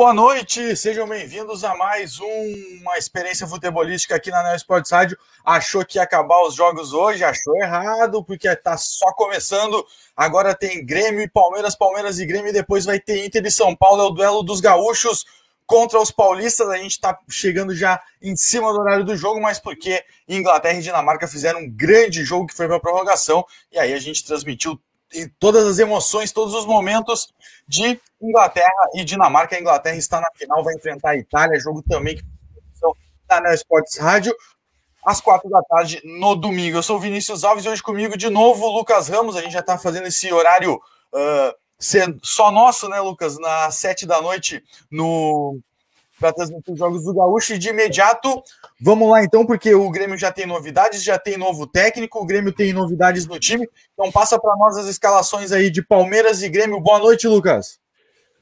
boa noite, sejam bem-vindos a mais um, uma experiência futebolística aqui na Neo Sports Rádio. Achou que ia acabar os jogos hoje? Achou errado, porque está só começando. Agora tem Grêmio e Palmeiras, Palmeiras e Grêmio, e depois vai ter Inter e São Paulo, é o duelo dos gaúchos contra os paulistas. A gente está chegando já em cima do horário do jogo, mas porque Inglaterra e Dinamarca fizeram um grande jogo que foi para prorrogação, e aí a gente transmitiu e todas as emoções, todos os momentos de Inglaterra e Dinamarca. A Inglaterra está na final, vai enfrentar a Itália, jogo também que está na Sports Rádio, às quatro da tarde no domingo. Eu sou o Vinícius Alves e hoje comigo de novo o Lucas Ramos. A gente já está fazendo esse horário uh, só nosso, né, Lucas? Na sete da noite no para transmitir os jogos do Gaúcho. E de imediato, vamos lá então, porque o Grêmio já tem novidades, já tem novo técnico, o Grêmio tem novidades no time. Então passa para nós as escalações aí de Palmeiras e Grêmio. Boa noite, Lucas.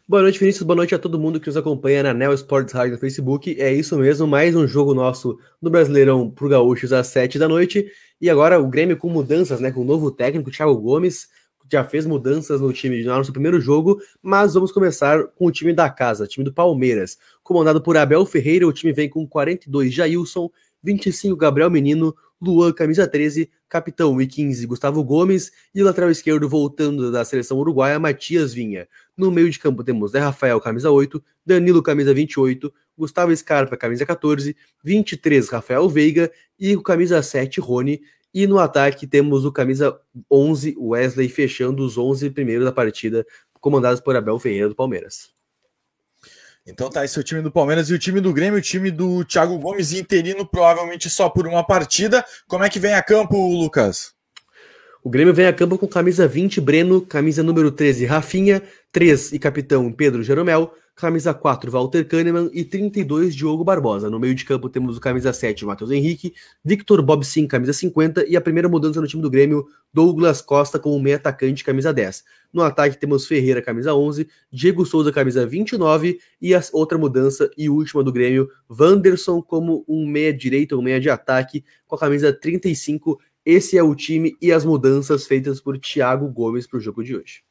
Boa noite, Vinícius. Boa noite a todo mundo que nos acompanha na Neo Sports Rádio no Facebook. É isso mesmo, mais um jogo nosso no Brasileirão pro Gaúchos às 7 da noite. E agora o Grêmio com mudanças, né? Com o novo técnico, Thiago Gomes, já fez mudanças no time no nosso primeiro jogo, mas vamos começar com o time da casa, time do Palmeiras. Comandado por Abel Ferreira, o time vem com 42 Jailson, 25 Gabriel Menino, Luan, camisa 13, capitão e 15 Gustavo Gomes e lateral esquerdo voltando da seleção uruguaia Matias Vinha. No meio de campo temos Zé Rafael, camisa 8, Danilo, camisa 28, Gustavo Scarpa, camisa 14, 23 Rafael Veiga e o camisa 7 Rony. E no ataque temos o camisa 11 Wesley fechando os 11 primeiros da partida, comandados por Abel Ferreira do Palmeiras. Então tá, esse é o time do Palmeiras e o time do Grêmio, o time do Thiago Gomes interino, provavelmente só por uma partida. Como é que vem a campo, Lucas? O Grêmio vem a campo com camisa 20, Breno, camisa número 13, Rafinha, 3 e capitão Pedro Jeromel, camisa 4, Walter Kahneman e 32, Diogo Barbosa. No meio de campo temos o camisa 7, Matheus Henrique, Victor Bob Sim, camisa 50 e a primeira mudança no time do Grêmio, Douglas Costa como meio atacante, camisa 10. No ataque temos Ferreira, camisa 11, Diego Souza, camisa 29 e a outra mudança e última do Grêmio, Wanderson como um meia direita, um meia de ataque com a camisa 35 esse é o time e as mudanças feitas por Thiago Gomes para o jogo de hoje.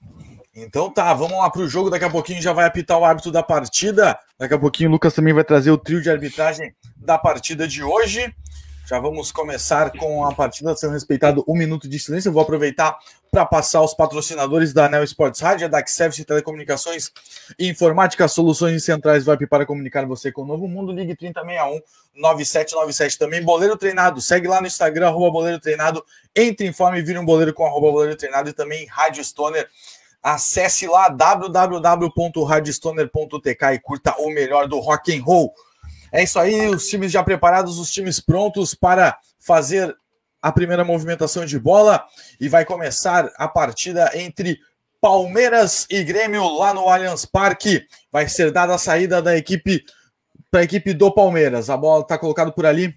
Então tá, vamos lá para o jogo. Daqui a pouquinho já vai apitar o árbitro da partida. Daqui a pouquinho o Lucas também vai trazer o trio de arbitragem da partida de hoje. Já vamos começar com a partida sendo respeitado um minuto de silêncio. Eu vou aproveitar para passar os patrocinadores da Neo Sports Rádio, da Service Telecomunicações e Informática, soluções centrais VIP para comunicar você com o novo mundo. Ligue 3061 9797 também. Boleiro Treinado, segue lá no Instagram, arroba Boleiro Treinado. Entre em forma e vira um boleiro com arroba Boleiro Treinado e também Rádio Stoner. Acesse lá www.radiostoner.tk e curta o melhor do rock and roll. É isso aí, os times já preparados, os times prontos para fazer a primeira movimentação de bola e vai começar a partida entre Palmeiras e Grêmio lá no Allianz Parque. Vai ser dada a saída da equipe para a equipe do Palmeiras. A bola está colocada por ali.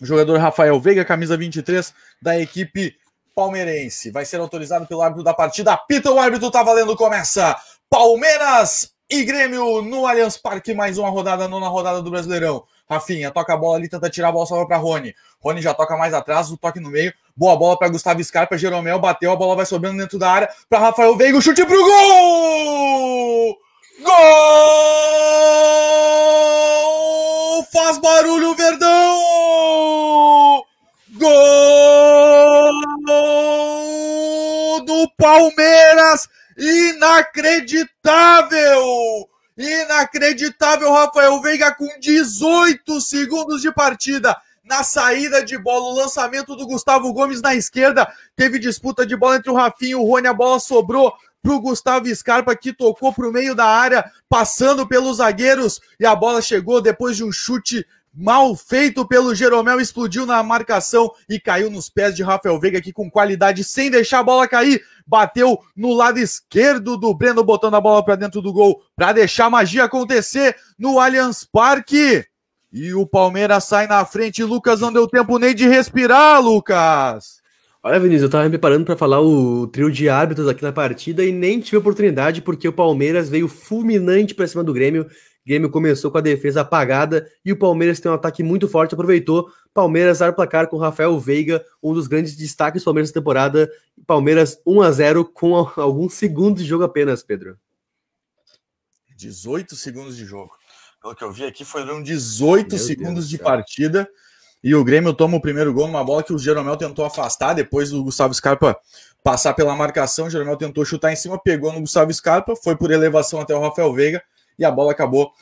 O jogador Rafael Veiga, camisa 23 da equipe palmeirense. Vai ser autorizado pelo árbitro da partida. Apita o árbitro, tá valendo, começa. Palmeiras e Grêmio no Allianz Parque, mais uma rodada, nona rodada do Brasileirão. Rafinha toca a bola ali, tenta tirar a bola, salva para Rony. Rony já toca mais atrás, o toque no meio. Boa bola para Gustavo Scarpa, Jeromel bateu, a bola vai sobrando dentro da área para Rafael Veiga, chute pro gol! Gol! Faz barulho, Verdão! Gol do Palmeiras! Inacreditável! Inacreditável, Rafael Veiga com 18 segundos de partida. Na saída de bola, o lançamento do Gustavo Gomes na esquerda. Teve disputa de bola entre o Rafinha e o Rony. A bola sobrou para o Gustavo Scarpa, que tocou para o meio da área, passando pelos zagueiros. E a bola chegou depois de um chute mal feito pelo Jeromel, explodiu na marcação e caiu nos pés de Rafael Veiga aqui com qualidade, sem deixar a bola cair, bateu no lado esquerdo do Breno, botando a bola para dentro do gol, para deixar a magia acontecer no Allianz Parque. E o Palmeiras sai na frente, Lucas não deu tempo nem de respirar, Lucas. Olha, Vinícius, eu estava me preparando para falar o trio de árbitros aqui na partida e nem tive oportunidade porque o Palmeiras veio fulminante para cima do Grêmio Grêmio começou com a defesa apagada e o Palmeiras tem um ataque muito forte, aproveitou. Palmeiras ar placar com Rafael Veiga, um dos grandes destaques do Palmeiras da temporada. Palmeiras 1 a 0 com alguns segundos de jogo apenas, Pedro. 18 segundos de jogo. Pelo que eu vi aqui, foram 18 Meu segundos de partida. E o Grêmio toma o primeiro gol numa bola que o Jeromel tentou afastar depois do Gustavo Scarpa passar pela marcação. O Jeromel tentou chutar em cima, pegou no Gustavo Scarpa, foi por elevação até o Rafael Veiga e a bola acabou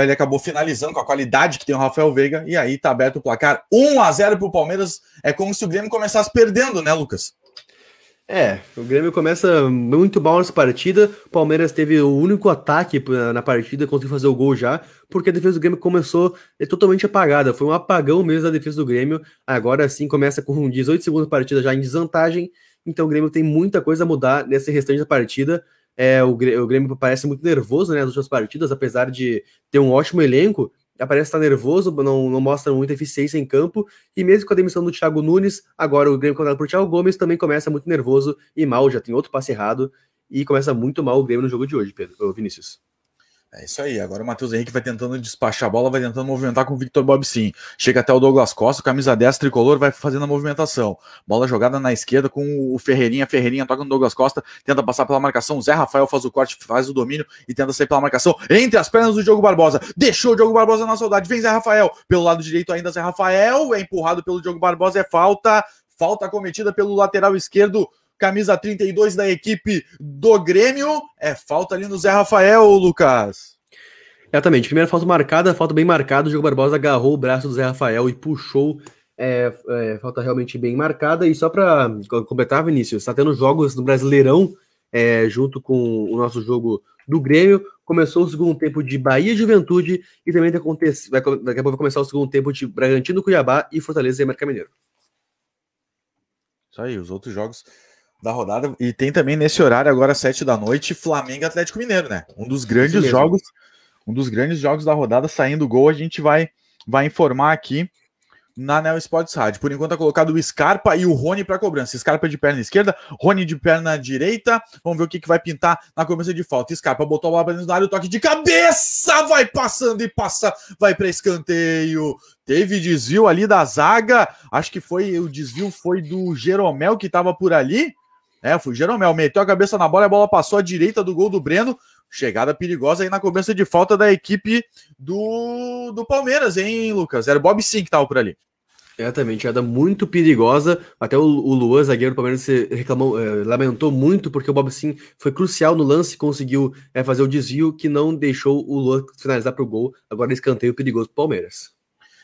ele acabou finalizando com a qualidade que tem o Rafael Veiga e aí tá aberto o placar 1 a 0 para o Palmeiras. É como se o Grêmio começasse perdendo, né, Lucas? É, o Grêmio começa muito mal nessa partida. O Palmeiras teve o único ataque na partida, conseguiu fazer o gol já, porque a defesa do Grêmio começou é, totalmente apagada. Foi um apagão mesmo da defesa do Grêmio. Agora sim começa com 18 segundos de partida já em desvantagem. Então o Grêmio tem muita coisa a mudar nesse restante da partida. É, o, o Grêmio parece muito nervoso né, nas últimas partidas, apesar de ter um ótimo elenco, parece estar nervoso, não, não mostra muita eficiência em campo, e mesmo com a demissão do Thiago Nunes, agora o Grêmio é contado por Thiago Gomes também começa muito nervoso e mal, já tem outro passe errado, e começa muito mal o Grêmio no jogo de hoje, Pedro, Vinícius. É isso aí. Agora o Matheus Henrique vai tentando despachar a bola, vai tentando movimentar com o Victor Bob Sim. Chega até o Douglas Costa, camisa 10 tricolor, vai fazendo a movimentação. Bola jogada na esquerda com o Ferreirinha. Ferreirinha toca no Douglas Costa, tenta passar pela marcação. Zé Rafael faz o corte, faz o domínio e tenta sair pela marcação. Entre as pernas do Diogo Barbosa. Deixou o Diogo Barbosa na saudade. Vem Zé Rafael. Pelo lado direito ainda Zé Rafael. É empurrado pelo Diogo Barbosa. É falta. Falta cometida pelo lateral esquerdo camisa 32 da equipe do Grêmio. É falta ali no Zé Rafael, Lucas. Exatamente, primeira falta marcada, falta bem marcada. O Diego Barbosa agarrou o braço do Zé Rafael e puxou. É, é, falta realmente bem marcada. E só para completar, Vinícius, está tendo jogos no Brasileirão é, junto com o nosso jogo do Grêmio. Começou o segundo tempo de Bahia e Juventude e também vai, vai, daqui a pouco vai começar o segundo tempo de Bragantino, Cuiabá e Fortaleza e América Mineiro. Isso aí, os outros jogos da rodada. E tem também nesse horário, agora sete da noite, Flamengo Atlético Mineiro, né? Um dos grandes jogos, um dos grandes jogos da rodada saindo gol, a gente vai, vai informar aqui na Neo Sports Rádio. Por enquanto tá colocado o Scarpa e o Rony para cobrança. Scarpa de perna esquerda, Rony de perna direita. Vamos ver o que, que vai pintar na cobrança de falta. Scarpa botou a bola para dentro da área, o toque de cabeça, vai passando e passa, vai para escanteio. Teve desvio ali da zaga, acho que foi o desvio foi do Jeromel que estava por ali. É, fugiram Mel, meteu a cabeça na bola, a bola passou à direita do gol do Breno. Chegada perigosa aí na cobrança de falta da equipe do, do Palmeiras, hein, Lucas? Era o Bob Sim que tava por ali. Exatamente, chegada muito perigosa. Até o, o Luan, zagueiro do Palmeiras, reclamou, é, lamentou muito, porque o Bob Sim foi crucial no lance, conseguiu é, fazer o desvio que não deixou o Luan finalizar para o gol. Agora escanteio perigoso para o Palmeiras.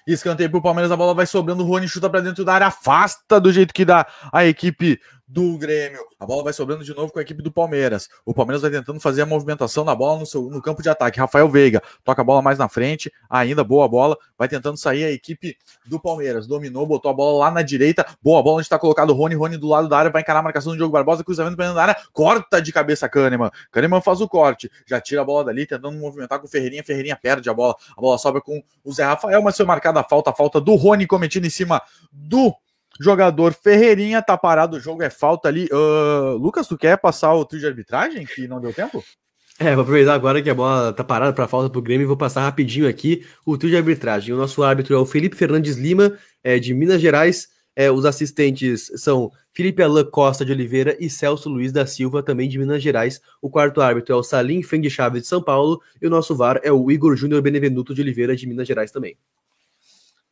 Escanteio para o Palmeiras, a bola vai sobrando, o Rony chuta para dentro da área, afasta do jeito que dá a equipe do Grêmio. A bola vai sobrando de novo com a equipe do Palmeiras. O Palmeiras vai tentando fazer a movimentação na bola no, seu, no campo de ataque. Rafael Veiga toca a bola mais na frente, ainda boa bola, vai tentando sair a equipe do Palmeiras. Dominou, botou a bola lá na direita, boa bola onde está colocado o Rony. Rony do lado da área vai encarar a marcação do Diogo Barbosa, cruzamento para dentro da área, corta de cabeça Kahneman. Kahneman faz o corte, já tira a bola dali, tentando movimentar com o Ferreirinha. Ferreirinha perde a bola, a bola sobe com o Zé Rafael, mas foi marcada a falta, a falta do Rony cometida em cima do Jogador Ferreirinha tá parado, o jogo é falta ali. Uh, Lucas, tu quer passar o trio de arbitragem que não deu tempo? É, vou aproveitar agora que a bola tá parada para falta pro Grêmio e vou passar rapidinho aqui o trio de arbitragem. O nosso árbitro é o Felipe Fernandes Lima, é, de Minas Gerais. É, os assistentes são Felipe Alain Costa de Oliveira e Celso Luiz da Silva, também de Minas Gerais. O quarto árbitro é o Salim Feng Chaves de São Paulo e o nosso VAR é o Igor Júnior Benevenuto de Oliveira de Minas Gerais também.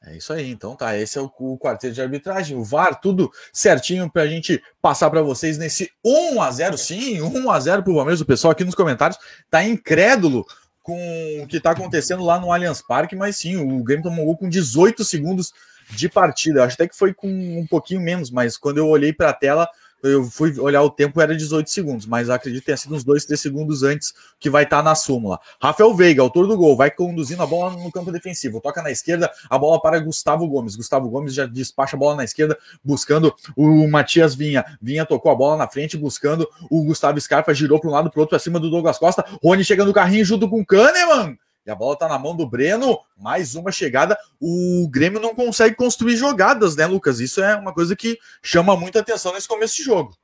É isso aí, então tá. Esse é o, o quarteto de arbitragem, o VAR, tudo certinho para a gente passar para vocês nesse 1 a 0 sim, 1 a 0 o Palmeiras. O pessoal aqui nos comentários tá incrédulo com o que tá acontecendo lá no Allianz Parque, mas sim, o Grêmio tomou gol com 18 segundos de partida. Eu acho até que foi com um pouquinho menos, mas quando eu olhei para a tela, eu fui olhar o tempo, era 18 segundos, mas acredito que tenha sido uns 2, 3 segundos antes que vai estar tá na súmula. Rafael Veiga, autor do gol, vai conduzindo a bola no campo defensivo, toca na esquerda, a bola para Gustavo Gomes. Gustavo Gomes já despacha a bola na esquerda, buscando o Matias Vinha. Vinha tocou a bola na frente, buscando o Gustavo Scarpa, girou para um lado para o outro, para cima do Douglas Costa. Rony chegando no carrinho junto com o Kahneman. E a bola tá na mão do Breno, mais uma chegada. O Grêmio não consegue construir jogadas, né, Lucas? Isso é uma coisa que chama muita atenção nesse começo de jogo.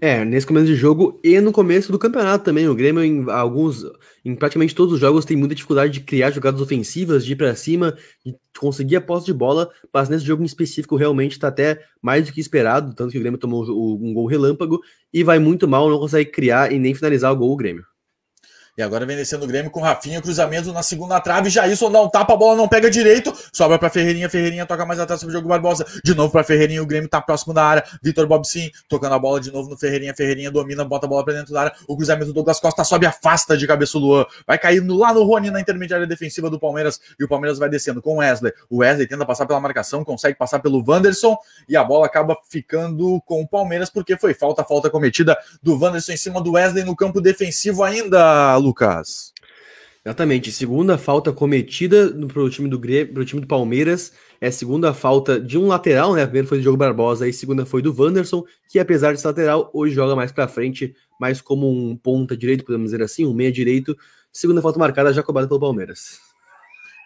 É, nesse começo de jogo e no começo do campeonato também. O Grêmio, em alguns, em praticamente todos os jogos, tem muita dificuldade de criar jogadas ofensivas, de ir para cima, de conseguir a posse de bola. Mas nesse jogo em específico, realmente está até mais do que esperado. Tanto que o Grêmio tomou um gol relâmpago e vai muito mal, não consegue criar e nem finalizar o gol o Grêmio. E agora vem descendo o Grêmio com Rafinha, cruzamento na segunda trave. Jailson não tapa, a bola não pega direito. Sobra para Ferreirinha, Ferreirinha toca mais atrás sobre o Diogo Barbosa. De novo para Ferreirinha, o Grêmio tá próximo da área. Vitor sim tocando a bola de novo no Ferreirinha. Ferreirinha domina, bota a bola para dentro da área. O cruzamento do Douglas Costa sobe, afasta de cabeça o Luan. Vai caindo lá no Rony na intermediária defensiva do Palmeiras. E o Palmeiras vai descendo com o Wesley. O Wesley tenta passar pela marcação, consegue passar pelo Wanderson. E a bola acaba ficando com o Palmeiras porque foi falta, falta cometida do Wanderson em cima do Wesley no campo defensivo ainda, Lucas. Exatamente. Segunda falta cometida para o time do Grêmio, pro time do Palmeiras. É segunda falta de um lateral, né? A primeira foi do Diogo Barbosa, aí segunda foi do Wanderson, que apesar de ser lateral, hoje joga mais para frente, mais como um ponta direito, podemos dizer assim, um meia direito. Segunda falta marcada já cobrada pelo Palmeiras.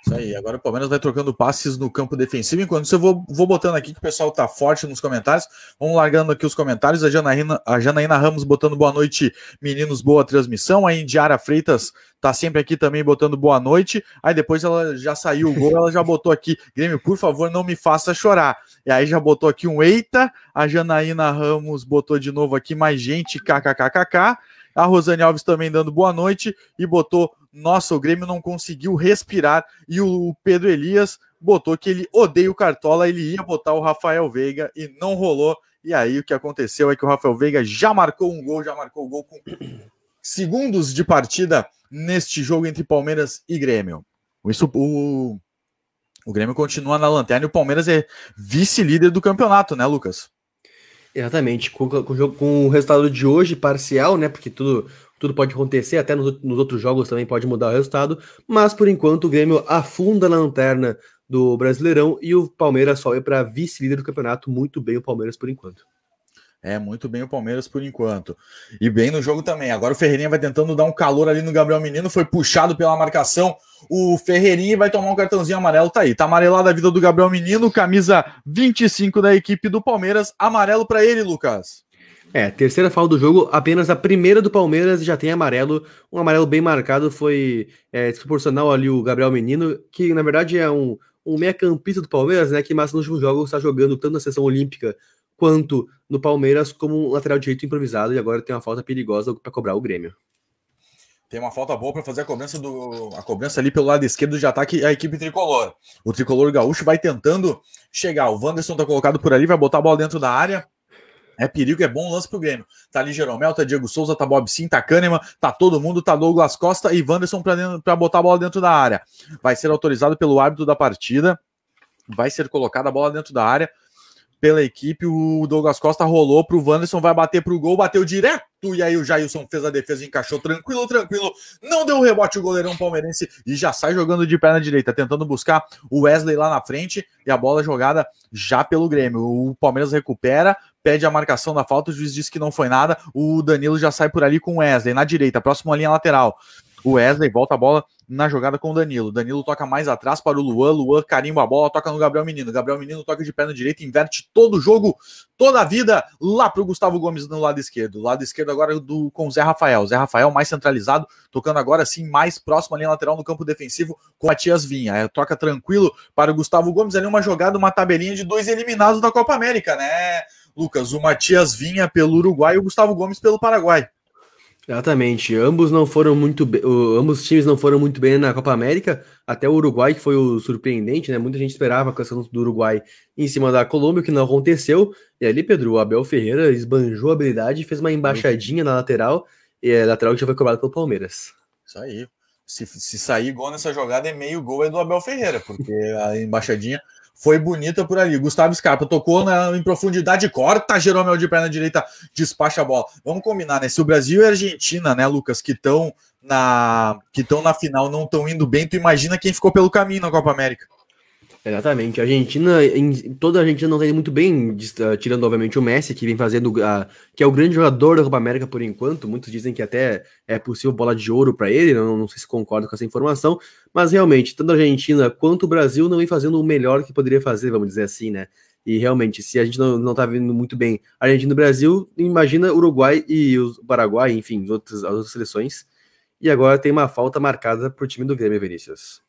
Isso aí, agora o Palmeiras vai trocando passes no campo defensivo. Enquanto isso, eu vou, vou botando aqui que o pessoal tá forte nos comentários. Vamos largando aqui os comentários. A Janaína, a Janaína Ramos botando boa noite, meninos, boa transmissão. A Indiara Freitas tá sempre aqui também botando boa noite. Aí depois ela já saiu o gol, ela já botou aqui, Grêmio, por favor, não me faça chorar. E aí já botou aqui um eita. A Janaína Ramos botou de novo aqui mais gente, kkkkk. A Rosane Alves também dando boa noite e botou nossa, o Grêmio não conseguiu respirar. E o Pedro Elias botou que ele odeia o Cartola, ele ia botar o Rafael Veiga e não rolou. E aí o que aconteceu é que o Rafael Veiga já marcou um gol, já marcou o um gol com segundos de partida neste jogo entre Palmeiras e Grêmio. Isso, o, o Grêmio continua na lanterna e o Palmeiras é vice-líder do campeonato, né, Lucas? Exatamente. Com, com, com, o resultado de hoje, parcial, né? Porque tudo tudo pode acontecer, até nos, nos, outros jogos também pode mudar o resultado, mas por enquanto o Grêmio afunda na lanterna do Brasileirão e o Palmeiras sobe para vice-líder do campeonato, muito bem o Palmeiras por enquanto. É, muito bem o Palmeiras por enquanto. E bem no jogo também. Agora o Ferreirinha vai tentando dar um calor ali no Gabriel Menino, foi puxado pela marcação. O Ferreirinha vai tomar um cartãozinho amarelo, tá aí. Tá amarelado a vida do Gabriel Menino, camisa 25 da equipe do Palmeiras. Amarelo para ele, Lucas. É, terceira falta do jogo, apenas a primeira do Palmeiras já tem amarelo. Um amarelo bem marcado foi é, desproporcional ali o Gabriel Menino, que na verdade é um, um meia-campista do Palmeiras, né? Que mais nos últimos jogos está jogando tanto na seleção olímpica quanto no Palmeiras como um lateral direito improvisado e agora tem uma falta perigosa para cobrar o Grêmio. Tem uma falta boa para fazer a cobrança do a cobrança ali pelo lado esquerdo de ataque a equipe tricolor. O tricolor gaúcho vai tentando chegar. O Wanderson está colocado por ali, vai botar a bola dentro da área. É perigo, é bom lance pro Grêmio. Tá ali Jeromel, tá Diego Souza, tá Bob Sim, tá Kahneman, tá todo mundo, tá Douglas Costa e Wanderson pra, dentro, pra botar a bola dentro da área. Vai ser autorizado pelo árbitro da partida, vai ser colocada a bola dentro da área pela equipe. O Douglas Costa rolou pro Wanderson, vai bater pro gol, bateu direto. E aí o Jailson fez a defesa, encaixou tranquilo, tranquilo. Não deu rebote o goleirão palmeirense e já sai jogando de perna direita, tentando buscar o Wesley lá na frente. E a bola jogada já pelo Grêmio. O Palmeiras recupera, pede a marcação da falta, o juiz diz que não foi nada, o Danilo já sai por ali com o Wesley, na direita, próximo à linha lateral. O Wesley volta a bola na jogada com o Danilo. Danilo toca mais atrás para o Luan. Luan carimba a bola, toca no Gabriel Menino. Gabriel Menino toca de pé no direito, inverte todo o jogo, toda a vida, lá para o Gustavo Gomes no lado esquerdo. Lado esquerdo agora do, com o Zé Rafael. Zé Rafael mais centralizado, tocando agora sim mais próximo à linha lateral no campo defensivo com Matias Vinha. É, toca tranquilo para o Gustavo Gomes. Ali uma jogada, uma tabelinha de dois eliminados da Copa América, né, Lucas, o Matias Vinha pelo Uruguai e o Gustavo Gomes pelo Paraguai. Exatamente. Ambos não foram muito bem, ambos os times não foram muito bem na Copa América, até o Uruguai que foi o surpreendente, né? Muita gente esperava a classificação do Uruguai em cima da Colômbia, que não aconteceu. E ali Pedro o Abel Ferreira esbanjou a habilidade, fez uma embaixadinha na lateral, e a lateral que já foi cobrada pelo Palmeiras. Isso aí. Se, se sair gol nessa jogada é meio gol é do Abel Ferreira, porque a embaixadinha foi bonita por ali. Gustavo Scarpa tocou na, em profundidade, corta Jeromel de perna direita, despacha a bola. Vamos combinar, né? Se o Brasil e a Argentina, né, Lucas, que estão na que estão na final não estão indo bem, tu imagina quem ficou pelo caminho na Copa América. Exatamente. A Argentina, em, toda a Argentina não tá indo muito bem, ah, tirando obviamente o Messi, que vem fazendo, a, ah, que é o grande jogador da Copa América por enquanto. Muitos dizem que até é possível bola de ouro para ele, não, não sei se concordo com essa informação, mas realmente, tanto a Argentina quanto o Brasil não vem fazendo o melhor que poderia fazer, vamos dizer assim, né? E realmente, se a gente não, não tá vindo muito bem Argentina e Brasil, imagina Uruguai e o Paraguai, enfim, outras, as outras seleções. E agora tem uma falta marcada pro time do Grêmio, Vinícius.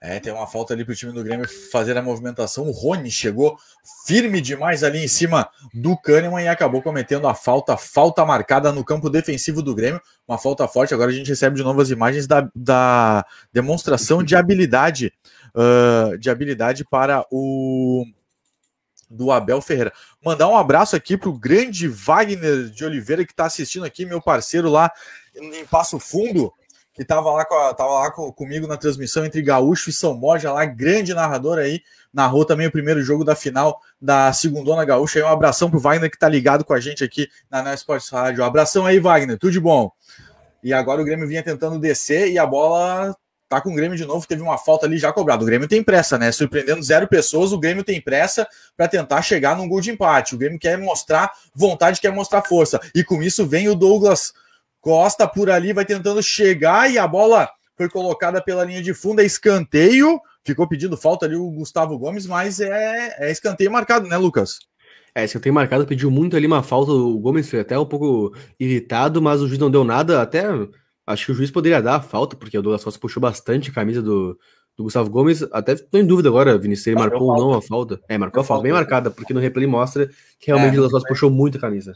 É, tem uma falta ali para o time do Grêmio fazer a movimentação. O Rony chegou firme demais ali em cima do Kahneman e acabou cometendo a falta, falta marcada no campo defensivo do Grêmio. Uma falta forte. Agora a gente recebe de novo as imagens da, da demonstração de habilidade, uh, de habilidade para o do Abel Ferreira. Mandar um abraço aqui para o grande Wagner de Oliveira que está assistindo aqui, meu parceiro lá em Passo Fundo que estava lá, com a, tava lá com, comigo na transmissão entre Gaúcho e São Borja, lá, grande narrador aí, narrou também o primeiro jogo da final da Segundona Gaúcha. Aí um abração pro Wagner que está ligado com a gente aqui na Neo Sports Rádio. Um abração aí, Wagner, tudo de bom. E agora o Grêmio vinha tentando descer e a bola tá com o Grêmio de novo, teve uma falta ali já cobrada. O Grêmio tem pressa, né? Surpreendendo zero pessoas, o Grêmio tem pressa para tentar chegar num gol de empate. O Grêmio quer mostrar vontade, quer mostrar força. E com isso vem o Douglas Costa por ali vai tentando chegar e a bola foi colocada pela linha de fundo, é escanteio. Ficou pedindo falta ali o Gustavo Gomes, mas é, é escanteio marcado, né, Lucas? É, escanteio marcado, pediu muito ali uma falta. O Gomes foi até um pouco irritado, mas o juiz não deu nada. Até acho que o juiz poderia dar a falta, porque o Douglas Costa puxou bastante a camisa do, do Gustavo Gomes. Até estou em dúvida agora, Vinícius, se ele ah, marcou ou não a falta. É, marcou a falta, bem marcada, porque no replay mostra que realmente é, o Douglas Costa puxou muito a camisa.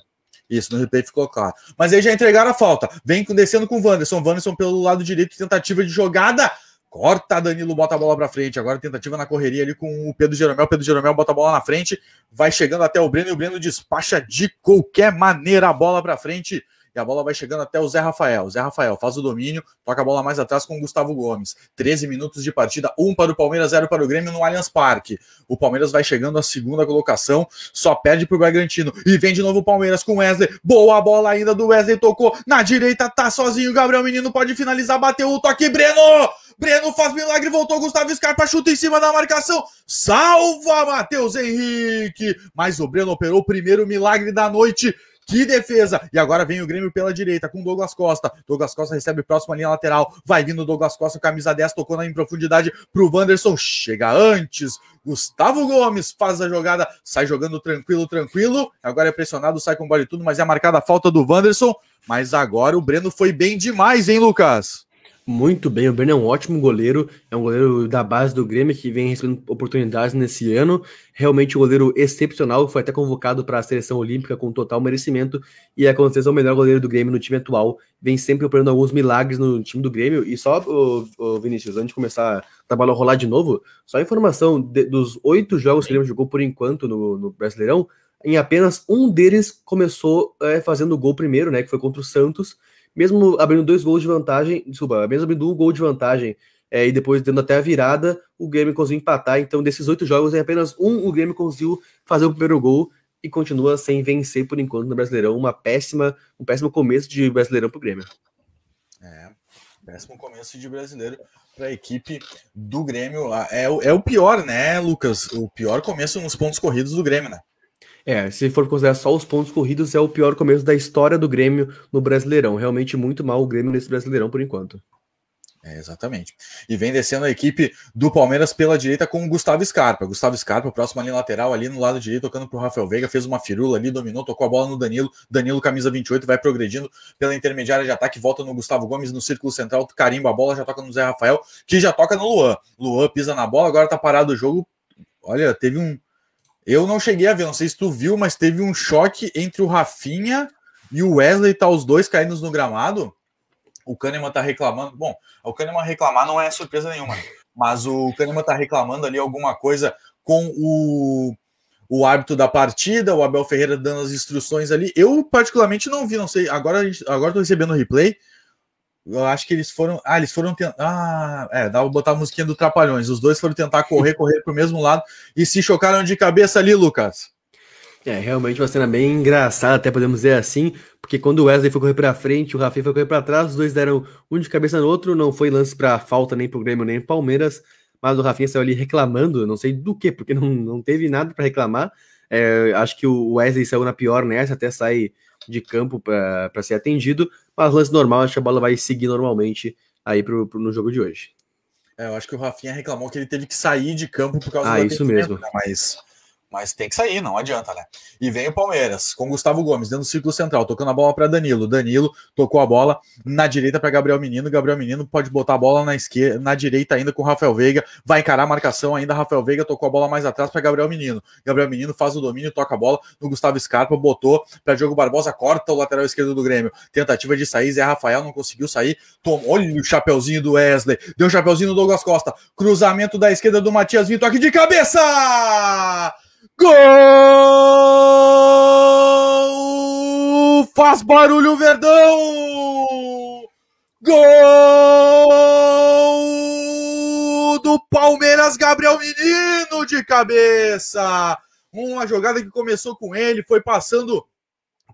Isso, no replay ficou claro. Mas aí já entregaram a falta. Vem descendo com o Wanderson. Wanderson pelo lado direito, tentativa de jogada. Corta Danilo, bota a bola para frente. Agora tentativa na correria ali com o Pedro Jeromel. Pedro Jeromel bota a bola na frente. Vai chegando até o Breno e o Breno despacha de qualquer maneira a bola para frente e a bola vai chegando até o Zé Rafael. O Zé Rafael faz o domínio, toca a bola mais atrás com o Gustavo Gomes. 13 minutos de partida, 1 um para o Palmeiras, 0 para o Grêmio no Allianz Parque. O Palmeiras vai chegando à segunda colocação, só perde para o Bragantino. E vem de novo o Palmeiras com Wesley. Boa bola ainda do Wesley, tocou na direita, tá sozinho. Gabriel Menino pode finalizar, bateu o toque. Breno! Breno faz milagre, voltou Gustavo Scarpa, chuta em cima da marcação. Salva Matheus Henrique! Mas o Breno operou o primeiro milagre da noite. Que defesa! E agora vem o Grêmio pela direita com Douglas Costa. Douglas Costa recebe próximo à linha lateral. Vai vindo Douglas Costa, camisa 10, tocou na em profundidade pro Wanderson. Chega antes. Gustavo Gomes faz a jogada, sai jogando tranquilo, tranquilo. Agora é pressionado, sai com o bola e tudo, mas é marcada a falta do Wanderson. Mas agora o Breno foi bem demais, hein, Lucas? muito bem. O Brenner é um ótimo goleiro, é um goleiro da base do Grêmio que vem recebendo oportunidades nesse ano. Realmente um goleiro excepcional, foi até convocado para a seleção olímpica com total merecimento e é com certeza o melhor goleiro do Grêmio no time atual. Vem sempre operando alguns milagres no time do Grêmio. E só, Vinícius, antes de começar a trabalhar rolar de novo, só a informação de, dos oito jogos que o Grêmio jogou por enquanto no, no Brasileirão, em apenas um deles começou é, fazendo o gol primeiro, né? Que foi contra o Santos mesmo abrindo dois gols de vantagem, desculpa, mesmo abrindo um gol de vantagem é, e depois dando até a virada, o Grêmio conseguiu empatar. Então, desses oito jogos, em apenas um, o Grêmio conseguiu fazer o primeiro gol e continua sem vencer por enquanto no Brasileirão. Uma péssima, um péssimo começo de Brasileirão para o Grêmio. É, péssimo começo de Brasileiro para a equipe do Grêmio. Ah, é, é o pior, né, Lucas? O pior começo nos pontos corridos do Grêmio, né? É, se for considerar só os pontos corridos, é o pior começo da história do Grêmio no Brasileirão. Realmente muito mal o Grêmio nesse Brasileirão por enquanto. É, exatamente. E vem descendo a equipe do Palmeiras pela direita com o Gustavo Scarpa. Gustavo Scarpa, próximo ali lateral, ali no lado direito, tocando para o Rafael Veiga, fez uma firula ali, dominou, tocou a bola no Danilo. Danilo, camisa 28, vai progredindo pela intermediária de ataque, volta no Gustavo Gomes no círculo central, carimba a bola, já toca no Zé Rafael, que já toca no Luan. Luan pisa na bola, agora tá parado o jogo. Olha, teve um, eu não cheguei a ver, não sei se tu viu, mas teve um choque entre o Rafinha e o Wesley, tá os dois caindo no gramado. O Kahneman tá reclamando. Bom, o Kahneman reclamar não é surpresa nenhuma, mas o Kahneman tá reclamando ali alguma coisa com o, o árbitro da partida, o Abel Ferreira dando as instruções ali. Eu, particularmente, não vi, não sei. Agora, agora tô recebendo o replay. Eu acho que eles foram. Ah, eles foram tentar. Ah, é, dava pra botar a musiquinha do Trapalhões. Os dois foram tentar correr, correr pro mesmo lado e se chocaram de cabeça ali, Lucas. É, realmente uma cena bem engraçada, até podemos dizer assim, porque quando o Wesley foi correr para frente, o Rafinha foi correr para trás, os dois deram um de cabeça no outro, não foi lance para falta nem pro Grêmio nem pro Palmeiras, mas o Rafinha saiu ali reclamando, não sei do que, porque não, não teve nada para reclamar. É, acho que o Wesley saiu na pior nessa, até sair de campo para ser atendido, mas lance normal, acho que a bola vai seguir normalmente aí pro, pro no jogo de hoje. É, eu acho que o Rafinha reclamou que ele teve que sair de campo por causa ah, isso mesmo. Né, mas mas tem que sair, não adianta, né? E vem o Palmeiras com Gustavo Gomes dentro do círculo central, tocando a bola para Danilo. Danilo tocou a bola na direita para Gabriel Menino. Gabriel Menino pode botar a bola na esquerda, na direita ainda com o Rafael Veiga. Vai encarar a marcação ainda. Rafael Veiga tocou a bola mais atrás para Gabriel Menino. Gabriel Menino faz o domínio, toca a bola no Gustavo Scarpa, botou para Diogo Barbosa, corta o lateral esquerdo do Grêmio. Tentativa de sair, Zé Rafael não conseguiu sair. Tomou, olha o chapeuzinho do Wesley. Deu o chapeuzinho do Douglas Costa. Cruzamento da esquerda do Matias Vitor aqui de cabeça! Gol! Faz barulho, Verdão! Gol do Palmeiras, Gabriel Menino de cabeça! Uma jogada que começou com ele, foi passando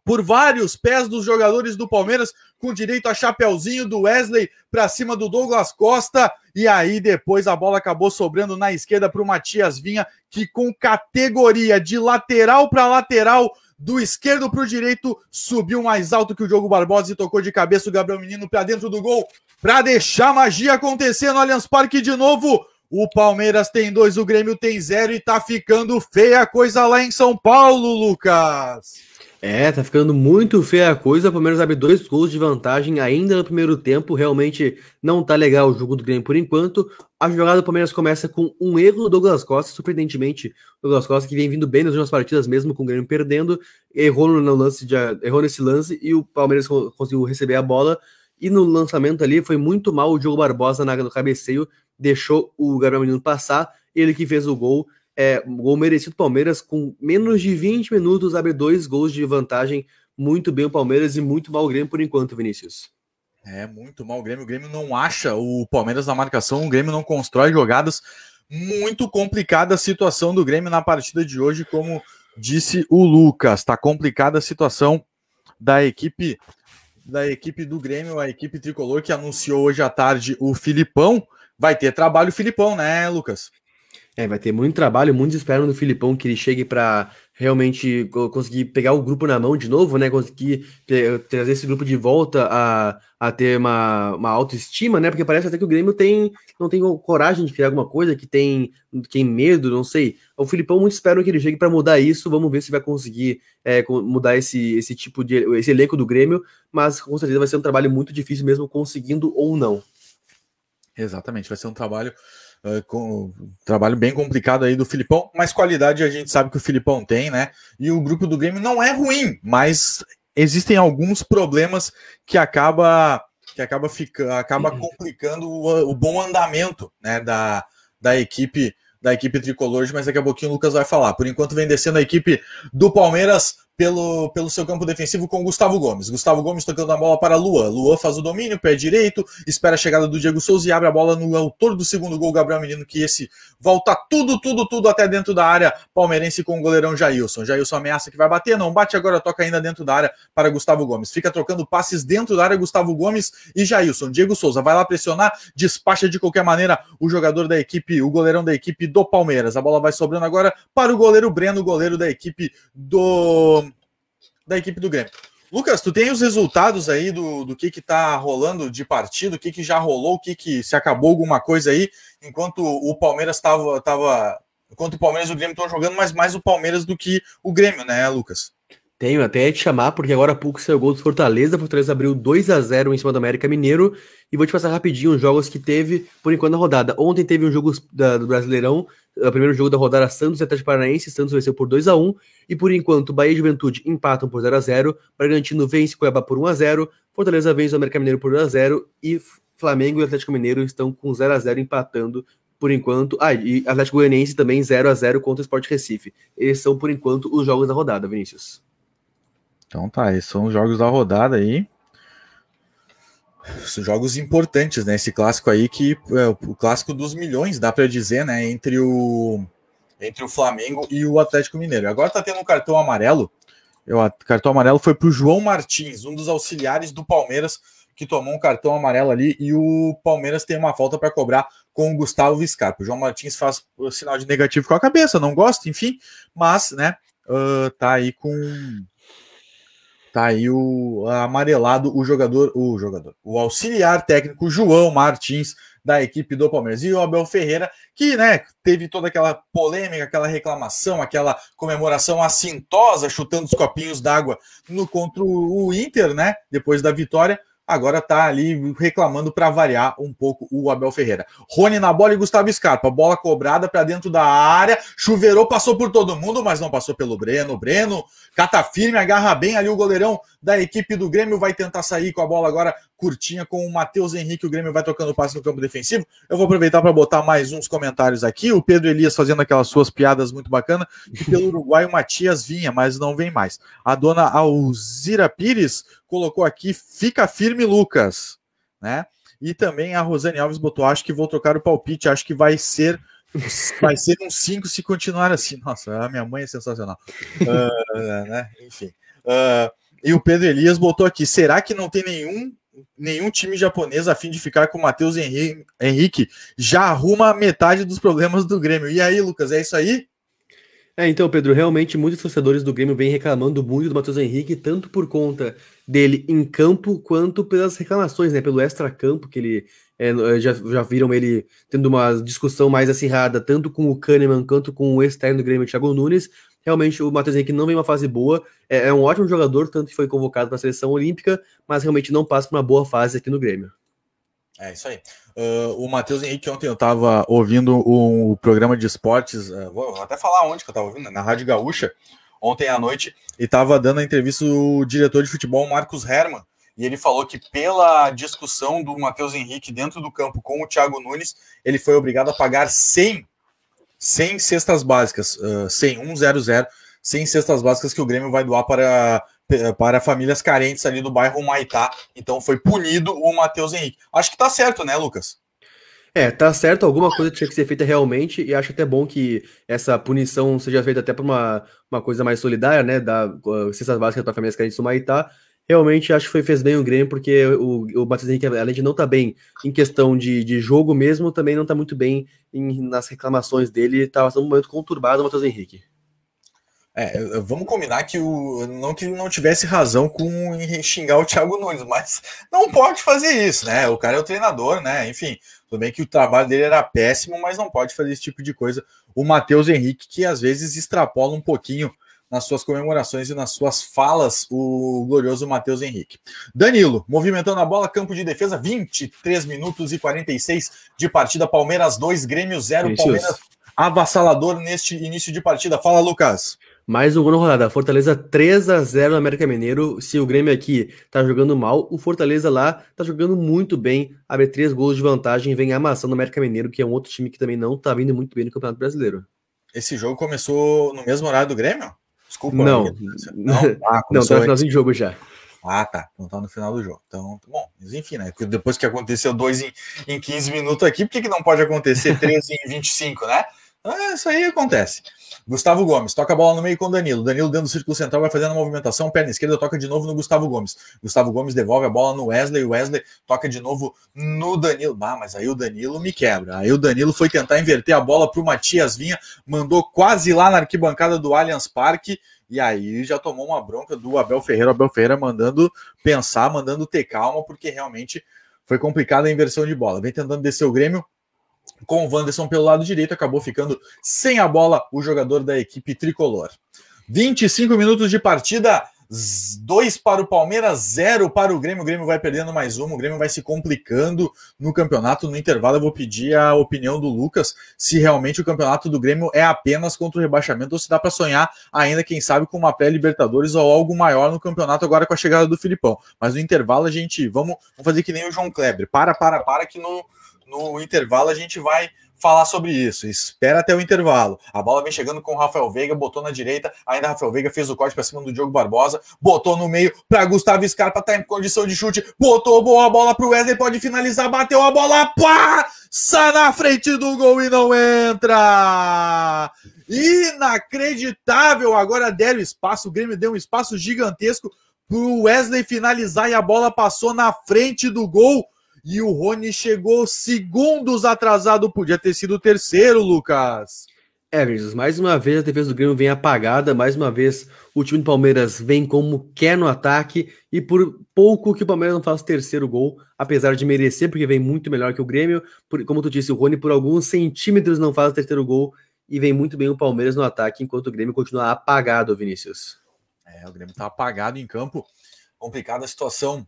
por vários pés dos jogadores do Palmeiras, com direito a chapeuzinho do Wesley para cima do Douglas Costa. E aí depois a bola acabou sobrando na esquerda para o Matias Vinha, que com categoria de lateral para lateral, do esquerdo para o direito, subiu mais alto que o Diogo Barbosa e tocou de cabeça o Gabriel Menino para dentro do gol, para deixar a magia acontecer no Allianz Parque de novo. O Palmeiras tem dois, o Grêmio tem zero e tá ficando feia a coisa lá em São Paulo, Lucas. É, tá ficando muito feia a coisa. O Palmeiras abre dois gols de vantagem ainda no primeiro tempo. Realmente não tá legal o jogo do Grêmio por enquanto. A jogada do Palmeiras começa com um erro do Douglas Costa, surpreendentemente. Douglas Costa que vem vindo bem nas últimas partidas, mesmo com o Grêmio perdendo, errou, no lance de, errou nesse lance e o Palmeiras conseguiu receber a bola. E no lançamento ali foi muito mal o Diogo Barbosa na, no cabeceio, deixou o Gabriel Menino passar, ele que fez o gol é, gol merecido Palmeiras, com menos de 20 minutos, abre dois gols de vantagem. Muito bem o Palmeiras e muito mal o Grêmio por enquanto, Vinícius. É, muito mal o Grêmio. O Grêmio não acha o Palmeiras na marcação, o Grêmio não constrói jogadas. Muito complicada a situação do Grêmio na partida de hoje, como disse o Lucas. está complicada a situação da equipe da equipe do Grêmio, a equipe tricolor que anunciou hoje à tarde o Filipão. Vai ter trabalho o Filipão, né, Lucas? É, vai ter muito trabalho, muitos esperam do Filipão que ele chegue para realmente conseguir pegar o grupo na mão de novo, né? Conseguir trazer esse grupo de volta a, a ter uma, uma autoestima, né? Porque parece até que o Grêmio tem não tem coragem de criar alguma coisa, que tem, tem medo, não sei. O Filipão muito espero que ele chegue para mudar isso. Vamos ver se vai conseguir é, mudar esse, esse tipo de esse elenco do Grêmio, mas com certeza vai ser um trabalho muito difícil mesmo conseguindo ou não. Exatamente, vai ser um trabalho ah, com, trabalho bem complicado aí do Filipão, mas qualidade a gente sabe que o Filipão tem, né? E o grupo do Grêmio não é ruim, mas existem alguns problemas que acaba que acaba fica, acaba uhum. complicando o, o bom andamento, né, da, da equipe da equipe tricolor, mas daqui a pouquinho o Lucas vai falar. Por enquanto vem descendo a equipe do Palmeiras pelo, pelo seu campo defensivo com o Gustavo Gomes. Gustavo Gomes tocando a bola para Luan. Luan faz o domínio, pé direito, espera a chegada do Diego Souza e abre a bola no autor do segundo gol, Gabriel Menino, que esse volta tudo, tudo, tudo até dentro da área palmeirense com o goleirão Jailson. Jailson ameaça que vai bater, não bate agora, toca ainda dentro da área para Gustavo Gomes. Fica trocando passes dentro da área, Gustavo Gomes e Jailson. Diego Souza vai lá pressionar, despacha de qualquer maneira o jogador da equipe, o goleirão da equipe do Palmeiras. A bola vai sobrando agora para o goleiro Breno, goleiro da equipe do da equipe do Grêmio. Lucas, tu tem os resultados aí do, do que que tá rolando de partido, o que que já rolou, o que que se acabou alguma coisa aí, enquanto o Palmeiras tava, tava enquanto o Palmeiras e o Grêmio estão jogando, mas mais o Palmeiras do que o Grêmio, né, Lucas? Tenho até te chamar, porque agora há pouco saiu o gol do Fortaleza. Fortaleza abriu 2 a 0 em cima do América Mineiro. E vou te passar rapidinho os jogos que teve, por enquanto, na rodada. Ontem teve um jogo da, do Brasileirão, o primeiro jogo da rodada Santos e Atlético Paranaense. Santos venceu por 2 a 1 E por enquanto, Bahia e Juventude empatam por 0 a 0 Bragantino vence Cuiabá por 1 a 0 Fortaleza vence o América Mineiro por 1 x 0 E Flamengo e Atlético Mineiro estão com 0 a 0 empatando por enquanto. Ah, e Atlético Goianiense também 0 a 0 contra o Sport Recife. Esses são, por enquanto, os jogos da rodada, Vinícius. Então tá, esses são os jogos da rodada aí. Jogos importantes, né? Esse clássico aí que é o clássico dos milhões, dá para dizer, né? Entre o, entre o Flamengo e o Atlético Mineiro. Agora tá tendo um cartão amarelo. O cartão amarelo foi para o João Martins, um dos auxiliares do Palmeiras, que tomou um cartão amarelo ali. E o Palmeiras tem uma falta para cobrar com o Gustavo Scarpa. O João Martins faz o eh, sinal de negativo com a cabeça, não gosta, enfim, mas, né? Uh, tá aí com Tá aí o amarelado, o jogador, o jogador, o auxiliar técnico João Martins da equipe do Palmeiras. E o Abel Ferreira, que né, teve toda aquela polêmica, aquela reclamação, aquela comemoração assintosa, chutando os copinhos d'água no contra o Inter, né? Depois da vitória, agora tá ali reclamando para variar um pouco o Abel Ferreira. Rony na bola e Gustavo Scarpa, bola cobrada para dentro da área, chuveirou, passou por todo mundo, mas não passou pelo Breno. Breno Cata firme, agarra bem ali o goleirão da equipe do Grêmio. Vai tentar sair com a bola agora curtinha com o Matheus Henrique. O Grêmio vai tocando o passe no campo defensivo. Eu vou aproveitar para botar mais uns comentários aqui. O Pedro Elias fazendo aquelas suas piadas muito bacanas. E pelo Uruguai o Matias vinha, mas não vem mais. A dona Alzira Pires colocou aqui: fica firme, Lucas. Né? E também a Rosane Alves botou: acho que vou trocar o palpite, acho que vai ser Vai ser um 5 se continuar assim. Nossa, a minha mãe é sensacional. Uh, né? Enfim. Uh, e o Pedro Elias botou aqui: será que não tem nenhum nenhum time japonês a fim de ficar com o Matheus Henrique já arruma metade dos problemas do Grêmio. E aí, Lucas, é isso aí? É, então, Pedro, realmente muitos torcedores do Grêmio vêm reclamando muito do Matheus Henrique, tanto por conta dele em campo, quanto pelas reclamações, né? Pelo extra-campo que ele é, é, já, já viram ele tendo uma discussão mais acirrada, tanto com o Kahneman quanto com o externo do Grêmio, Thiago Nunes. Realmente, o Matheus Henrique não vem uma fase boa, é, é um ótimo jogador, tanto que foi convocado para a seleção olímpica, mas realmente não passa por uma boa fase aqui no Grêmio. É isso aí. Uh, o Matheus Henrique, ontem eu estava ouvindo um programa de esportes, uh, vou até falar onde que eu estava ouvindo, né? na Rádio Gaúcha, ontem à noite, e estava dando a entrevista o diretor de futebol Marcos Herman, e ele falou que pela discussão do Matheus Henrique dentro do campo com o Thiago Nunes, ele foi obrigado a pagar 100, 100 cestas básicas, uh, 100, 100, 100 cestas básicas que o Grêmio vai doar para, para famílias carentes ali do bairro Maitá. Então foi punido o Matheus Henrique. Acho que tá certo, né, Lucas? É, tá certo, alguma coisa tinha que ser feita realmente, e acho até bom que essa punição seja feita até por uma, uma coisa mais solidária, né? Da uh, cestas básicas para famílias carentes do Maitá, realmente acho que foi, fez bem o Grêmio, porque o, o Matheus Henrique, além de não estar tá bem em questão de, de jogo mesmo, também não está muito bem em, nas reclamações dele, estava tá, um momento conturbado o Matheus Henrique. É, vamos combinar que o não que ele não tivesse razão com em xingar o Thiago Nunes, mas não pode fazer isso, né? O cara é o treinador, né? Enfim, tudo bem que o trabalho dele era péssimo, mas não pode fazer esse tipo de coisa. O Matheus Henrique que às vezes extrapola um pouquinho nas suas comemorações e nas suas falas o glorioso Matheus Henrique. Danilo, movimentando a bola, campo de defesa, 23 minutos e 46 de partida, Palmeiras 2, Grêmio 0, Palmeiras avassalador neste início de partida. Fala, Lucas. Mais um gol na rodada. Fortaleza 3 a 0 no América Mineiro. Se o Grêmio aqui tá jogando mal, o Fortaleza lá tá jogando muito bem. Abre três gols de vantagem, vem amassando o América Mineiro, que é um outro time que também não tá vindo muito bem no Campeonato Brasileiro. Esse jogo começou no mesmo horário do Grêmio? Desculpa. Não, não, não tá, tá no finalzinho do jogo já. Ah, tá. Não tá no final do jogo. Então, bom, mas enfim, né? depois que aconteceu 2 em, em 15 minutos aqui, por que, que não pode acontecer três em 25, né? Ah, isso aí acontece. Gustavo Gomes toca a bola no meio com Danilo. Danilo dentro do círculo central vai fazendo a movimentação, perna esquerda toca de novo no Gustavo Gomes. Gustavo Gomes devolve a bola no Wesley. Wesley toca de novo no Danilo. Bah, mas aí o Danilo me quebra. Aí o Danilo foi tentar inverter a bola para o Matias Vinha, mandou quase lá na arquibancada do Allianz Parque. E aí já tomou uma bronca do Abel Ferreira. O Abel Ferreira mandando pensar, mandando ter calma, porque realmente foi complicada a inversão de bola. Vem tentando descer o Grêmio, com o Wanderson pelo lado direito, acabou ficando sem a bola o jogador da equipe tricolor. 25 minutos de partida, 2 para o Palmeiras, 0 para o Grêmio. O Grêmio vai perdendo mais uma, o Grêmio vai se complicando no campeonato. No intervalo, eu vou pedir a opinião do Lucas se realmente o campeonato do Grêmio é apenas contra o rebaixamento ou se dá para sonhar ainda, quem sabe, com uma pré-Libertadores ou algo maior no campeonato agora com a chegada do Filipão. Mas no intervalo, a gente vamos, vamos fazer que nem o João Kleber: para, para, para, que não no intervalo a gente vai falar sobre isso. Espera até o intervalo. A bola vem chegando com o Rafael Veiga, botou na direita, ainda Rafael Veiga fez o corte para cima do Diogo Barbosa, botou no meio para Gustavo Scarpa, tá em condição de chute, botou boa bola para o Wesley, pode finalizar, bateu a bola, pá! Sai na frente do gol e não entra! Inacreditável! Agora deram espaço, o Grêmio deu um espaço gigantesco para o Wesley finalizar e a bola passou na frente do gol e o Rony chegou segundos atrasado, podia ter sido o terceiro, Lucas. É, Vinícius, mais uma vez a defesa do Grêmio vem apagada, mais uma vez o time do Palmeiras vem como quer no ataque e por pouco que o Palmeiras não faça o terceiro gol, apesar de merecer, porque vem muito melhor que o Grêmio, por, como tu disse, o Rony por alguns centímetros não faz o terceiro gol e vem muito bem o Palmeiras no ataque, enquanto o Grêmio continua apagado, Vinícius. É, o Grêmio tá apagado em campo, complicada a situação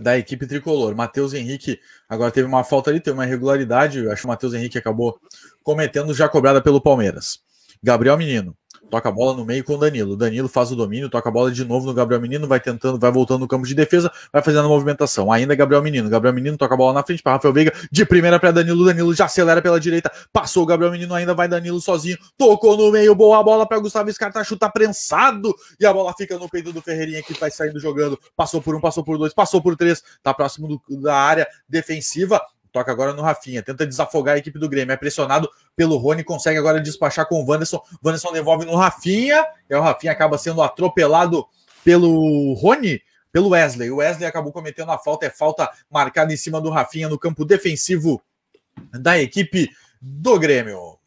da equipe tricolor. Matheus Henrique agora teve uma falta ali, teve uma irregularidade, acho que o Matheus Henrique acabou cometendo já cobrada pelo Palmeiras. Gabriel Menino, toca a bola no meio com o Danilo. O Danilo faz o domínio, toca a bola de novo no Gabriel Menino, vai tentando, vai voltando no campo de defesa, vai fazendo a movimentação. Ainda é Gabriel Menino. Gabriel Menino toca a bola na frente para Rafael Veiga, de primeira para Danilo. Danilo já acelera pela direita, passou o Gabriel Menino, ainda vai Danilo sozinho, tocou no meio, boa bola para Gustavo Scarta, chuta prensado e a bola fica no peito do Ferreirinha que vai saindo jogando. Passou por um, passou por dois, passou por três, tá próximo do, da área defensiva. Toca agora no Rafinha. Tenta desafogar a equipe do Grêmio. É pressionado pelo Rony. Consegue agora despachar com o Wanderson. Wanderson devolve no Rafinha. E o Rafinha acaba sendo atropelado pelo Rony pelo Wesley. O Wesley acabou cometendo a falta, é falta marcada em cima do Rafinha no campo defensivo da equipe do Grêmio.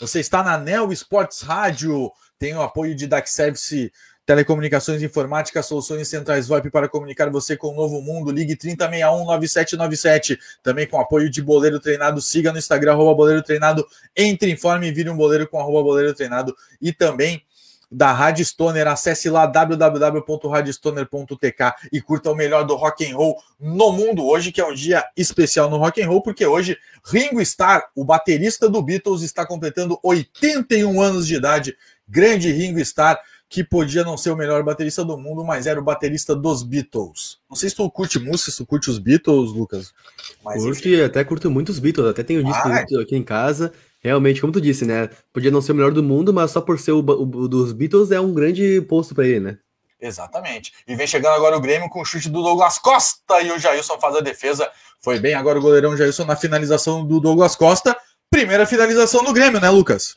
Você está na Nel Esportes Rádio, tem o apoio de Dax Service Telecomunicações Informática, soluções centrais VoIP para comunicar você com o novo mundo. Ligue 3061 9797. Também com apoio de Boleiro Treinado. Siga no Instagram, arroba Boleiro Treinado. Entre, informe e vire um boleiro com arroba Boleiro Treinado. E também da Rádio Stoner. Acesse lá www.radiostoner.tk e curta o melhor do rock and roll no mundo hoje, que é um dia especial no rock and roll, porque hoje Ringo Starr, o baterista do Beatles, está completando 81 anos de idade. Grande Ringo Starr que podia não ser o melhor baterista do mundo, mas era o baterista dos Beatles. Não sei se tu curte música, se tu curte os Beatles, Lucas. Mas curte, até curto muito os Beatles, até tenho o disco ah, aqui em casa. Realmente, como tu disse, né? Podia não ser o melhor do mundo, mas só por ser o, o dos Beatles é um grande posto para ele, né? Exatamente. E vem chegando agora o Grêmio com o chute do Douglas Costa e o Jailson faz a defesa. Foi bem agora o goleirão Jailson na finalização do Douglas Costa. Primeira finalização do Grêmio, né, Lucas?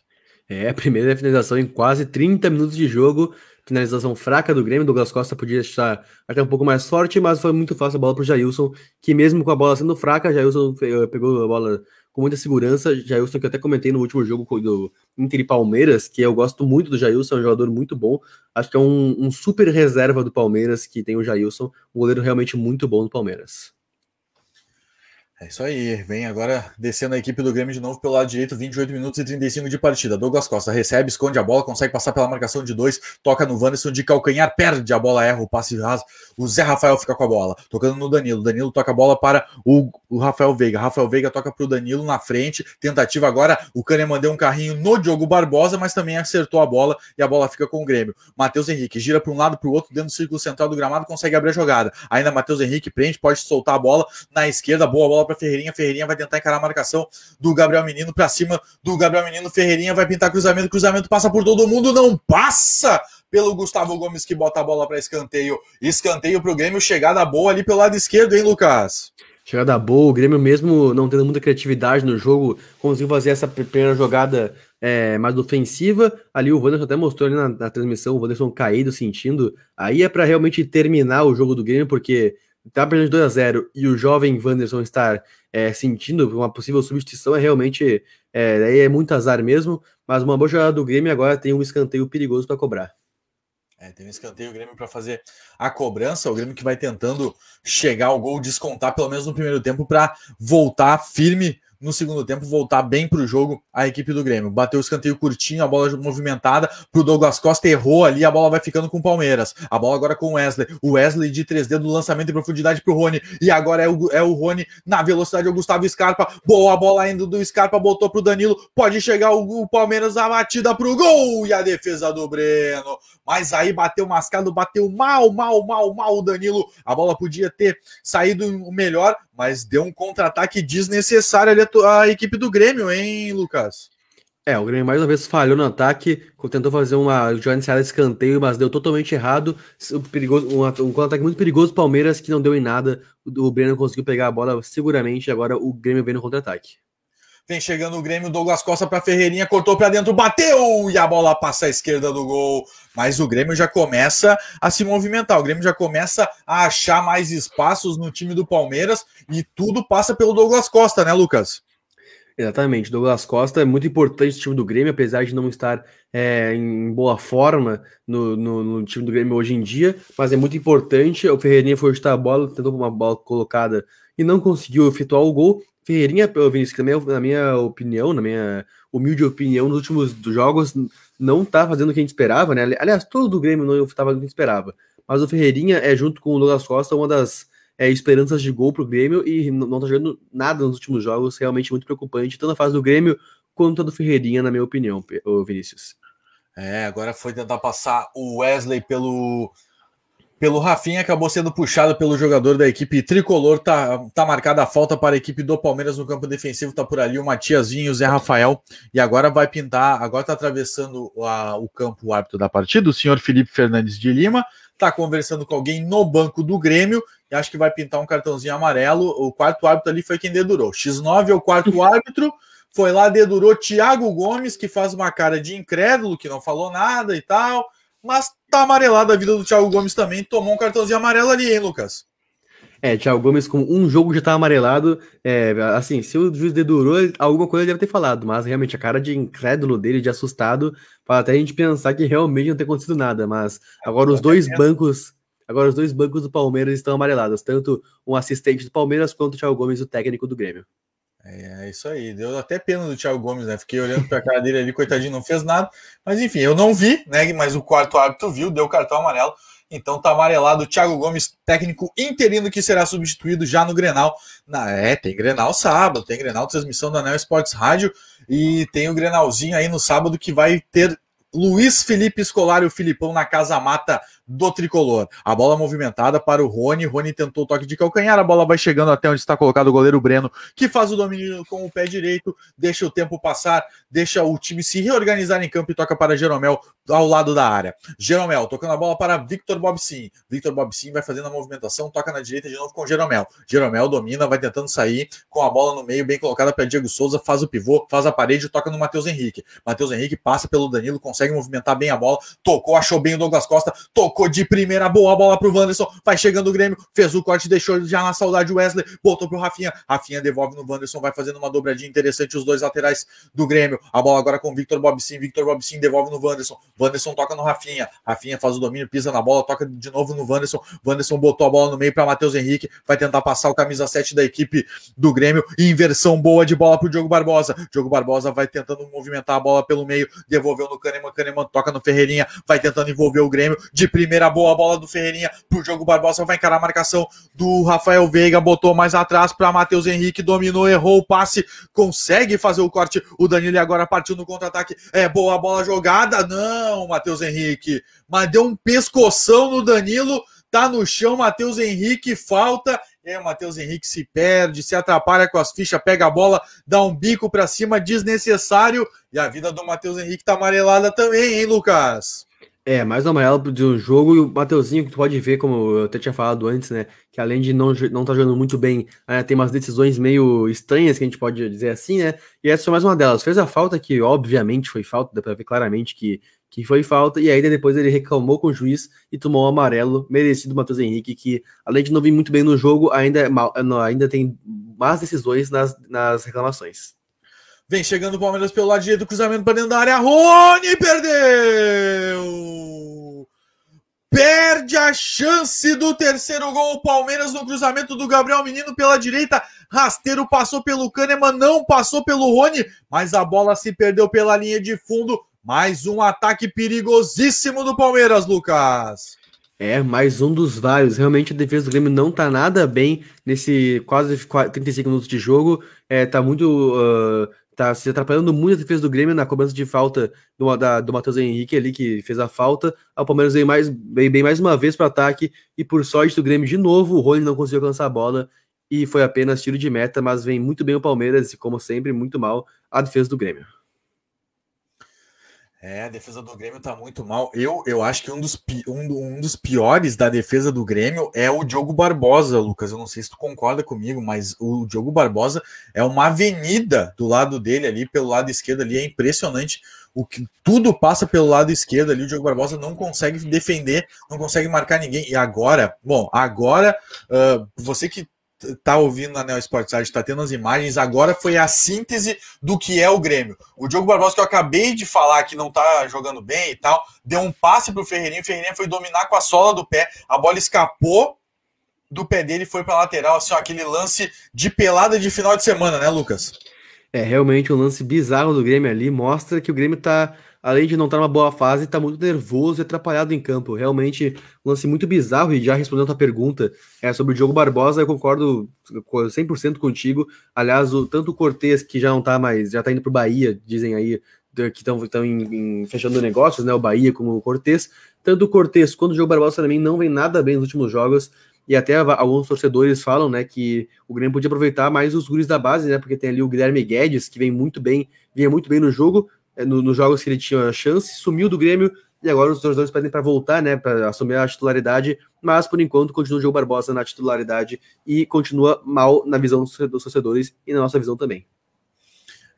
É, a primeira finalização em quase 30 minutos de jogo. Finalização fraca do Grêmio. Douglas Costa podia estar até um pouco mais forte, mas foi muito fácil a bola para o Jailson, que mesmo com a bola sendo fraca, Jailson eh, pegou a bola com muita segurança. Jailson, que eu até comentei no último jogo do Inter e Palmeiras, que eu gosto muito do Jailson, é um jogador muito bom. Acho que é um, um super reserva do Palmeiras que tem o Jailson, um goleiro realmente muito bom do Palmeiras. É isso aí, vem agora descendo a equipe do Grêmio de novo pelo lado direito, 28 minutos e 35 de partida. Douglas Costa recebe, esconde a bola, consegue passar pela marcação de dois, toca no Wanderson de calcanhar, perde a bola, erra o passe raso. O Zé Rafael fica com a bola, tocando no Danilo. Danilo toca a bola para o, o Rafael Veiga. Rafael Veiga toca para o Danilo na frente, tentativa agora. O Kahneman deu um carrinho no Diogo Barbosa, mas também acertou a bola e a bola fica com o Grêmio. Matheus Henrique gira para um lado, para o outro, dentro do círculo central do gramado, consegue abrir a jogada. Ainda Matheus Henrique prende, pode soltar a bola na esquerda, boa bola para Ferreirinha. Ferreirinha vai tentar encarar a marcação do Gabriel Menino para cima do Gabriel Menino. Ferreirinha vai pintar cruzamento, cruzamento passa por todo mundo, não passa pelo Gustavo Gomes que bota a bola para escanteio. Escanteio para o Grêmio, chegada boa ali pelo lado esquerdo, hein, Lucas? Chegada boa, o Grêmio mesmo não tendo muita criatividade no jogo, conseguiu fazer essa primeira jogada é, mais ofensiva. Ali o Wanderson até mostrou ali na, na transmissão, o Wanderson caído, sentindo. Aí é para realmente terminar o jogo do Grêmio, porque tá perdendo 2 a 0 e o jovem Wanderson estar é, sentindo uma possível substituição é realmente é, é muito azar mesmo, mas uma boa jogada do Grêmio agora tem um escanteio perigoso para cobrar. É, tem um escanteio o Grêmio para fazer a cobrança, o Grêmio que vai tentando chegar ao gol, descontar pelo menos no primeiro tempo para voltar firme no segundo tempo voltar bem para o jogo a equipe do Grêmio. Bateu o escanteio curtinho, a bola movimentada para o Douglas Costa, errou ali, a bola vai ficando com o Palmeiras. A bola agora com o Wesley. O Wesley de 3 d do lançamento em profundidade para o Rony. E agora é o, é o Rony na velocidade, é o Gustavo Scarpa. Boa bola ainda do Scarpa, botou para o Danilo. Pode chegar o, o Palmeiras, a batida para o gol e a defesa do Breno. Mas aí bateu mascado, bateu mal, mal, mal, mal o Danilo. A bola podia ter saído melhor, mas deu um contra-ataque desnecessário ali a, equipe do Grêmio, hein, Lucas? É, o Grêmio mais uma vez falhou no ataque, tentou fazer uma Johnny escanteio, mas deu totalmente errado. Perigoso, um, um, ataque muito perigoso do Palmeiras que não deu em nada. O, o Breno conseguiu pegar a bola seguramente, agora o Grêmio vem no contra-ataque vem chegando o Grêmio, Douglas Costa para Ferreirinha, cortou para dentro, bateu e a bola passa à esquerda do gol. Mas o Grêmio já começa a se movimentar, o Grêmio já começa a achar mais espaços no time do Palmeiras e tudo passa pelo Douglas Costa, né, Lucas? Exatamente, Douglas Costa é muito importante no time do Grêmio, apesar de não estar é, em boa forma no, no, no, time do Grêmio hoje em dia, mas é muito importante. O Ferreirinha foi chutar a bola, tentou uma bola colocada e não conseguiu efetuar o gol. Ferreirinha, Vinícius, que na minha, na minha opinião, na minha humilde opinião, nos últimos jogos não tá fazendo o que a gente esperava, né? Aliás, todo o Grêmio não estava fazendo o que a gente esperava. Mas o Ferreirinha é, junto com o Douglas Costa, uma das é, esperanças de gol pro Grêmio e não tá jogando nada nos últimos jogos, realmente muito preocupante, tanto na fase do Grêmio quanto a do Ferreirinha, na minha opinião, Vinícius. É, agora foi tentar passar o Wesley pelo pelo Rafinha, acabou sendo puxado pelo jogador da equipe tricolor. Tá, tá marcada a falta para a equipe do Palmeiras no campo defensivo. Tá por ali o Matiasinho, o Zé Rafael. E agora vai pintar, agora tá atravessando a, o campo o árbitro da partida, o senhor Felipe Fernandes de Lima. Tá conversando com alguém no banco do Grêmio e acho que vai pintar um cartãozinho amarelo. O quarto árbitro ali foi quem dedurou. X9 é o quarto árbitro. Foi lá, dedurou Thiago Gomes, que faz uma cara de incrédulo, que não falou nada e tal mas tá amarelada a vida do Thiago Gomes também. Tomou um cartãozinho amarelo ali, hein, Lucas? É, Thiago Gomes com um jogo já tá amarelado. É, assim, se o juiz dedurou, alguma coisa ele deve ter falado, mas realmente a cara de incrédulo dele, de assustado, para até a gente pensar que realmente não tem acontecido nada. Mas agora os dois bancos. Agora os dois bancos do Palmeiras estão amarelados, tanto um assistente do Palmeiras quanto o Thiago Gomes, o técnico do Grêmio. É, é, isso aí. Deu até pena do Thiago Gomes, né? Fiquei olhando para a cara dele ali, coitadinho, não fez nada. Mas enfim, eu não vi, né? Mas o quarto árbitro viu, deu cartão amarelo. Então tá amarelado o Thiago Gomes, técnico interino que será substituído já no Grenal. Na, é, tem Grenal sábado, tem Grenal transmissão da Neo Sports Rádio e tem o Grenalzinho aí no sábado que vai ter Luiz Felipe Escolar e o Filipão na Casa Mata do tricolor. A bola movimentada para o Rony. Rony tentou o toque de calcanhar. A bola vai chegando até onde está colocado o goleiro Breno, que faz o domínio com o pé direito, deixa o tempo passar, deixa o time se reorganizar em campo e toca para Jeromel ao lado da área. Jeromel tocando a bola para Victor Bobsin. Victor Bobsin vai fazendo a movimentação, toca na direita de novo com Jeromel. Jeromel domina, vai tentando sair com a bola no meio, bem colocada para Diego Souza, faz o pivô, faz a parede, toca no Matheus Henrique. Matheus Henrique passa pelo Danilo, consegue movimentar bem a bola, tocou, achou bem o Douglas Costa, tocou tocou de primeira, boa bola pro Wanderson, vai chegando o Grêmio, fez o corte, deixou já na saudade o Wesley, botou pro Rafinha, Rafinha devolve no Wanderson, vai fazendo uma dobradinha interessante os dois laterais do Grêmio, a bola agora com Victor Bobsin, Victor Bobsin devolve no Wanderson, Wanderson toca no Rafinha, Rafinha faz o domínio, pisa na bola, toca de novo no Wanderson, Wanderson botou a bola no meio para Matheus Henrique, vai tentar passar o camisa 7 da equipe do Grêmio, inversão boa de bola pro Diogo Barbosa, Diogo Barbosa vai tentando movimentar a bola pelo meio, devolveu no Kahneman, Kahneman toca no Ferreirinha, vai tentando envolver o Grêmio de primeira primeira boa bola do Ferreirinha pro jogo Barbosa, vai encarar a marcação do Rafael Veiga, botou mais atrás para Matheus Henrique, dominou, errou o passe, consegue fazer o corte. O Danilo agora partiu no contra-ataque. É boa bola jogada, não, Matheus Henrique, mas deu um pescoção no Danilo, tá no chão, Matheus Henrique falta. É, Matheus Henrique se perde, se atrapalha com as fichas, pega a bola, dá um bico para cima, desnecessário. E a vida do Matheus Henrique tá amarelada também, hein, Lucas? É, mais um amarelo de um jogo e o Mateuzinho, que tu pode ver, como eu até tinha falado antes, né? Que além de não, não tá jogando muito bem, né, tem umas decisões meio estranhas que a gente pode dizer assim, né? E essa foi mais uma delas. Fez a falta, que obviamente foi falta, dá pra ver claramente que, que foi falta, e ainda depois ele reclamou com o juiz e tomou o um amarelo merecido do Matheus Henrique, que além de não vir muito bem no jogo, ainda, é ainda tem más decisões nas, nas reclamações. Vem chegando o Palmeiras pelo lado direito, cruzamento para dentro da área. Rony perdeu! Perde a chance do terceiro gol. O Palmeiras no cruzamento do Gabriel Menino pela direita. Rasteiro passou pelo Kahneman, não passou pelo Rony, mas a bola se perdeu pela linha de fundo. Mais um ataque perigosíssimo do Palmeiras, Lucas. É, mais um dos vários. Realmente a defesa do Grêmio não tá nada bem nesse quase 35 minutos de jogo. É, tá muito. Uh tá se atrapalhando muito a defesa do Grêmio na cobrança de falta do, da, do Matheus Henrique ali, que fez a falta. Ah, o Palmeiras veio, mais, veio bem mais uma vez para ataque e, por sorte do Grêmio, de novo, o Rony não conseguiu alcançar a bola e foi apenas tiro de meta, mas vem muito bem o Palmeiras e, como sempre, muito mal a defesa do Grêmio. É, a defesa do Grêmio tá muito mal. Eu, eu acho que um dos, um, um dos piores da defesa do Grêmio é o Diogo Barbosa, Lucas. Eu não sei se tu concorda comigo, mas o Diogo Barbosa é uma avenida do lado dele ali, pelo lado esquerdo ali. É impressionante. O que tudo passa pelo lado esquerdo ali. O Diogo Barbosa não consegue defender, não consegue marcar ninguém. E agora, bom, agora uh, você que tá ouvindo na Neo Sports Side, tá tendo as imagens, agora foi a síntese do que é o Grêmio. O Diogo Barbosa, que eu acabei de falar que não tá jogando bem e tal, deu um passe pro Ferreirinho, o Ferreirinho foi dominar com a sola do pé, a bola escapou do pé dele e foi pra lateral, assim, ó, aquele lance de pelada de final de semana, né, Lucas? É, realmente um lance bizarro do Grêmio ali, mostra que o Grêmio tá além de não estar numa boa fase, está muito nervoso e atrapalhado em campo. Realmente, um lance muito bizarro. E já respondendo a tua pergunta é, sobre o Diogo Barbosa, eu concordo 100% contigo. Aliás, o, tanto o Cortez, que já não está mais, já está indo para o Bahia, dizem aí, que estão em, em, fechando negócios, né? O Bahia como o Cortez. Tanto o Cortez quanto o Diogo Barbosa também não vem nada bem nos últimos jogos. E até alguns torcedores falam, né, que o Grêmio podia aproveitar mais os guris da base, né, porque tem ali o Guilherme Guedes, que vem muito bem, vinha muito bem no jogo, é, no, nos jogos que ele tinha a chance, sumiu do Grêmio e agora os torcedores pedem para voltar, né, para assumir a titularidade, mas por enquanto continua o Diogo Barbosa na titularidade e continua mal na visão dos torcedores e na nossa visão também.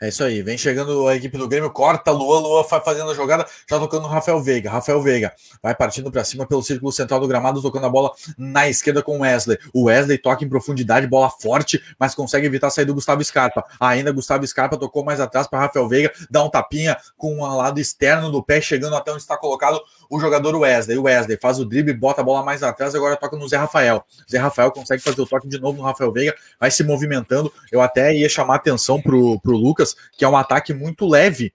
É isso aí, vem chegando a equipe do Grêmio, corta Luan, Luan vai fazendo a jogada, já tocando o Rafael Veiga. Rafael Veiga vai partindo para cima pelo círculo central do gramado, tocando a bola na esquerda com o Wesley. O Wesley toca em profundidade, bola forte, mas consegue evitar sair do Gustavo Scarpa. Ainda Gustavo Scarpa tocou mais atrás para Rafael Veiga, dá um tapinha com o lado externo do pé, chegando até onde está colocado o jogador Wesley. O Wesley faz o drible, bota a bola mais atrás, agora toca no Zé Rafael. Zé Rafael consegue fazer o toque de novo no Rafael Veiga, vai se movimentando. Eu até ia chamar atenção pro, pro Lucas, que é um ataque muito leve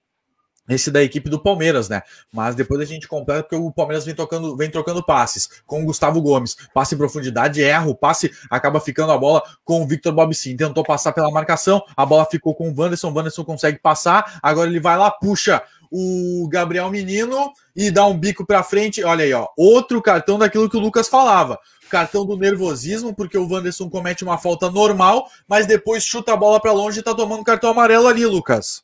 esse da equipe do Palmeiras, né? Mas depois a gente completa porque o Palmeiras vem tocando, vem trocando passes com o Gustavo Gomes. Passe em profundidade, erra o passe, acaba ficando a bola com o Victor Bobsin. Tentou passar pela marcação, a bola ficou com o Wanderson, o Wanderson consegue passar, agora ele vai lá, puxa o Gabriel Menino e dá um bico para frente. Olha aí, ó, outro cartão daquilo que o Lucas falava. Cartão do nervosismo, porque o Wanderson comete uma falta normal, mas depois chuta a bola para longe e tá tomando cartão amarelo ali, Lucas.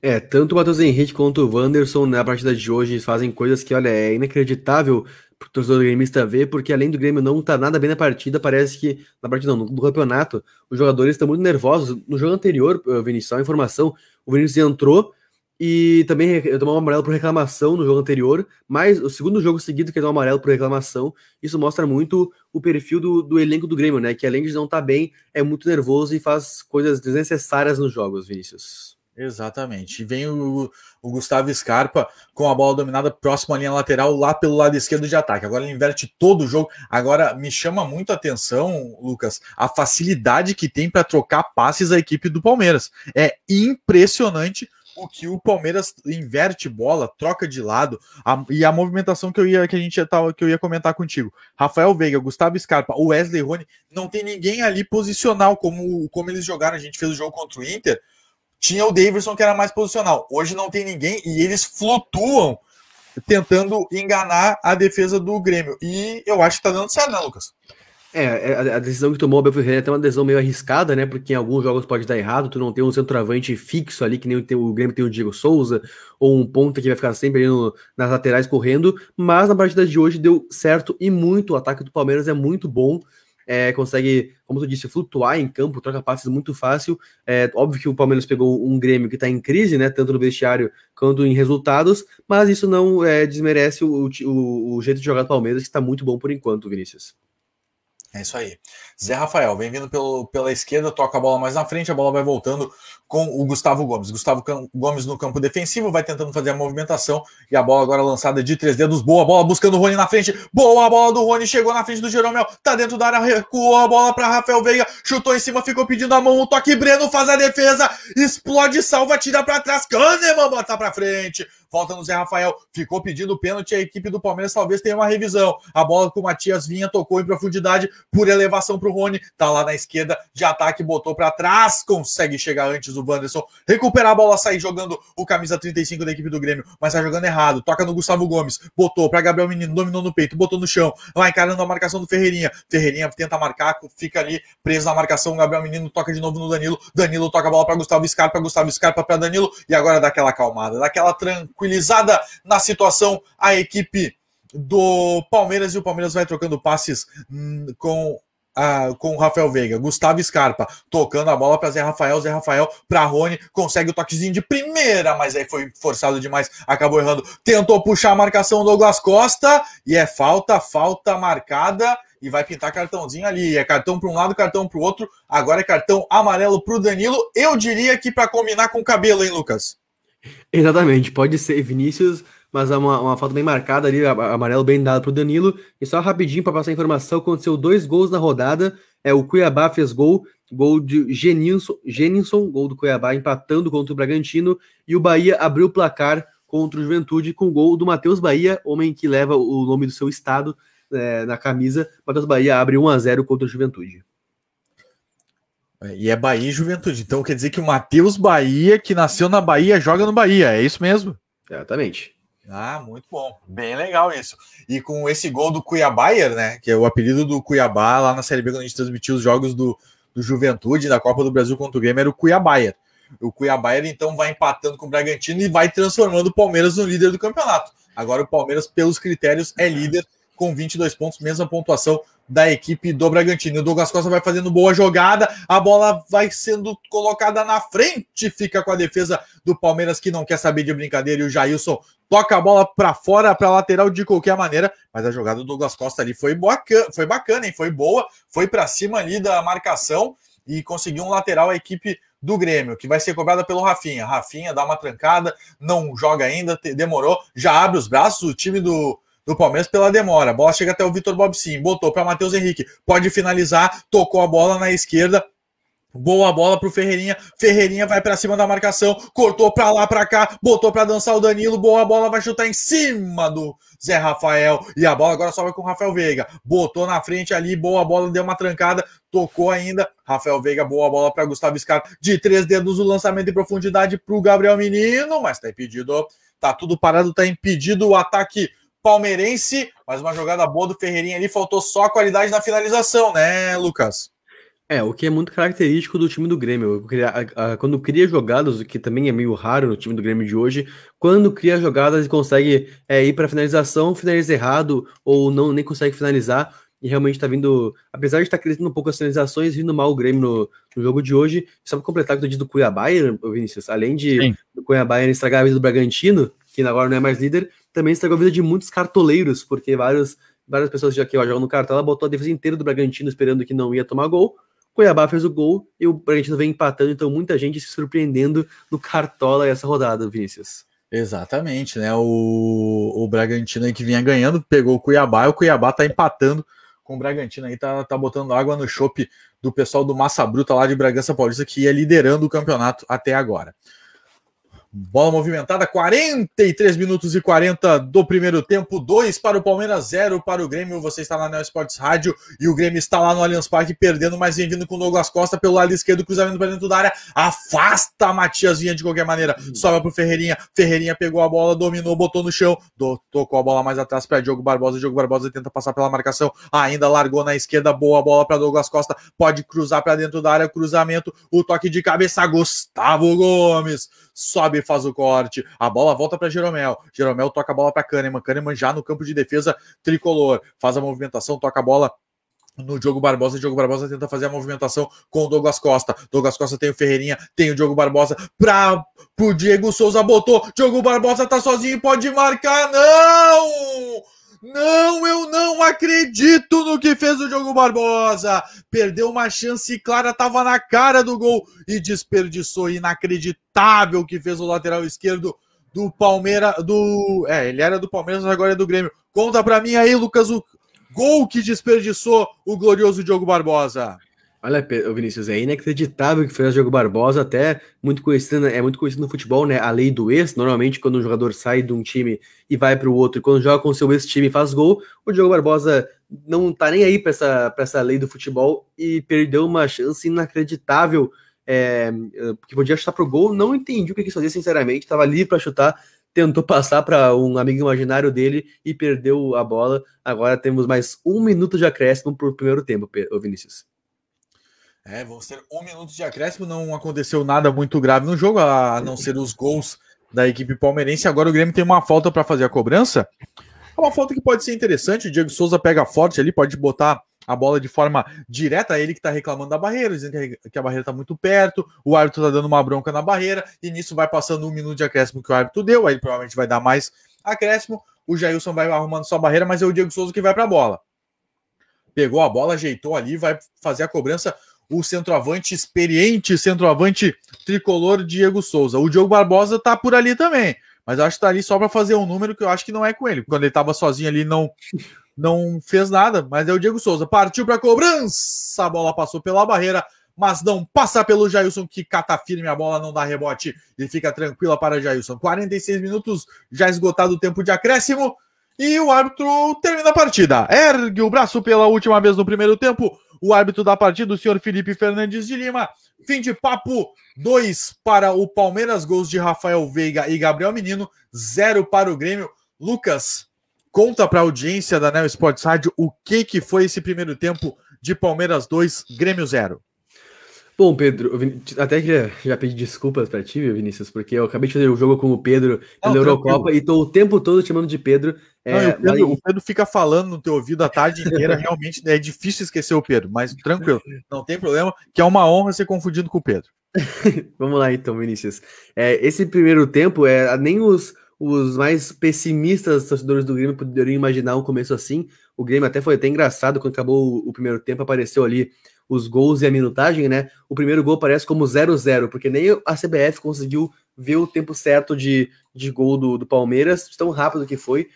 É, tanto o Matheus Henrique quanto o Wanderson na partida de hoje fazem coisas que, olha, é inacreditável pro torcedor gremista ver, porque além do Grêmio não tá nada bem na partida, parece que, na partida não, no campeonato, os jogadores estão muito nervosos. No jogo anterior, eh, Vinícius, só uma informação, o Vinícius entrou, e também eu tomou um amarelo por reclamação no jogo anterior, mas o segundo jogo seguido que eu é deu um amarelo por reclamação, isso mostra muito o perfil do, do elenco do Grêmio, né? Que além de não estar tá bem, é muito nervoso e faz coisas desnecessárias nos jogos, Vinícius. Exatamente. E vem o, o Gustavo Scarpa com a bola dominada próximo à linha lateral, lá pelo lado esquerdo de ataque. Agora ele inverte todo o jogo. Agora me chama muito a atenção, Lucas, a facilidade que tem para trocar passes a equipe do Palmeiras. É impressionante o que o Palmeiras inverte bola, troca de lado, a, e a movimentação que eu ia que a gente ia, que eu ia comentar contigo. Rafael Veiga, Gustavo Scarpa, Wesley Rony, não tem ninguém ali posicional como como eles jogaram, a gente fez o jogo contra o Inter, tinha o Davidson que era mais posicional. Hoje não tem ninguém e eles flutuam tentando enganar a defesa do Grêmio. E eu acho que tá dando certo, né, Lucas? É, é a decisão que tomou o Belfry é até uma decisão meio arriscada, né? Porque em alguns jogos pode dar errado, tu não tem um centroavante fixo ali, que nem o, Grêmio tem o Diego Souza, ou um ponta que vai ficar sempre ali no, nas laterais correndo, mas na partida de hoje deu certo e muito, o ataque do Palmeiras é muito bom, é, consegue, como tu disse, flutuar em campo, troca passes muito fácil, é, óbvio que o Palmeiras pegou um Grêmio que está em crise, né? Tanto no vestiário quanto em resultados, mas isso não é, desmerece o, o, o jeito de jogar do Palmeiras, que está muito bom por enquanto, Vinícius. É isso aí. Zé Rafael, vem vindo pela esquerda, toca a bola mais na frente, a bola vai voltando com o Gustavo Gomes. Gustavo Gomes no campo defensivo, vai tentando fazer a movimentação e a bola agora lançada de três dedos. Boa bola buscando o Rony na frente. Boa a bola do Rony, chegou na frente do Jeromel, tá dentro da área, recuou a bola para Rafael Veiga, chutou em cima, ficou pedindo a mão, o toque Breno faz a defesa, explode, salva, tira para trás. Kahneman bota para frente volta no Zé Rafael, ficou pedindo pênalti, a equipe do Palmeiras talvez tenha uma revisão. A bola com o Matias Vinha tocou em profundidade por elevação para o Rony, tá lá na esquerda de ataque, botou para trás, consegue chegar antes do Wanderson, recuperar a bola, sair jogando o camisa 35 da equipe do Grêmio, mas tá jogando errado, toca no Gustavo Gomes, botou para Gabriel Menino, dominou no peito, botou no chão, vai encarando a marcação do Ferreirinha, Ferreirinha tenta marcar, fica ali preso na marcação, Gabriel Menino toca de novo no Danilo, Danilo toca a bola para Gustavo Scarpa, Gustavo Scarpa para Danilo, e agora dá aquela acalmada, dá aquela tranquilidade tranquilizada na situação a equipe do Palmeiras e o Palmeiras vai trocando passes hum, com ah, com o Rafael Veiga. Gustavo Scarpa tocando a bola para Zé Rafael. Zé Rafael para Rony. Consegue o toquezinho de primeira, mas aí foi forçado demais. Acabou errando. Tentou puxar a marcação do Douglas Costa. E é falta, falta marcada. E vai pintar cartãozinho ali. É cartão para um lado, cartão para o outro. Agora é cartão amarelo para o Danilo. Eu diria que para combinar com o cabelo, hein, Lucas? Exatamente, pode ser Vinícius, mas é uma, uma falta bem marcada ali, amarelo bem dado para o Danilo. E só rapidinho para passar a informação: aconteceu dois gols na rodada. É, o Cuiabá fez gol, gol de Geninson, Geninson, gol do Cuiabá, empatando contra o Bragantino. E o Bahia abriu o placar contra o Juventude com o gol do Matheus Bahia, homem que leva o nome do seu estado é, na camisa. Matheus Bahia abre 1 a 0 contra o Juventude. É, e é Bahia e Juventude. Então quer dizer que o Matheus Bahia, que nasceu na Bahia, joga no Bahia. É isso mesmo? Exatamente. Ah, muito bom. Bem legal isso. E com esse gol do Cuiabá, né? Que é o apelido do Cuiabá lá na Série B, quando a gente transmitiu os jogos do, do Juventude da Copa do Brasil contra o Grêmio, era o Cuiabá. O Cuiabá então vai empatando com o Bragantino e vai transformando o Palmeiras no líder do campeonato. Agora o Palmeiras, pelos critérios, é líder com 22 pontos, mesma pontuação da equipe do Bragantino. O Douglas Costa vai fazendo boa jogada, a bola vai sendo colocada na frente, fica com a defesa do Palmeiras que não quer saber de brincadeira e o Jailson toca a bola para fora, para lateral de qualquer maneira, mas a jogada do Douglas Costa ali foi bacana, foi bacana, hein? Foi boa, foi para cima ali da marcação e conseguiu um lateral a equipe do Grêmio, que vai ser cobrada pelo Rafinha. Rafinha dá uma trancada, não joga ainda, demorou, já abre os braços, o time do do Palmeiras pela demora. A bola chega até o Vitor Bobsin, botou para Matheus Henrique, pode finalizar, tocou a bola na esquerda, Boa bola pro Ferreirinha. Ferreirinha vai para cima da marcação, cortou para lá, para cá, botou para dançar o Danilo. Boa bola, vai chutar em cima do Zé Rafael. E a bola agora sobe com o Rafael Veiga. Botou na frente ali, boa bola, deu uma trancada, tocou ainda. Rafael Veiga, boa bola para Gustavo Scarpa. De três dedos o lançamento em profundidade pro Gabriel Menino, mas tá impedido. Tá tudo parado, tá impedido o ataque palmeirense, mas uma jogada boa do Ferreirinha ali, faltou só a qualidade na finalização, né, Lucas? É, o que é muito característico do time do Grêmio. Quando cria jogadas, o que também é meio raro no time do Grêmio de hoje, quando cria jogadas e consegue é, ir para finalização, finaliza errado ou não nem consegue finalizar. E realmente está vindo, apesar de estar tá crescendo um pouco as finalizações, vindo mal o Grêmio no, no jogo de hoje. Só para completar o que disse do Cuiabá, Vinícius, além de Sim. do Cuiabá estragar a vida do Bragantino, que agora não é mais líder, também estragou a vida de muitos cartoleiros, porque vários, várias pessoas já que ó, jogam no cartola botou a defesa inteira do Bragantino esperando que não ia tomar gol. Cuiabá fez o gol e o Bragantino vem empatando, então muita gente se surpreendendo no Cartola essa rodada, Vinícius. Exatamente, né? O, o Bragantino aí que vinha ganhando, pegou o Cuiabá e o Cuiabá tá empatando com o Bragantino aí, tá, tá botando água no chope do pessoal do Massa Bruta lá de Bragança Paulista que ia liderando o campeonato até agora. Bola movimentada, 43 minutos e 40 do primeiro tempo, 2 para o Palmeiras, 0 para o Grêmio. Você está na Neo Sports Rádio e o Grêmio está lá no Allianz Parque perdendo, mas vem vindo com o Douglas Costa pelo lado esquerdo, cruzamento para dentro da área. Afasta a Matiasinha de qualquer maneira, hum. sobe para o Ferreirinha. Ferreirinha pegou a bola, dominou, botou no chão, tocou a bola mais atrás para Diogo Barbosa. Diogo Barbosa tenta passar pela marcação, ainda largou na esquerda, boa bola para Douglas Costa, pode cruzar para dentro da área, cruzamento, o toque de cabeça, Gustavo Gomes sobe e faz o corte, a bola volta para Jeromel, Jeromel toca a bola para Kahneman, Kahneman já no campo de defesa tricolor, faz a movimentação, toca a bola no Diogo Barbosa, Diogo Barbosa tenta fazer a movimentação com o Douglas Costa. Douglas Costa tem o Ferreirinha, tem o Diogo Barbosa para o Diego Souza botou. Diogo Barbosa tá sozinho, pode marcar não! Não, eu não acredito no que fez o Diogo Barbosa. Perdeu uma chance clara, estava na cara do gol e desperdiçou. Inacreditável que fez o lateral esquerdo do Palmeiras. Do... É, ele era do Palmeiras, agora é do Grêmio. Conta para mim aí, Lucas, o gol que desperdiçou o glorioso Diogo Barbosa. Olha, Vinícius, é inacreditável que fez o Diego Barbosa, até muito conhecido, é muito conhecido no futebol, né? A lei do ex, normalmente quando um jogador sai de um time e vai para o outro, e quando joga com o seu ex-time e faz gol, o Diego Barbosa não tá nem aí para essa, essa lei do futebol e perdeu uma chance inacreditável, é, que podia chutar pro gol, não entendi o que ele fazia, sinceramente, estava livre para chutar, tentou passar para um amigo imaginário dele e perdeu a bola. Agora temos mais um minuto de acréscimo para o primeiro tempo, Vinícius. É, vão ser um minuto de acréscimo. Não aconteceu nada muito grave no jogo, a não ser os gols da equipe palmeirense. Agora o Grêmio tem uma falta para fazer a cobrança. É uma falta que pode ser interessante. O Diego Souza pega forte ali, pode botar a bola de forma direta. Ele que está reclamando da barreira, dizendo que a barreira está muito perto. O árbitro está dando uma bronca na barreira. E nisso vai passando um minuto de acréscimo que o árbitro deu. Aí ele provavelmente vai dar mais acréscimo. O Jailson vai arrumando sua barreira, mas é o Diego Souza que vai para a bola. Pegou a bola, ajeitou ali, vai fazer a cobrança o centroavante experiente, centroavante tricolor Diego Souza. O Diogo Barbosa tá por ali também, mas acho que tá ali só para fazer um número que eu acho que não é com ele. Quando ele tava sozinho ali, não não fez nada, mas é o Diego Souza. Partiu para cobrança, a bola passou pela barreira, mas não passa pelo Jailson, que cata firme a bola, não dá rebote e fica tranquila para Jailson. 46 minutos, já esgotado o tempo de acréscimo. E o árbitro termina a partida. Ergue o braço pela última vez no primeiro tempo o árbitro da partida, o senhor Felipe Fernandes de Lima. Fim de papo, 2 para o Palmeiras, gols de Rafael Veiga e Gabriel Menino, 0 para o Grêmio. Lucas, conta para a audiência da Neo Sports Rádio o que, que foi esse primeiro tempo de Palmeiras 2, Grêmio 0. Bom, Pedro, Vin... até já, já pedi desculpas para ti, Vinícius, porque eu acabei de fazer o um jogo com o Pedro na Eurocopa e tô o tempo todo te chamando de Pedro. É, não, o, Pedro o, Pedro fica falando no teu ouvido a tarde inteira, realmente né, é difícil esquecer o Pedro, mas tranquilo, não tem problema, que é uma honra ser confundido com o Pedro. Vamos lá então, Vinícius. É, esse primeiro tempo, é, nem os, os mais pessimistas torcedores do Grêmio poderiam imaginar um começo assim. O Grêmio até foi até engraçado quando acabou o, o primeiro tempo, apareceu ali os gols e a minutagem, né? O primeiro gol parece como 0-0, porque nem a CBF conseguiu ver o tempo certo de, de gol do, do Palmeiras, tão rápido que foi.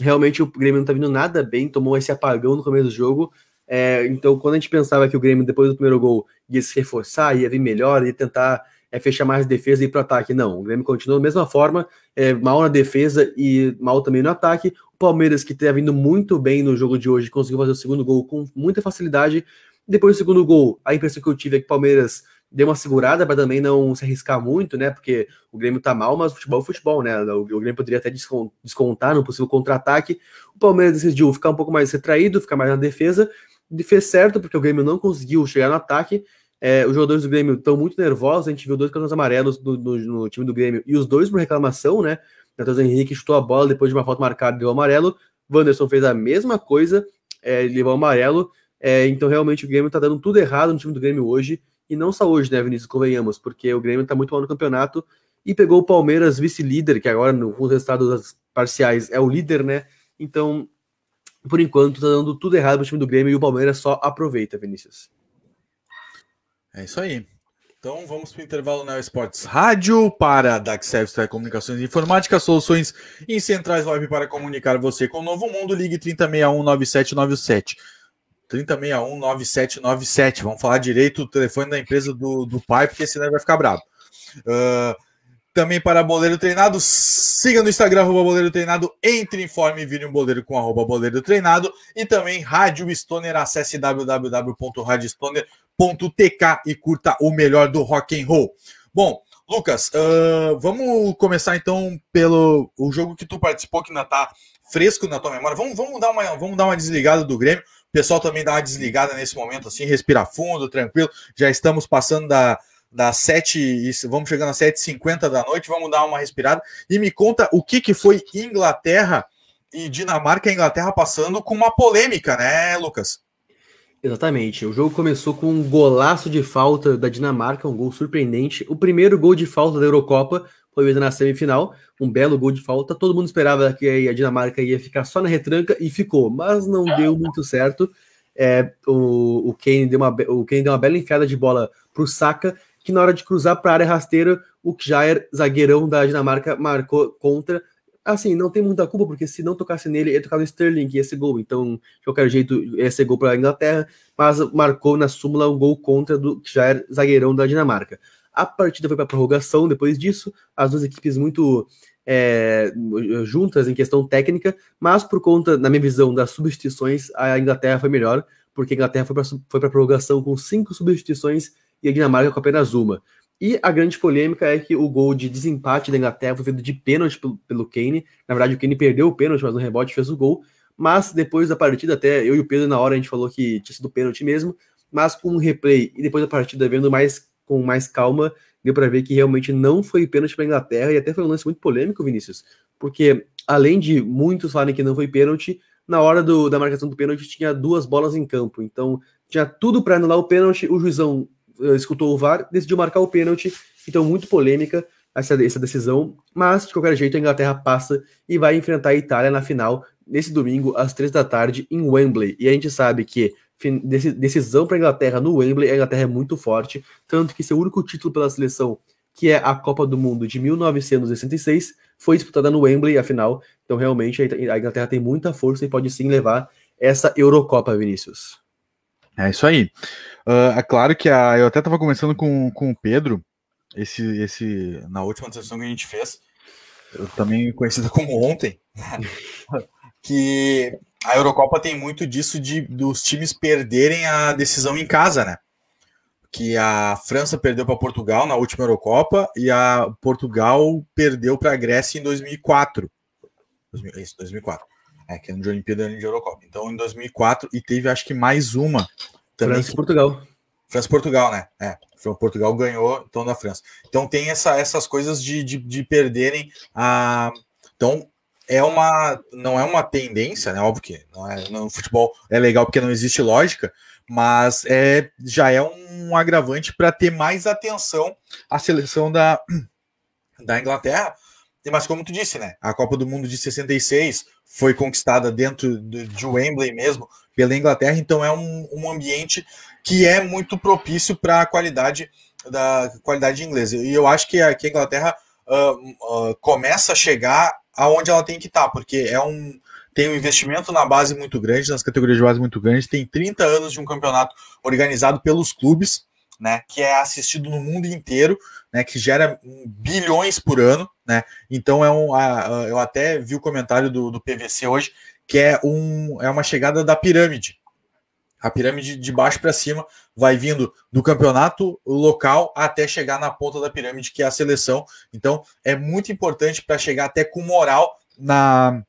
Realmente o Grêmio não tá vindo nada bem, tomou esse apagão no começo do jogo. É, então, quando a gente pensava que o Grêmio, depois do primeiro gol, ia se reforçar, ia vir melhor, ia tentar é, fechar mais a defesa e ir para o ataque, não. O Grêmio continuou da mesma forma, é, mal na defesa e mal também no ataque. O Palmeiras, que tá vindo muito bem no jogo de hoje, conseguiu fazer o segundo gol com muita facilidade. Depois do segundo gol, a impressão que eu tive é que o Palmeiras deu uma segurada para também não se arriscar muito, né? Porque o Grêmio tá mal, mas o futebol é futebol, né? O Grêmio poderia até descontar no possível contra-ataque. O Palmeiras decidiu ficar um pouco mais retraído, ficar mais na defesa. E fez certo, porque o Grêmio não conseguiu chegar no ataque. É, os jogadores do Grêmio estão muito nervosos. A gente viu dois cartões amarelos no, no, no, time do Grêmio e os dois por reclamação, né? Matheus Henrique chutou a bola depois de uma falta marcada, deu amarelo. Wanderson fez a mesma coisa, é, levou amarelo. É, então, realmente, o Grêmio tá dando tudo errado no time do Grêmio hoje. E não só hoje, né, Vinícius? Convenhamos, porque o Grêmio tá muito mal no campeonato e pegou o Palmeiras vice-líder, que agora, nos com os resultados parciais, é o líder, né? Então, por enquanto, tá dando tudo errado pro time do Grêmio e o Palmeiras só aproveita, Vinícius. É isso aí. Então vamos para o intervalo na Esportes Rádio para DAXERVIS Telecomunicações e Informática, soluções em centrais web para comunicar você com o novo mundo. Ligue 30619797. 3061 9797. Vamos falar direito o telefone da empresa do, do pai, porque senão ele vai ficar bravo. Uh, também para Boleiro Treinado, siga no Instagram, arroba Boleiro Treinado, entre em forma e vire um boleiro com arroba Boleiro Treinado. E também Rádio Stoner, acesse www.radiostoner.tk e curta o melhor do rock and roll. Bom, Lucas, uh, vamos começar então pelo o jogo que tu participou, que ainda tá fresco na tua memória. Vamos, vamos, dar, uma, vamos dar uma desligada do Grêmio, pessoal também dá uma desligada nesse momento, assim, respira fundo, tranquilo. Já estamos passando da, das 7, vamos chegando às 7h50 da noite, vamos dar uma respirada. E me conta o que, que foi Inglaterra e Dinamarca e Inglaterra passando com uma polêmica, né, Lucas? Exatamente. O jogo começou com um golaço de falta da Dinamarca, um gol surpreendente. O primeiro gol de falta da Eurocopa, foi Holanda na semifinal, um belo gol de falta. Todo mundo esperava que a Dinamarca ia ficar só na retranca e ficou, mas não deu muito certo. É, o, o, Kane deu uma, o Kane deu uma bela enfiada de bola para o Saka, que na hora de cruzar para a área rasteira, o Kjaer, zagueirão da Dinamarca, marcou contra. Assim, não tem muita culpa, porque se não tocasse nele, ia tocar no Sterling, ia ser gol. Então, de qualquer jeito, ia ser gol para a Inglaterra, mas marcou na súmula um gol contra do Kjaer, zagueirão da Dinamarca. A partida foi para prorrogação depois disso, as duas equipes muito é, juntas em questão técnica, mas por conta, na minha visão, das substituições, a Inglaterra foi melhor, porque a Inglaterra foi para foi a prorrogação com cinco substituições e a Dinamarca com apenas uma. E a grande polêmica é que o gol de desempate da Inglaterra foi feito de pênalti pelo, pelo Kane. Na verdade, o Kane perdeu o pênalti, mas no rebote fez o gol. Mas depois da partida, até eu e o Pedro, na hora, a gente falou que tinha sido pênalti mesmo. Mas com um replay e depois da partida, vendo mais com mais calma, deu para ver que realmente não foi pênalti para a Inglaterra e até foi um lance muito polêmico, Vinícius, porque além de muitos falarem que não foi pênalti, na hora do, da marcação do pênalti tinha duas bolas em campo, então tinha tudo para anular o pênalti, o juizão uh, escutou o VAR, decidiu marcar o pênalti, então muito polêmica essa, essa decisão, mas de qualquer jeito a Inglaterra passa e vai enfrentar a Itália na final nesse domingo às três da tarde em Wembley, e a gente sabe que decisão para a Inglaterra no Wembley. A Inglaterra é muito forte, tanto que seu único título pela seleção, que é a Copa do Mundo de 1966, foi disputada no Wembley, afinal. Então, realmente, a Inglaterra tem muita força e pode sim levar essa Eurocopa, Vinícius. É isso aí. Uh, é claro que a, eu até estava conversando com, com o Pedro, esse, esse, na última transmissão que a gente fez, eu também conhecido como ontem, que a Eurocopa tem muito disso de dos times perderem a decisão em casa, né? Que a França perdeu para Portugal na última Eurocopa e a Portugal perdeu para a Grécia em 2004. isso, 2004. É, que é de Olimpíada e de Eurocopa. Então, em 2004, e teve acho que mais uma. França e Portugal. França e Portugal, né? É, Portugal ganhou, então, da França. Então, tem essa, essas coisas de, de, de perderem a. Então, é uma não é uma tendência, né? Óbvio que não é, no futebol é legal porque não existe lógica, mas é já é um agravante para ter mais atenção à seleção da, da Inglaterra. Mas como tu disse, né? A Copa do Mundo de 66 foi conquistada dentro do, de Wembley mesmo pela Inglaterra, então é um, um ambiente que é muito propício para a qualidade da qualidade inglesa. E eu acho que aqui a Inglaterra uh, uh, começa a chegar aonde ela tem que estar, tá, porque é um tem um investimento na base muito grande, nas categorias de base muito grande, tem 30 anos de um campeonato organizado pelos clubes, né, que é assistido no mundo inteiro, né, que gera bilhões por ano, né? Então é um, a, a, eu até vi o comentário do, do PVC hoje que é um é uma chegada da pirâmide, a pirâmide de baixo para cima vai vindo do campeonato local até chegar na ponta da pirâmide, que é a seleção. Então, é muito importante para chegar até com moral na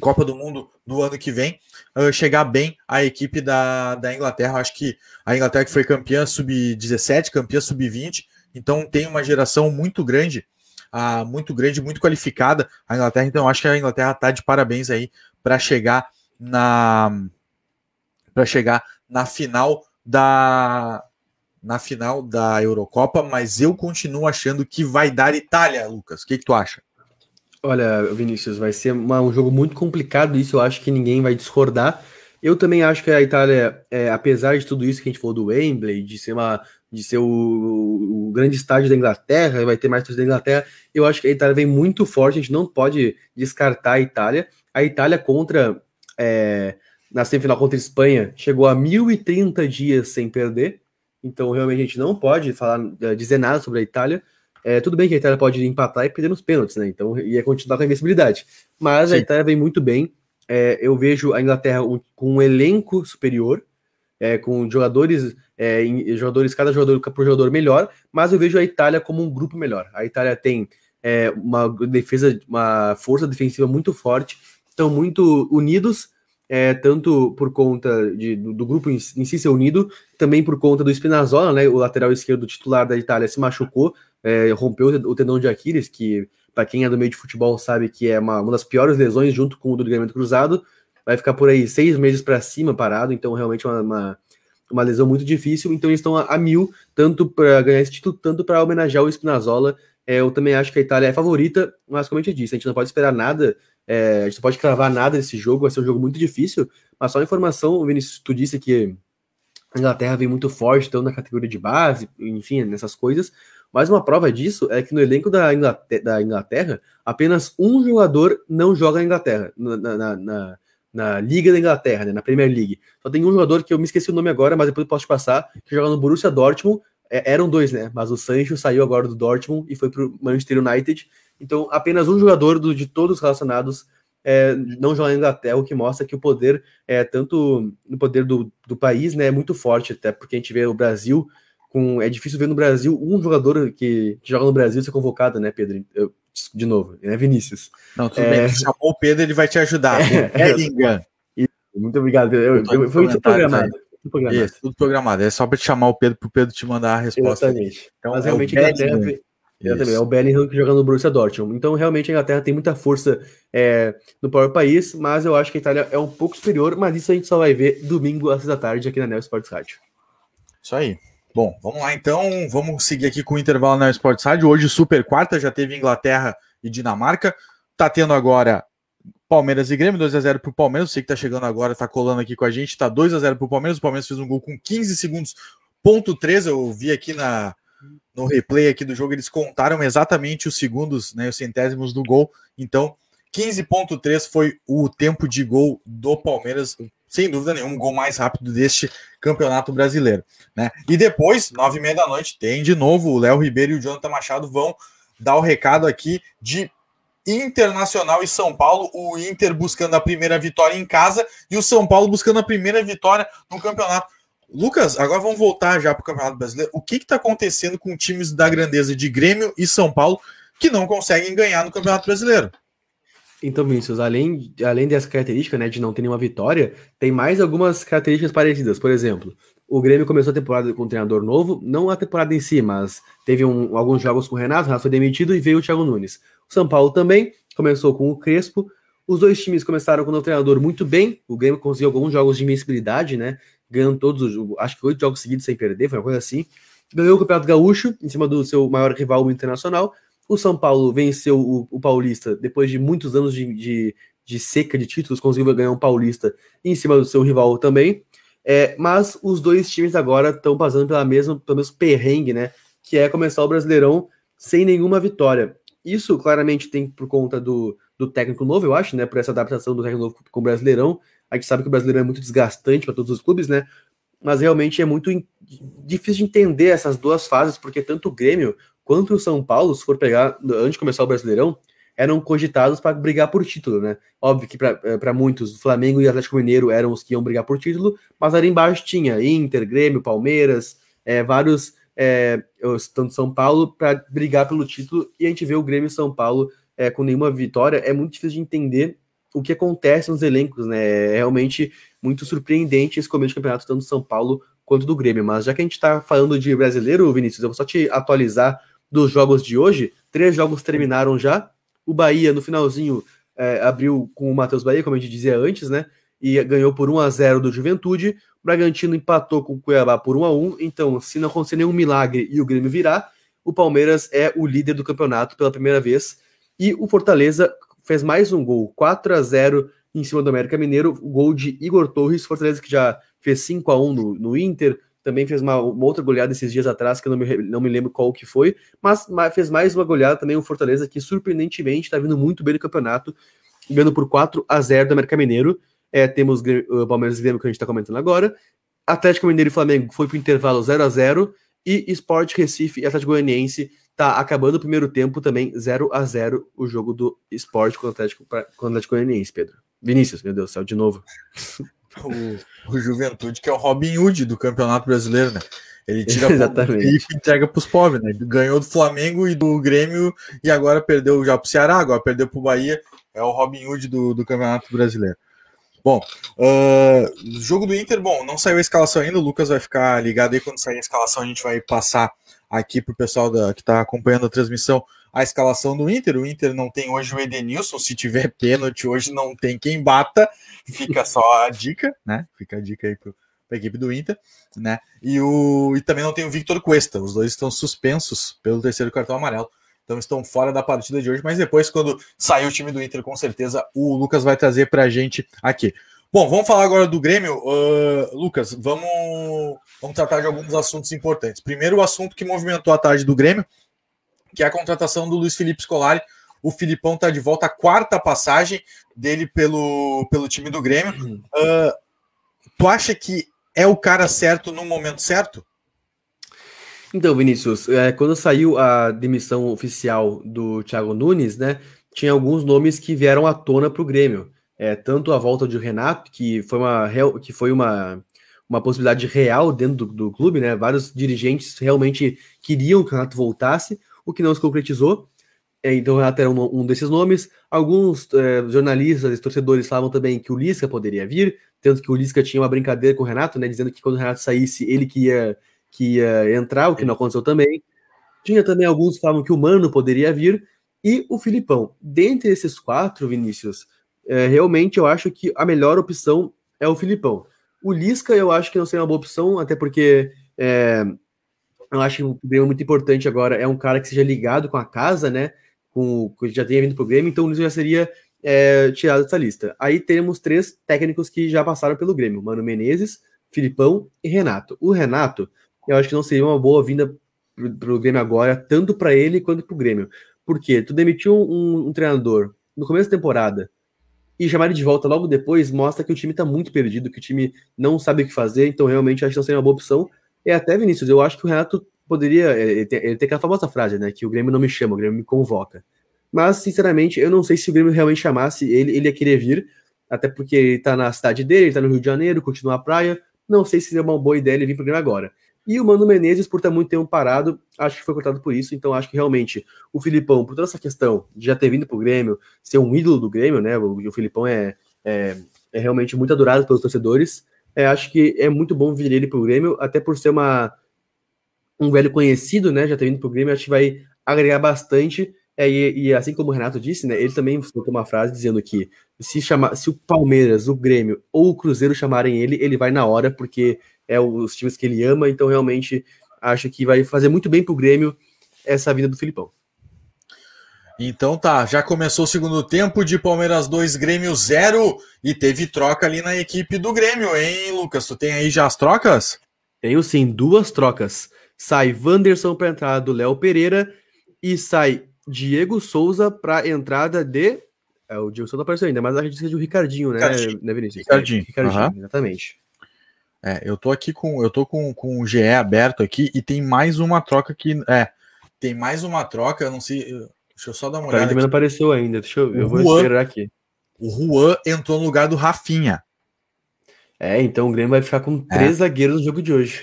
Copa do Mundo do ano que vem, uh, chegar bem a equipe da, da Inglaterra. Acho que a Inglaterra que foi campeã sub-17, campeã sub-20, então tem uma geração muito grande, uh, muito grande, muito qualificada a Inglaterra. Então acho que a Inglaterra está de parabéns aí para chegar na para chegar na final da na final da Eurocopa, mas eu continuo achando que vai dar Itália, Lucas. O que, que tu acha? Olha, Vinícius, vai ser uma, um jogo muito complicado isso. Eu acho que ninguém vai discordar. Eu também acho que a Itália, é, apesar de tudo isso que a gente falou do Wembley, de ser, uma, de ser o, o grande estádio da Inglaterra, vai ter mais torcida da Inglaterra, eu acho que a Itália vem muito forte, a gente não pode descartar a Itália. A Itália contra é, na semifinal contra a Espanha, chegou a 1.030 dias sem perder. Então, realmente, a gente não pode falar, é, dizer nada sobre a Itália. É, tudo bem que a Itália pode empatar e perder nos pênaltis, né? Então, ia é continuar com a invencibilidade. Mas Sim. a Itália vem muito bem. É, eu vejo a Inglaterra com um elenco superior, é, com jogadores, é, jogadores, cada jogador por jogador melhor, mas eu vejo a Itália como um grupo melhor. A Itália tem uma defesa, uma força defensiva muito forte, estão muito unidos é, tanto por conta de, do, do, grupo em, em, si ser unido, também por conta do Spinazzola, né, o lateral esquerdo titular da Itália, se machucou, é, rompeu o tendão de Aquiles, que para quem é do meio de futebol sabe que é uma, uma das piores lesões, junto com o do ligamento cruzado, vai ficar por aí seis meses para cima parado, então realmente é uma, uma, uma, lesão muito difícil, então eles estão a, a mil, tanto para ganhar esse título, tanto para homenagear o Spinazzola, é, eu também acho que a Itália é favorita, mas como a gente disse, a gente não pode esperar nada é, a gente não pode cravar nada desse jogo, vai ser um jogo muito difícil. Mas só a informação, Vinícius, tu disse que a Inglaterra vem muito forte, tanto na categoria de base, enfim, nessas coisas. Mas uma prova disso é que no elenco da Inglaterra, da Inglaterra apenas um jogador não joga na Inglaterra, na, na, na, na Liga da Inglaterra, né, na Premier League. Só tem um jogador que eu me esqueci o nome agora, mas depois eu posso te passar, que joga no Borussia Dortmund é, eram dois, né? Mas o Sancho saiu agora do Dortmund e foi para o Manchester United. Então, apenas um jogador do, de todos relacionados é, não joga na Inglaterra, o que mostra que o poder, é, tanto no poder do, do país, né, é muito forte, até porque a gente vê o Brasil com. É difícil ver no Brasil um jogador que, que joga no Brasil ser convocado, né, Pedro? Eu, de novo, né, Vinícius. Não, tudo é, bem. Chamou o Pedro, ele vai te ajudar. É, é, é Muito obrigado. Eu, eu, eu foi muito programado tudo programado. Isso, tudo programado. É só para te chamar o Pedro, para o Pedro te mandar a resposta. Exatamente. Então, Mas é realmente é o Bellingham, exatamente, é o Bellingham que no Borussia Dortmund. Então, realmente, a Inglaterra tem muita força é, no próprio país, mas eu acho que a Itália é um pouco superior, mas isso a gente só vai ver domingo às seis da tarde aqui na Neo Sports Rádio. Isso aí. Bom, vamos lá então, vamos seguir aqui com o intervalo na Sports Rádio. Hoje, Super Quarta, já teve Inglaterra e Dinamarca. Tá tendo agora Palmeiras e Grêmio, 2 a 0 para o Palmeiras. Você que está chegando agora, está colando aqui com a gente, está 2 a 0 para o Palmeiras. O Palmeiras fez um gol com 15 segundos, ponto 3. Eu vi aqui na, no replay aqui do jogo, eles contaram exatamente os segundos, né, os centésimos do gol. Então, 15.3 foi o tempo de gol do Palmeiras, sem dúvida nenhuma, o gol mais rápido deste Campeonato Brasileiro. Né? E depois, nove e meia da noite, tem de novo o Léo Ribeiro e o Jonathan Machado vão dar o recado aqui de Internacional e São Paulo, o Inter buscando a primeira vitória em casa e o São Paulo buscando a primeira vitória no campeonato. Lucas, agora vamos voltar já para o Campeonato Brasileiro. O que está acontecendo com times da grandeza de Grêmio e São Paulo que não conseguem ganhar no Campeonato Brasileiro? Então, Vinícius, além, além dessa característica né, de não ter nenhuma vitória, tem mais algumas características parecidas. Por exemplo, o Grêmio começou a temporada com um treinador novo, não a temporada em si, mas teve um, alguns jogos com o Renato, o Renato foi demitido e veio o Thiago Nunes. O São Paulo também começou com o Crespo. Os dois times começaram com o treinador muito bem. O Grêmio conseguiu alguns jogos de invencibilidade, né? Ganhando todos os acho que oito jogos seguidos sem perder, foi uma coisa assim. Ganhou o Campeonato Gaúcho em cima do seu maior rival o Internacional. O São Paulo venceu o, o Paulista depois de muitos anos de, de de seca de títulos, conseguiu ganhar um paulista em cima do seu rival também. É, mas os dois times agora estão passando pela mesma, pelo mesmo perrengue, né? Que é começar o Brasileirão sem nenhuma vitória. Isso claramente tem por conta do, do técnico novo, eu acho, né? Por essa adaptação do técnico novo com o Brasileirão. A gente sabe que o Brasileirão é muito desgastante para todos os clubes, né? Mas realmente é muito difícil de entender essas duas fases, porque tanto o Grêmio quanto o São Paulo, se for pegar antes de começar o Brasileirão, eram cogitados para brigar por título, né? Óbvio que para eh, muitos, Flamengo e Atlético Mineiro eram os que iam brigar por título, mas ali embaixo tinha Inter, Grêmio, Palmeiras, é, vários, é, tanto São Paulo, para brigar pelo título, e a gente vê o Grêmio e São Paulo é, com nenhuma vitória. É muito difícil de entender o que acontece nos elencos, né? É realmente muito surpreendente esse começo de campeonato, tanto do São Paulo quanto do Grêmio. Mas já que a gente está falando de brasileiro, Vinícius, eu vou só te atualizar dos jogos de hoje. Três jogos terminaram já. O Bahia, no finalzinho, é, abriu com o Matheus Bahia, como a gente dizia antes, né? E ganhou por 1 a 0 do Juventude. O Bragantino empatou com o Cuiabá por 1 a 1 Então, se não acontecer nenhum milagre e o Grêmio virar, o Palmeiras é o líder do campeonato pela primeira vez. E o Fortaleza fez mais um gol, 4 a 0 em cima do América Mineiro, gol de Igor Torres, Fortaleza que já fez 5 a 1 no, no Inter, também fez uma, uma, outra goleada esses dias atrás, que eu não me, não me lembro qual que foi, mas, fez mais uma goleada também o Fortaleza, que surpreendentemente está vindo muito bem no campeonato, ganhando por 4 a 0 do América Mineiro. É, temos o Palmeiras e Grêmio que a gente está comentando agora. Atlético Mineiro e Flamengo foi para o intervalo 0 a 0 e Sport Recife e Atlético Goianiense está acabando o primeiro tempo também 0 a 0 o jogo do Sport com o Atlético, com o Atlético Goianiense, Pedro. Vinícius, meu Deus do céu, de novo. o, o Juventude, que é o Robin Hood do Campeonato Brasileiro, né? Ele tira Exatamente. e entrega os pobres, né? ganhou do Flamengo e do Grêmio e agora perdeu já para o Ceará, agora perdeu para o Bahia. É o Robin Hood do, do Campeonato Brasileiro. Bom, uh, jogo do Inter, bom, não saiu a escalação ainda, o Lucas vai ficar ligado aí quando sair a escalação, a gente vai passar aqui pro pessoal da, que está acompanhando a transmissão a escalação do Inter. O Inter não tem hoje o Edenilson, se tiver pênalti hoje não tem quem bata, fica só a dica, né? Fica a dica aí para a equipe do Inter, né? E, o, e também não tem o Victor Cuesta, os dois estão suspensos pelo terceiro cartão amarelo, então estão fora da partida de hoje, mas depois, quando sair o time do Inter, com certeza o Lucas vai trazer para a gente aqui. Bom, vamos falar agora do Grêmio. Uh, Lucas, vamos, vamos tratar de alguns assuntos importantes. Primeiro, o assunto que movimentou a tarde do Grêmio, que é a contratação do Luiz Felipe Scolari. O Filipão está de volta à quarta passagem dele pelo, pelo time do Grêmio. Uh, tu acha que é o cara certo no momento certo? Então, Vinícius, é, quando saiu a demissão oficial do Thiago Nunes, né, tinha alguns nomes que vieram à tona para o Grêmio. É, tanto a volta de Renato, que foi uma, que foi uma, uma possibilidade real dentro do, do clube, né? Vários dirigentes realmente queriam que o Renato voltasse, o que não se concretizou. É, então ela terá um, um, desses nomes. Alguns é, jornalistas, torcedores falavam também que o Lisca poderia vir, tanto que o Lisca tinha uma brincadeira com o Renato, né, dizendo que quando o Renato saísse, ele que ia, que ia entrar, o que não aconteceu também. Tinha também alguns que falavam que o Mano poderia vir, e o Filipão. Dentre esses quatro, Vinícius, é, realmente eu acho que a melhor opção é o Filipão. O Lisca eu acho que não seria uma boa opção, até porque é, eu acho que Grêmio problema muito importante agora é um cara que seja ligado com a casa, né? Com que já tenha vindo pro Grêmio, então o Luiz já seria é, tirado dessa lista. Aí temos três técnicos que já passaram pelo Grêmio: Mano Menezes, Filipão e Renato. O Renato, eu acho que não seria uma boa vinda pro, pro Grêmio agora, tanto para ele quanto pro Grêmio. Porque tu demitiu um, um treinador no começo da temporada e chamar ele de volta logo depois mostra que o time tá muito perdido, que o time não sabe o que fazer, então realmente acho que não seria uma boa opção. E é, até, Vinícius, eu acho que o Renato poderia. É, ele tem, ele tem aquela famosa frase, né? Que o Grêmio não me chama, o Grêmio me convoca. Mas, sinceramente, eu não sei se o Grêmio realmente chamasse ele, ele ia querer vir, até porque ele tá na cidade dele, ele tá no Rio de Janeiro, continua a praia. Não sei se seria uma boa ideia ele vir pro Grêmio agora. E o Mano Menezes, por ter muito tempo parado, acho que foi cortado por isso. Então, acho que realmente o Filipão, por toda essa questão de já ter vindo pro Grêmio, ser um ídolo do Grêmio, né? O, o Filipão é, é, é realmente muito adorado pelos torcedores. É, acho que é muito bom vir ele pro Grêmio, até por ser uma, um velho conhecido, né? Já ter vindo pro Grêmio, acho que vai agregar bastante. É, e, e, assim como o Renato disse, né? Ele também soltou uma frase dizendo que se, chama, se o Palmeiras, o Grêmio ou o Cruzeiro chamarem ele, ele vai na hora, porque é os times que ele ama, então realmente acho que vai fazer muito bem pro Grêmio essa vinda do Filipão. Então tá, já começou o segundo tempo de Palmeiras 2, Grêmio 0 e teve troca ali na equipe do Grêmio, hein, Lucas? Tu tem aí já as trocas? Tenho sim, duas trocas. Sai Wanderson para entrada do Léo Pereira e sai Diego Souza para entrada de. É, o Diego Souza apareceu ainda, mas a gente de o Ricardinho, né, Ricardinho. né Vinícius? Ricardinho. Ricardinho, uhum. exatamente. É, eu tô aqui com. Eu tô com, com o GE aberto aqui e tem mais uma troca que. É, tem mais uma troca, eu não sei. Eu Deixa eu só dar uma pra olhada. Pra também não apareceu ainda. Deixa eu Eu vou Juan, esperar aqui. O Juan entrou no lugar do Rafinha. É, então o Grêmio vai ficar com é. três zagueiros no jogo de hoje.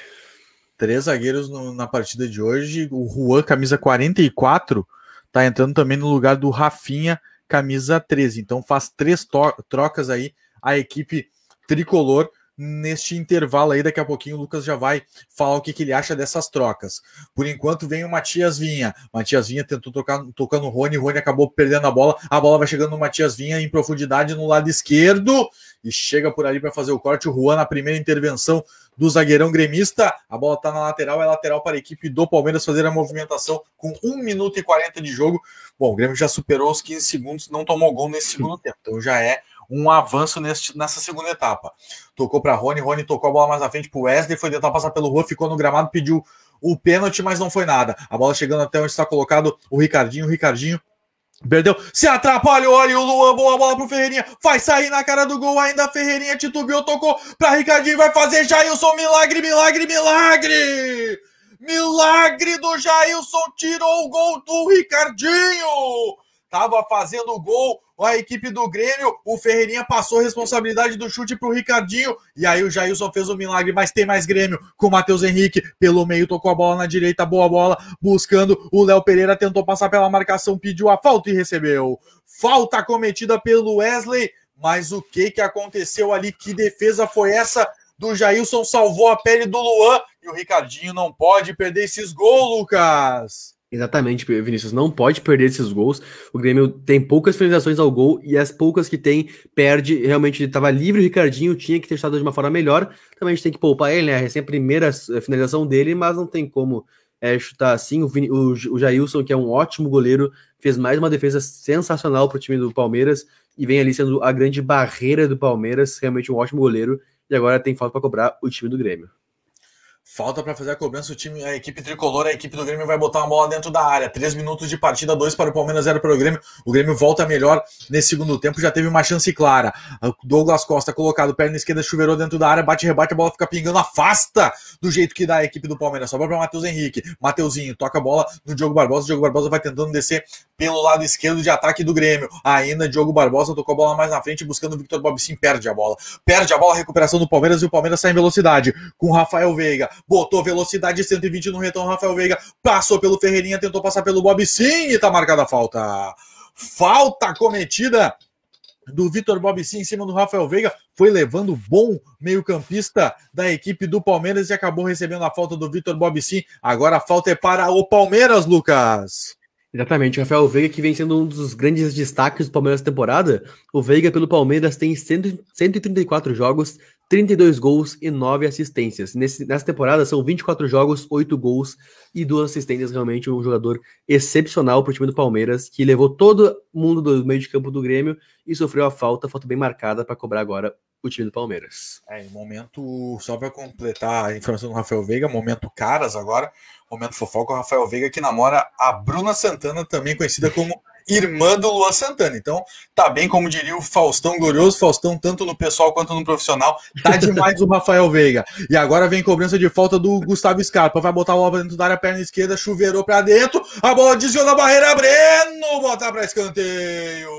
Três zagueiros no, na partida de hoje. O Juan, camisa 44, tá entrando também no lugar do Rafinha, camisa 13. Então faz três trocas aí a equipe tricolor neste intervalo aí. Daqui a pouquinho o Lucas já vai falar o que, que ele acha dessas trocas. Por enquanto vem o Matias Vinha. Matias Vinha tentou tocar tocando o Rony, Rony acabou perdendo a bola. A bola vai chegando no Matias Vinha em profundidade no lado esquerdo e chega por ali para fazer o corte. O Juan na primeira intervenção do zagueirão gremista. A bola está na lateral, é lateral para a equipe do Palmeiras fazer a movimentação com 1 minuto e 40 de jogo. Bom, o Grêmio já superou os 15 segundos, não tomou gol nesse segundo tempo, então já é um avanço neste, nessa segunda etapa. Tocou para Rony, Rony tocou a bola mais na frente para Wesley, foi tentar passar pelo Rua, ficou no gramado, pediu o pênalti, mas não foi nada. A bola chegando até onde está colocado o Ricardinho, o Ricardinho Perdeu, se atrapalhou olha o Luan, boa bola pro Ferreirinha, vai sair na cara do gol ainda, Ferreirinha titubeou, tocou pra Ricardinho, vai fazer Jailson, milagre, milagre, milagre! Milagre do Jailson, tirou o gol do Ricardinho! Tava fazendo o gol a equipe do Grêmio, o Ferreirinha passou a responsabilidade do chute para o Ricardinho, e aí o Jailson fez o um milagre, mas tem mais Grêmio com o Matheus Henrique, pelo meio tocou a bola na direita, boa bola, buscando o Léo Pereira, tentou passar pela marcação, pediu a falta e recebeu. Falta cometida pelo Wesley, mas o que que aconteceu ali? Que defesa foi essa? do Jailson salvou a pele do Luan e o Ricardinho não pode perder esses gols, Lucas. Exatamente, Vinícius. Não pode perder esses gols. O Grêmio tem poucas finalizações ao gol e as poucas que tem, perde. Realmente, ele estava livre, o Ricardinho tinha que ter estado de uma forma melhor. Também a gente tem que poupar ele, né? recém a primeira eh, finalização dele, mas não tem como é, chutar assim. O, o, o Jailson, que é um ótimo goleiro, fez mais uma defesa sensacional para o time do Palmeiras e vem ali sendo a grande barreira do Palmeiras. Realmente um ótimo goleiro. E agora tem falta para cobrar o time do Grêmio. Falta para fazer a cobrança o time, a equipe tricolor, a equipe do Grêmio vai botar uma bola dentro da área. Três minutos de partida, dois para o Palmeiras, zero para o Grêmio. O Grêmio volta melhor nesse segundo tempo, já teve uma chance clara. Douglas Costa colocado, perna esquerda, chuveirou dentro da área, bate, rebate, a bola fica pingando, afasta do jeito que dá a equipe do Palmeiras. Sobra para Matheus Henrique. Mateuzinho toca a bola no Diogo Barbosa. O Diogo Barbosa vai tentando descer pelo lado esquerdo de ataque do Grêmio. Ainda Diogo Barbosa tocou a bola mais na frente, buscando o Victor Bobsin. Perde a bola. Perde a bola, recuperação do Palmeiras e o Palmeiras sai em velocidade com Rafael Veiga. Botou velocidade 120 no retorno. Rafael Veiga passou pelo Ferreirinha, tentou passar pelo Bobsin e tá marcada a falta. Falta cometida do Vitor Bobsin em cima do Rafael Veiga, foi levando bom meio-campista da equipe do Palmeiras e acabou recebendo a falta do Vitor Bobsin. Agora a falta é para o Palmeiras, Lucas. Exatamente, Rafael Veiga que vem sendo um dos grandes destaques do Palmeiras temporada. O Veiga pelo Palmeiras tem 100, 134 jogos, 32 gols e 9 assistências. Nesse, nessa temporada são 24 jogos, 8 gols e 2 assistências. Realmente um jogador excepcional para o time do Palmeiras, que levou todo mundo do meio de campo do Grêmio e sofreu a falta, falta bem marcada para cobrar agora o time do Palmeiras. É, em momento, só para completar a informação do Rafael Veiga, momento caras agora, momento fofoca, o Rafael Veiga que namora a Bruna Santana, também conhecida como irmã do Luan Santana. Então, tá bem, como diria o Faustão Glorioso, Faustão, tanto no pessoal quanto no profissional. Tá demais o Rafael Veiga. E agora vem cobrança de falta do Gustavo Scarpa. Vai botar a bola dentro da área, perna esquerda, chuveirou pra dentro. A bola desviou na barreira, Breno! Botar pra escanteio!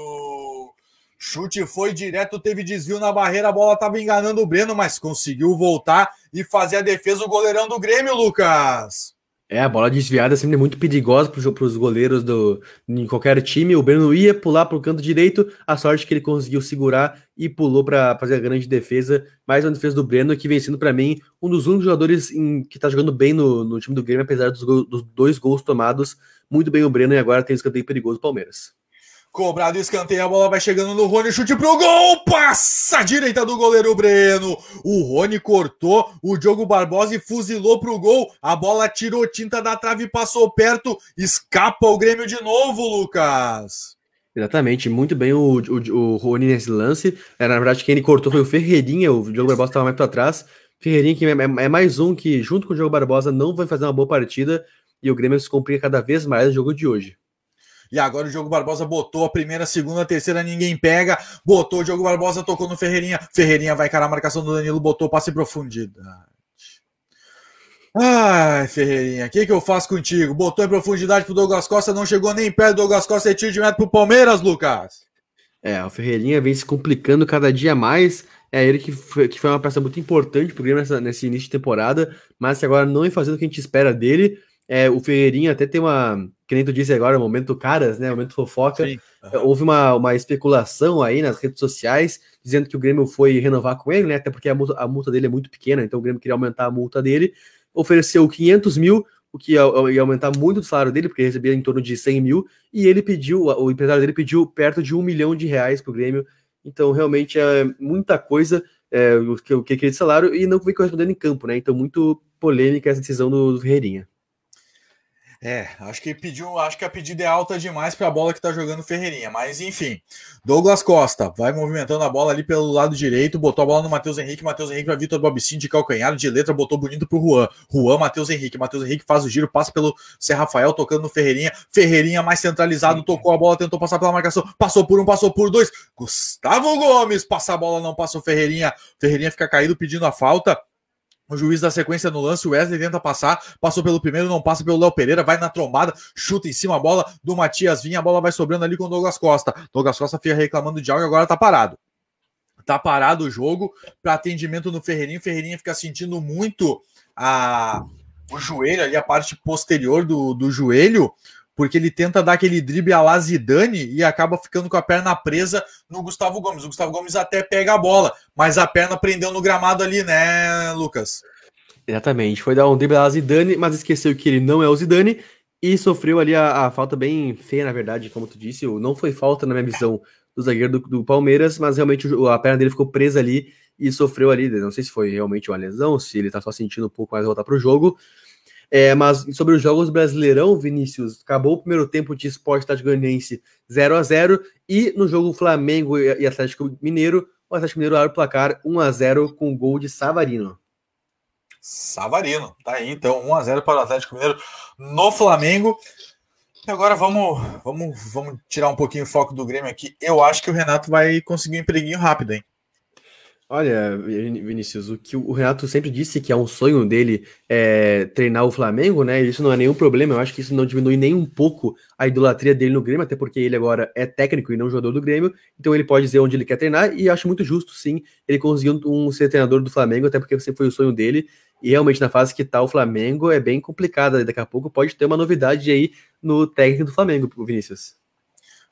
Chute foi direto, teve desvio na barreira, a bola estava enganando o Breno, mas conseguiu voltar e fazer a defesa o goleirão do Grêmio, Lucas. É, a bola desviada é sempre muito perigosa para os goleiros do, em qualquer time. O Breno ia pular para o canto direito, a sorte que ele conseguiu segurar e pulou para fazer a grande defesa. Mais uma defesa do Breno, que vem sendo para mim um dos únicos jogadores em, que está jogando bem no, no, time do Grêmio, apesar dos, dos dois gols tomados. Muito bem o Breno e agora tem um escanteio perigoso o Palmeiras. Cobrado escanteio, a bola vai chegando no Rony, chute pro gol, passa à direita do goleiro Breno. O Rony cortou, o Diogo Barbosa e fuzilou pro gol. A bola tirou tinta da trave, passou perto, escapa o Grêmio de novo, Lucas. Exatamente, muito bem o, o, o Rony nesse lance. Na verdade, quem ele cortou foi o Ferreirinha, o Diogo Barbosa estava mais para trás. Ferreirinha, que é, é, é mais um que, junto com o Diogo Barbosa, não vai fazer uma boa partida e o Grêmio se complica cada vez mais no jogo de hoje. E agora o Diogo Barbosa botou a primeira, a segunda, a terceira, ninguém pega. Botou o Diogo Barbosa, tocou no Ferreirinha. Ferreirinha vai encarar a marcação do Danilo, botou passe profundidade. Ai, Ferreirinha, o que, que eu faço contigo? Botou em profundidade pro Douglas Costa, não chegou nem perto do Douglas Costa, e é tiro de meta pro Palmeiras, Lucas. É, o Ferreirinha vem se complicando cada dia mais. É ele que foi, que foi uma peça muito importante pro Grêmio nessa, nesse início de temporada, mas que agora não é fazendo o que a gente espera dele. É, o Ferreirinha até tem uma, que nem tu disse agora, momento caras, né? Momento fofoca. Sim, é, Houve uma, uma especulação aí nas redes sociais dizendo que o Grêmio foi renovar com ele, né? Até porque a multa, a multa dele é muito pequena, então o Grêmio queria aumentar a multa dele. Ofereceu 500 mil, o que ia, ia aumentar muito o salário dele, porque ele recebia em torno de 100 mil. E ele pediu, o empresário dele pediu perto de um milhão de reais para o Grêmio. Então, realmente, é muita coisa é, o que, o de é salário e não vem correspondendo em campo, né? Então, muito polêmica essa decisão do, do Ferreirinha. É, acho que pediu, acho que a pedida é alta demais para a bola que está jogando Ferreirinha, mas enfim. Douglas Costa vai movimentando a bola ali pelo lado direito, botou a bola no Matheus Henrique, Matheus Henrique para Vitor Bobicini de calcanhar, de letra, botou bonito pro Juan. Juan, Matheus Henrique, Matheus Henrique faz o giro, passa pelo Zé Rafael tocando no Ferreirinha. Ferreirinha mais centralizado, tocou a bola, tentou passar pela marcação, passou por um, passou por dois. Gustavo Gomes passa a bola, não passa o Ferreirinha. Ferreirinha fica caído pedindo a falta. O juiz da sequência no lance, o Wesley tenta passar, passou pelo primeiro, não passa pelo Léo Pereira, vai na trombada, chuta em cima a bola do Matias Vinha, a bola vai sobrando ali com o Douglas Costa. Douglas Costa fica reclamando de algo e agora tá parado. Tá parado o jogo para atendimento no Ferreirinho. Ferreirinha fica sentindo muito a o joelho ali, a parte posterior do, do joelho porque ele tenta dar aquele drible a Lazidane e acaba ficando com a perna presa no Gustavo Gomes. O Gustavo Gomes até pega a bola, mas a perna prendeu no gramado ali, né, Lucas? Exatamente, foi dar um drible a Lazidane, mas esqueceu que ele não é o Zidane e sofreu ali a, a falta bem feia, na verdade, como tu disse, não foi falta na minha visão do zagueiro do, do Palmeiras, mas realmente a perna dele ficou presa ali e sofreu ali, não sei se foi realmente uma lesão, se ele tá só sentindo um pouco mais voltar pro jogo, é, mas sobre os jogos Brasileirão, Vinícius, acabou o primeiro tempo de esporte tatiganiense 0 a 0 e no jogo Flamengo e Atlético Mineiro, o Atlético Mineiro abre o placar 1 a 0 com o gol de Savarino. Savarino, tá aí então, 1 a 0 para o Atlético Mineiro no Flamengo. E agora vamos, vamos, vamos tirar um pouquinho o foco do Grêmio aqui. Eu acho que o Renato vai conseguir um empreguinho rápido, hein? Olha, Vinícius, o que o Renato sempre disse que é um sonho dele é, treinar o Flamengo, né? Isso não é nenhum problema. Eu acho que isso não diminui nem um pouco a idolatria dele no Grêmio, até porque ele agora é técnico e não jogador do Grêmio, então ele pode dizer onde ele quer treinar, e acho muito justo, sim, ele conseguiu um, ser treinador do Flamengo, até porque sempre foi o sonho dele. E realmente, na fase que tá o Flamengo, é bem complicada. Daqui a pouco pode ter uma novidade aí no técnico do Flamengo, Vinícius.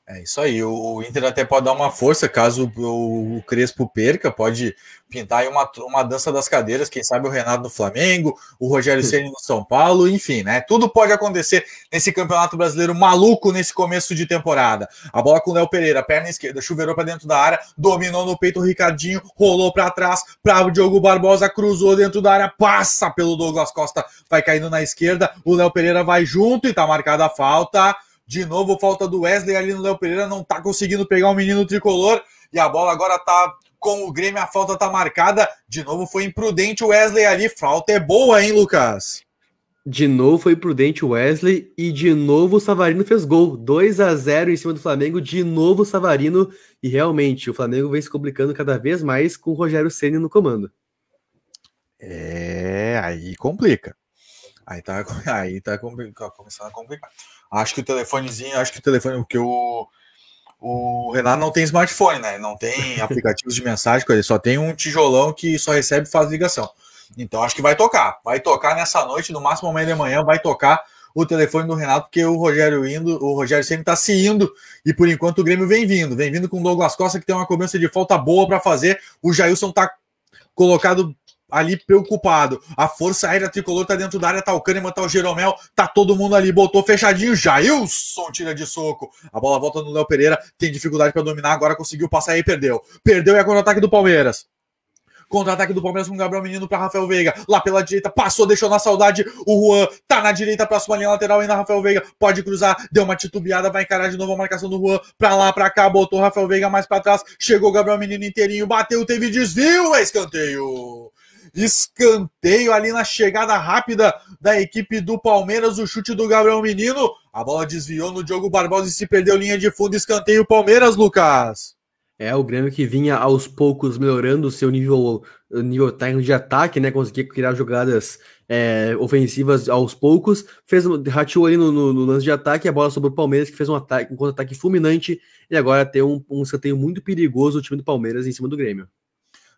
É isso aí. O, Inter até pode dar uma força caso o, Crespo perca, pode pintar aí uma, uma dança das cadeiras. Quem sabe o Renato no Flamengo, o Rogério Ceni no São Paulo, enfim, né? Tudo pode acontecer nesse Campeonato Brasileiro maluco nesse começo de temporada. A bola com o Léo Pereira, perna esquerda, chuveirou para dentro da área, dominou no peito o Ricardinho, rolou para trás para o Diogo Barbosa, cruzou dentro da área, passa pelo Douglas Costa, vai caindo na esquerda, o Léo Pereira vai junto e tá marcada a falta. De novo, falta do Wesley ali no Léo Pereira, não tá conseguindo pegar o menino tricolor. E a bola agora tá com o Grêmio, a falta tá marcada. De novo, foi imprudente o Wesley ali. Falta é boa, hein, Lucas? De novo foi imprudente o Wesley e de novo o Savarino fez gol. 2 a 0 em cima do Flamengo, de novo o Savarino. E realmente, o Flamengo vem se complicando cada vez mais com o Rogério Senna no comando. É, aí complica. Aí tá, aí tá começando a complicar. Acho que o telefonezinho, acho que o telefone, porque o, o Renato não tem smartphone, né? Não tem aplicativos de mensagem, ele só tem um tijolão que só recebe e faz ligação. Então acho que vai tocar. Vai tocar nessa noite, no máximo amanhã de manhã, vai tocar o telefone do Renato, porque o Rogério indo, o Rogério sempre está se indo, e por enquanto o Grêmio vem vindo. Vem vindo com o Douglas Costa, que tem uma cobrança de falta boa para fazer. O Jailson está colocado ali preocupado. A Força Aérea Tricolor tá dentro da área, tá o Kahneman, tá o Jeromel, tá todo mundo ali, botou fechadinho, Jailson tira de soco. A bola volta no Léo Pereira, tem dificuldade para dominar, agora conseguiu passar e perdeu. Perdeu e é contra-ataque do Palmeiras. Contra-ataque do Palmeiras com Gabriel Menino para Rafael Veiga. Lá pela direita, passou, deixou na saudade. O Juan tá na direita, próxima linha lateral ainda. Rafael Veiga pode cruzar, deu uma titubeada, vai encarar de novo a marcação do Juan. Pra lá, pra cá, botou Rafael Veiga mais para trás. Chegou Gabriel Menino inteirinho, bateu, teve desvio, é escanteio. Escanteio ali na chegada rápida da equipe do Palmeiras. O chute do Gabriel Menino. A bola desviou no Diogo Barbosa e se perdeu linha de fundo. Escanteio Palmeiras, Lucas. É, o Grêmio que vinha aos poucos melhorando o seu nível, nível técnico de ataque, né? Conseguia criar jogadas é, ofensivas aos poucos. Fez, rateou ali no, no, no, lance de ataque a bola sobre o Palmeiras, que fez um ataque, um contra-ataque fulminante. E agora tem um, um escanteio muito perigoso o time do Palmeiras em cima do Grêmio.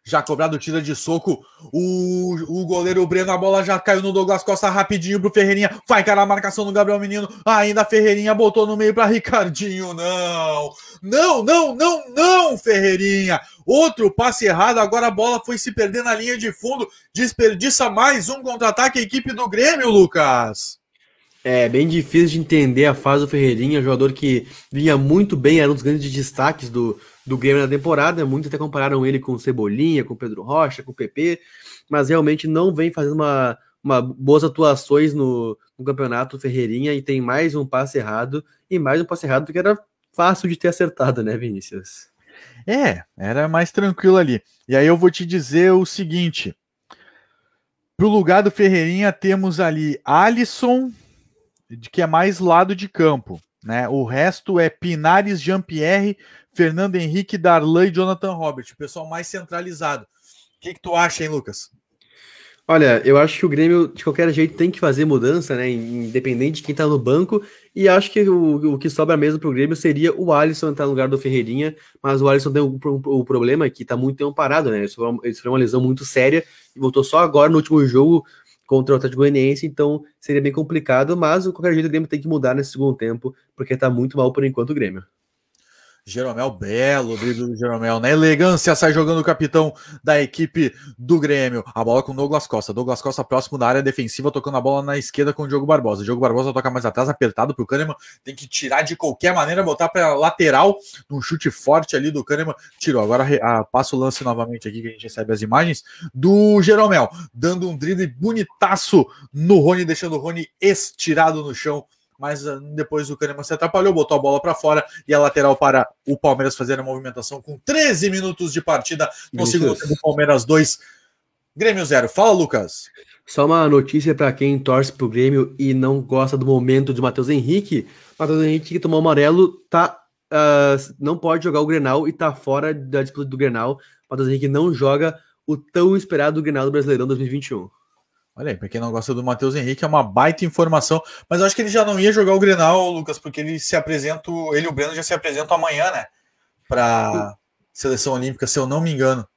Já cobrado tira de soco. O, o goleiro Breno, a bola já caiu no Douglas Costa rapidinho pro Ferreirinha. Vai encarar a marcação do Gabriel Menino. Ainda Ferreirinha botou no meio para Ricardinho. Não! Não, não, não, não, Ferreirinha! Outro passe errado. Agora a bola foi se perder na linha de fundo. Desperdiça mais um contra-ataque. Equipe do Grêmio, Lucas. É bem difícil de entender a fase do Ferreirinha, jogador que vinha muito bem, era um dos grandes destaques do, do Grêmio na temporada. Né? Muitos até compararam ele com Cebolinha, com Pedro Rocha, com o PP, mas realmente não vem fazendo uma, uma boas atuações no, no campeonato Ferreirinha e tem mais um passe errado e mais um passe errado que era fácil de ter acertado, né, Vinícius? É, era mais tranquilo ali. E aí eu vou te dizer o seguinte. Pro lugar do Ferreirinha temos ali Alisson, de que é mais lado de campo. Né? O resto é Pinares, Jean-Pierre, Fernando Henrique, Darlan e Jonathan Robert. O pessoal mais centralizado. O que, que tu acha, hein, Lucas? Olha, eu acho que o Grêmio, de qualquer jeito, tem que fazer mudança, né? Independente de quem tá no banco. E acho que o, o que sobra mesmo pro Grêmio seria o Alisson entrar no lugar do Ferreirinha. Mas o Alisson tem o, o problema que tá muito tempo parado, né? Isso foi ele sofreu uma lesão muito séria e voltou só agora no último jogo contra o Atlético Goianiense, então seria bem complicado, mas de qualquer jeito o Grêmio tem que mudar nesse segundo tempo, porque está muito mal por enquanto o Grêmio. Jeromel Belo, drible do Jeromel, na né? elegância sai jogando o capitão da equipe do Grêmio. A bola com Douglas Costa. Douglas Costa próximo da área defensiva, tocando a bola na esquerda com o Diogo Barbosa. Diogo Barbosa toca mais atrás, apertado pro Kahneman. Tem que tirar de qualquer maneira, botar para lateral, num chute forte ali do Kahneman. Tirou. Agora a, ah, passa o lance novamente aqui que a gente recebe as imagens do Jeromel, dando um drible bonitaço no Rony, deixando o Rony estirado no chão mas ah, depois o Kahneman se atrapalhou, botou a bola para fora e a lateral para o Palmeiras fazer a movimentação com 13 minutos de partida no Isso. segundo tempo, Palmeiras 2, Grêmio 0. Fala, Lucas. Só uma notícia para quem torce pro Grêmio e não gosta do momento de Matheus Henrique. Matheus Henrique que tomou amarelo, tá uh, não pode jogar o Grenal e tá fora da disputa do Grenal. Matheus Henrique não joga o tão esperado Grenal do Brasileirão 2021. Olha aí, pra quem não gosta do Matheus Henrique, é uma baita informação. Mas eu acho que ele já não ia jogar o Grenal, Lucas, porque ele se apresenta, ele e o Breno já se apresentam amanhã, né? Pra seleção olímpica, se eu não me engano.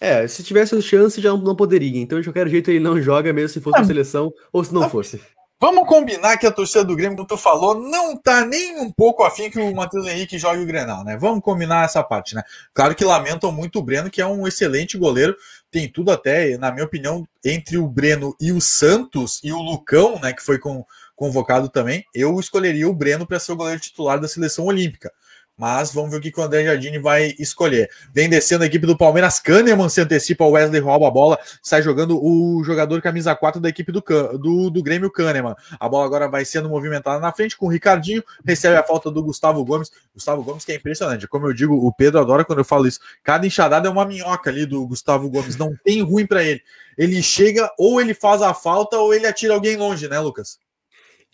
É, se tivesse chance, já não poderia. Então, de qualquer jeito, ele não joga, mesmo se fosse para ah, seleção ou se não ah, fosse. Vamos combinar que a torcida do Grêmio, como tu falou, não tá nem um pouco afim que o Matheus Henrique jogue o Grenal, né? Vamos combinar essa parte, né? Claro que lamentam muito o Breno, que é um excelente goleiro, tem tudo até, na minha opinião, entre o Breno e o Santos e o Lucão, né, que foi com, convocado também, eu escolheria o Breno para ser o goleiro titular da seleção olímpica. Mas vamos ver o que, o André Jardine vai escolher. Vem descendo a equipe do Palmeiras. Kahneman se antecipa, o Wesley rouba a bola. Sai jogando o jogador camisa 4 da equipe do, do, do Grêmio Kahneman. A bola agora vai sendo movimentada na frente com o Ricardinho. Recebe a falta do Gustavo Gomes. Gustavo Gomes que é impressionante. Como eu digo, o Pedro adora quando eu falo isso. Cada enxadada é uma minhoca ali do Gustavo Gomes. Não tem ruim para ele. Ele chega, ou ele faz a falta, ou ele atira alguém longe, né, Lucas?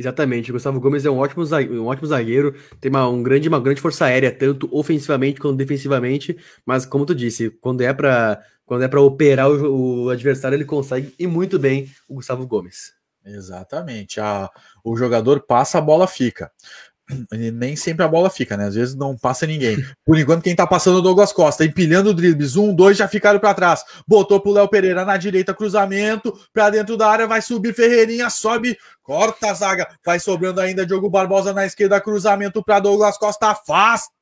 Exatamente, o Gustavo Gomes é um ótimo, um ótimo zagueiro, tem uma, um grande, uma grande força aérea, tanto ofensivamente quanto defensivamente, mas como tu disse, quando é para quando é para operar o, o, adversário, ele consegue e muito bem o Gustavo Gomes. Exatamente. A, o jogador passa, a bola fica. E nem sempre a bola fica, né? Às vezes não passa ninguém. Por enquanto, quem tá passando é o Douglas Costa, empilhando dribles. Um, dois já ficaram para trás. Botou pro Léo Pereira na direita, cruzamento, para dentro da área, vai subir Ferreirinha, sobe Corta a zaga, vai sobrando ainda Diogo Barbosa na esquerda, cruzamento para Douglas Costa, afasta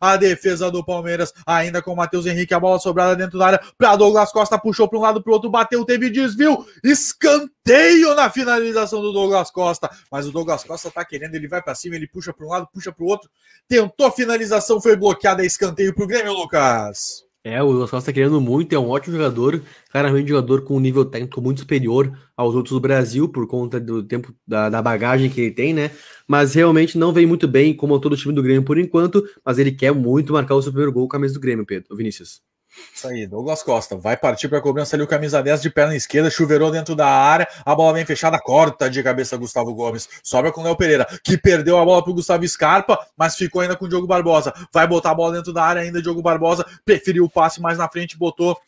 a defesa do Palmeiras, ainda com Matheus Henrique, a bola sobrada dentro da área para Douglas Costa, puxou para um lado, para o outro, bateu, teve desvio, escanteio na finalização do Douglas Costa, mas o Douglas Costa tá querendo, ele vai para cima, ele puxa para um lado, puxa para o outro, tentou a finalização, foi bloqueada, é escanteio para o Grêmio, Lucas. É, o Lucas Costa tá querendo muito, é um ótimo jogador, claramente um jogador com um nível técnico muito superior aos outros do Brasil, por conta do tempo da, da, bagagem que ele tem, né? Mas realmente não vem muito bem, como todo o time do Grêmio por enquanto, mas ele quer muito marcar o seu primeiro gol com a mesa do Grêmio, Pedro. Vinícius. Isso aí, Douglas Costa vai partir para a cobrança ali o camisa 10 de perna esquerda, chuveirou dentro da área, a bola vem fechada, corta de cabeça Gustavo Gomes, sobra com Léo Pereira, que perdeu a bola para o Gustavo Scarpa, mas ficou ainda com o Diogo Barbosa, vai botar a bola dentro da área ainda, Diogo Barbosa preferiu o passe mais na frente, botou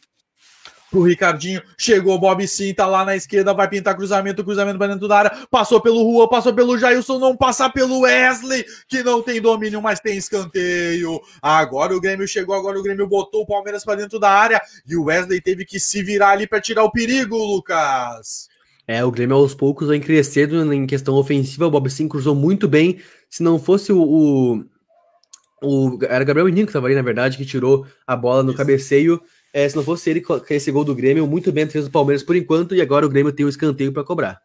pro Ricardinho, chegou o Bob Sim, tá lá na esquerda, vai pintar cruzamento, cruzamento pra dentro da área, passou pelo Rua, passou pelo Jailson, não passa pelo Wesley, que não tem domínio, mas tem escanteio. Agora o Grêmio chegou, agora o Grêmio botou o Palmeiras para dentro da área e o Wesley teve que se virar ali para tirar o perigo, Lucas. É, o Grêmio aos poucos vem crescendo em questão ofensiva. O Bob Sim cruzou muito bem. Se não fosse o. o, o era Gabriel Menino que estava ali, na verdade, que tirou a bola no Isso. cabeceio. É, se não fosse ele, esse gol do Grêmio, muito bem fez o Palmeiras por enquanto, e agora o Grêmio tem o um escanteio para cobrar.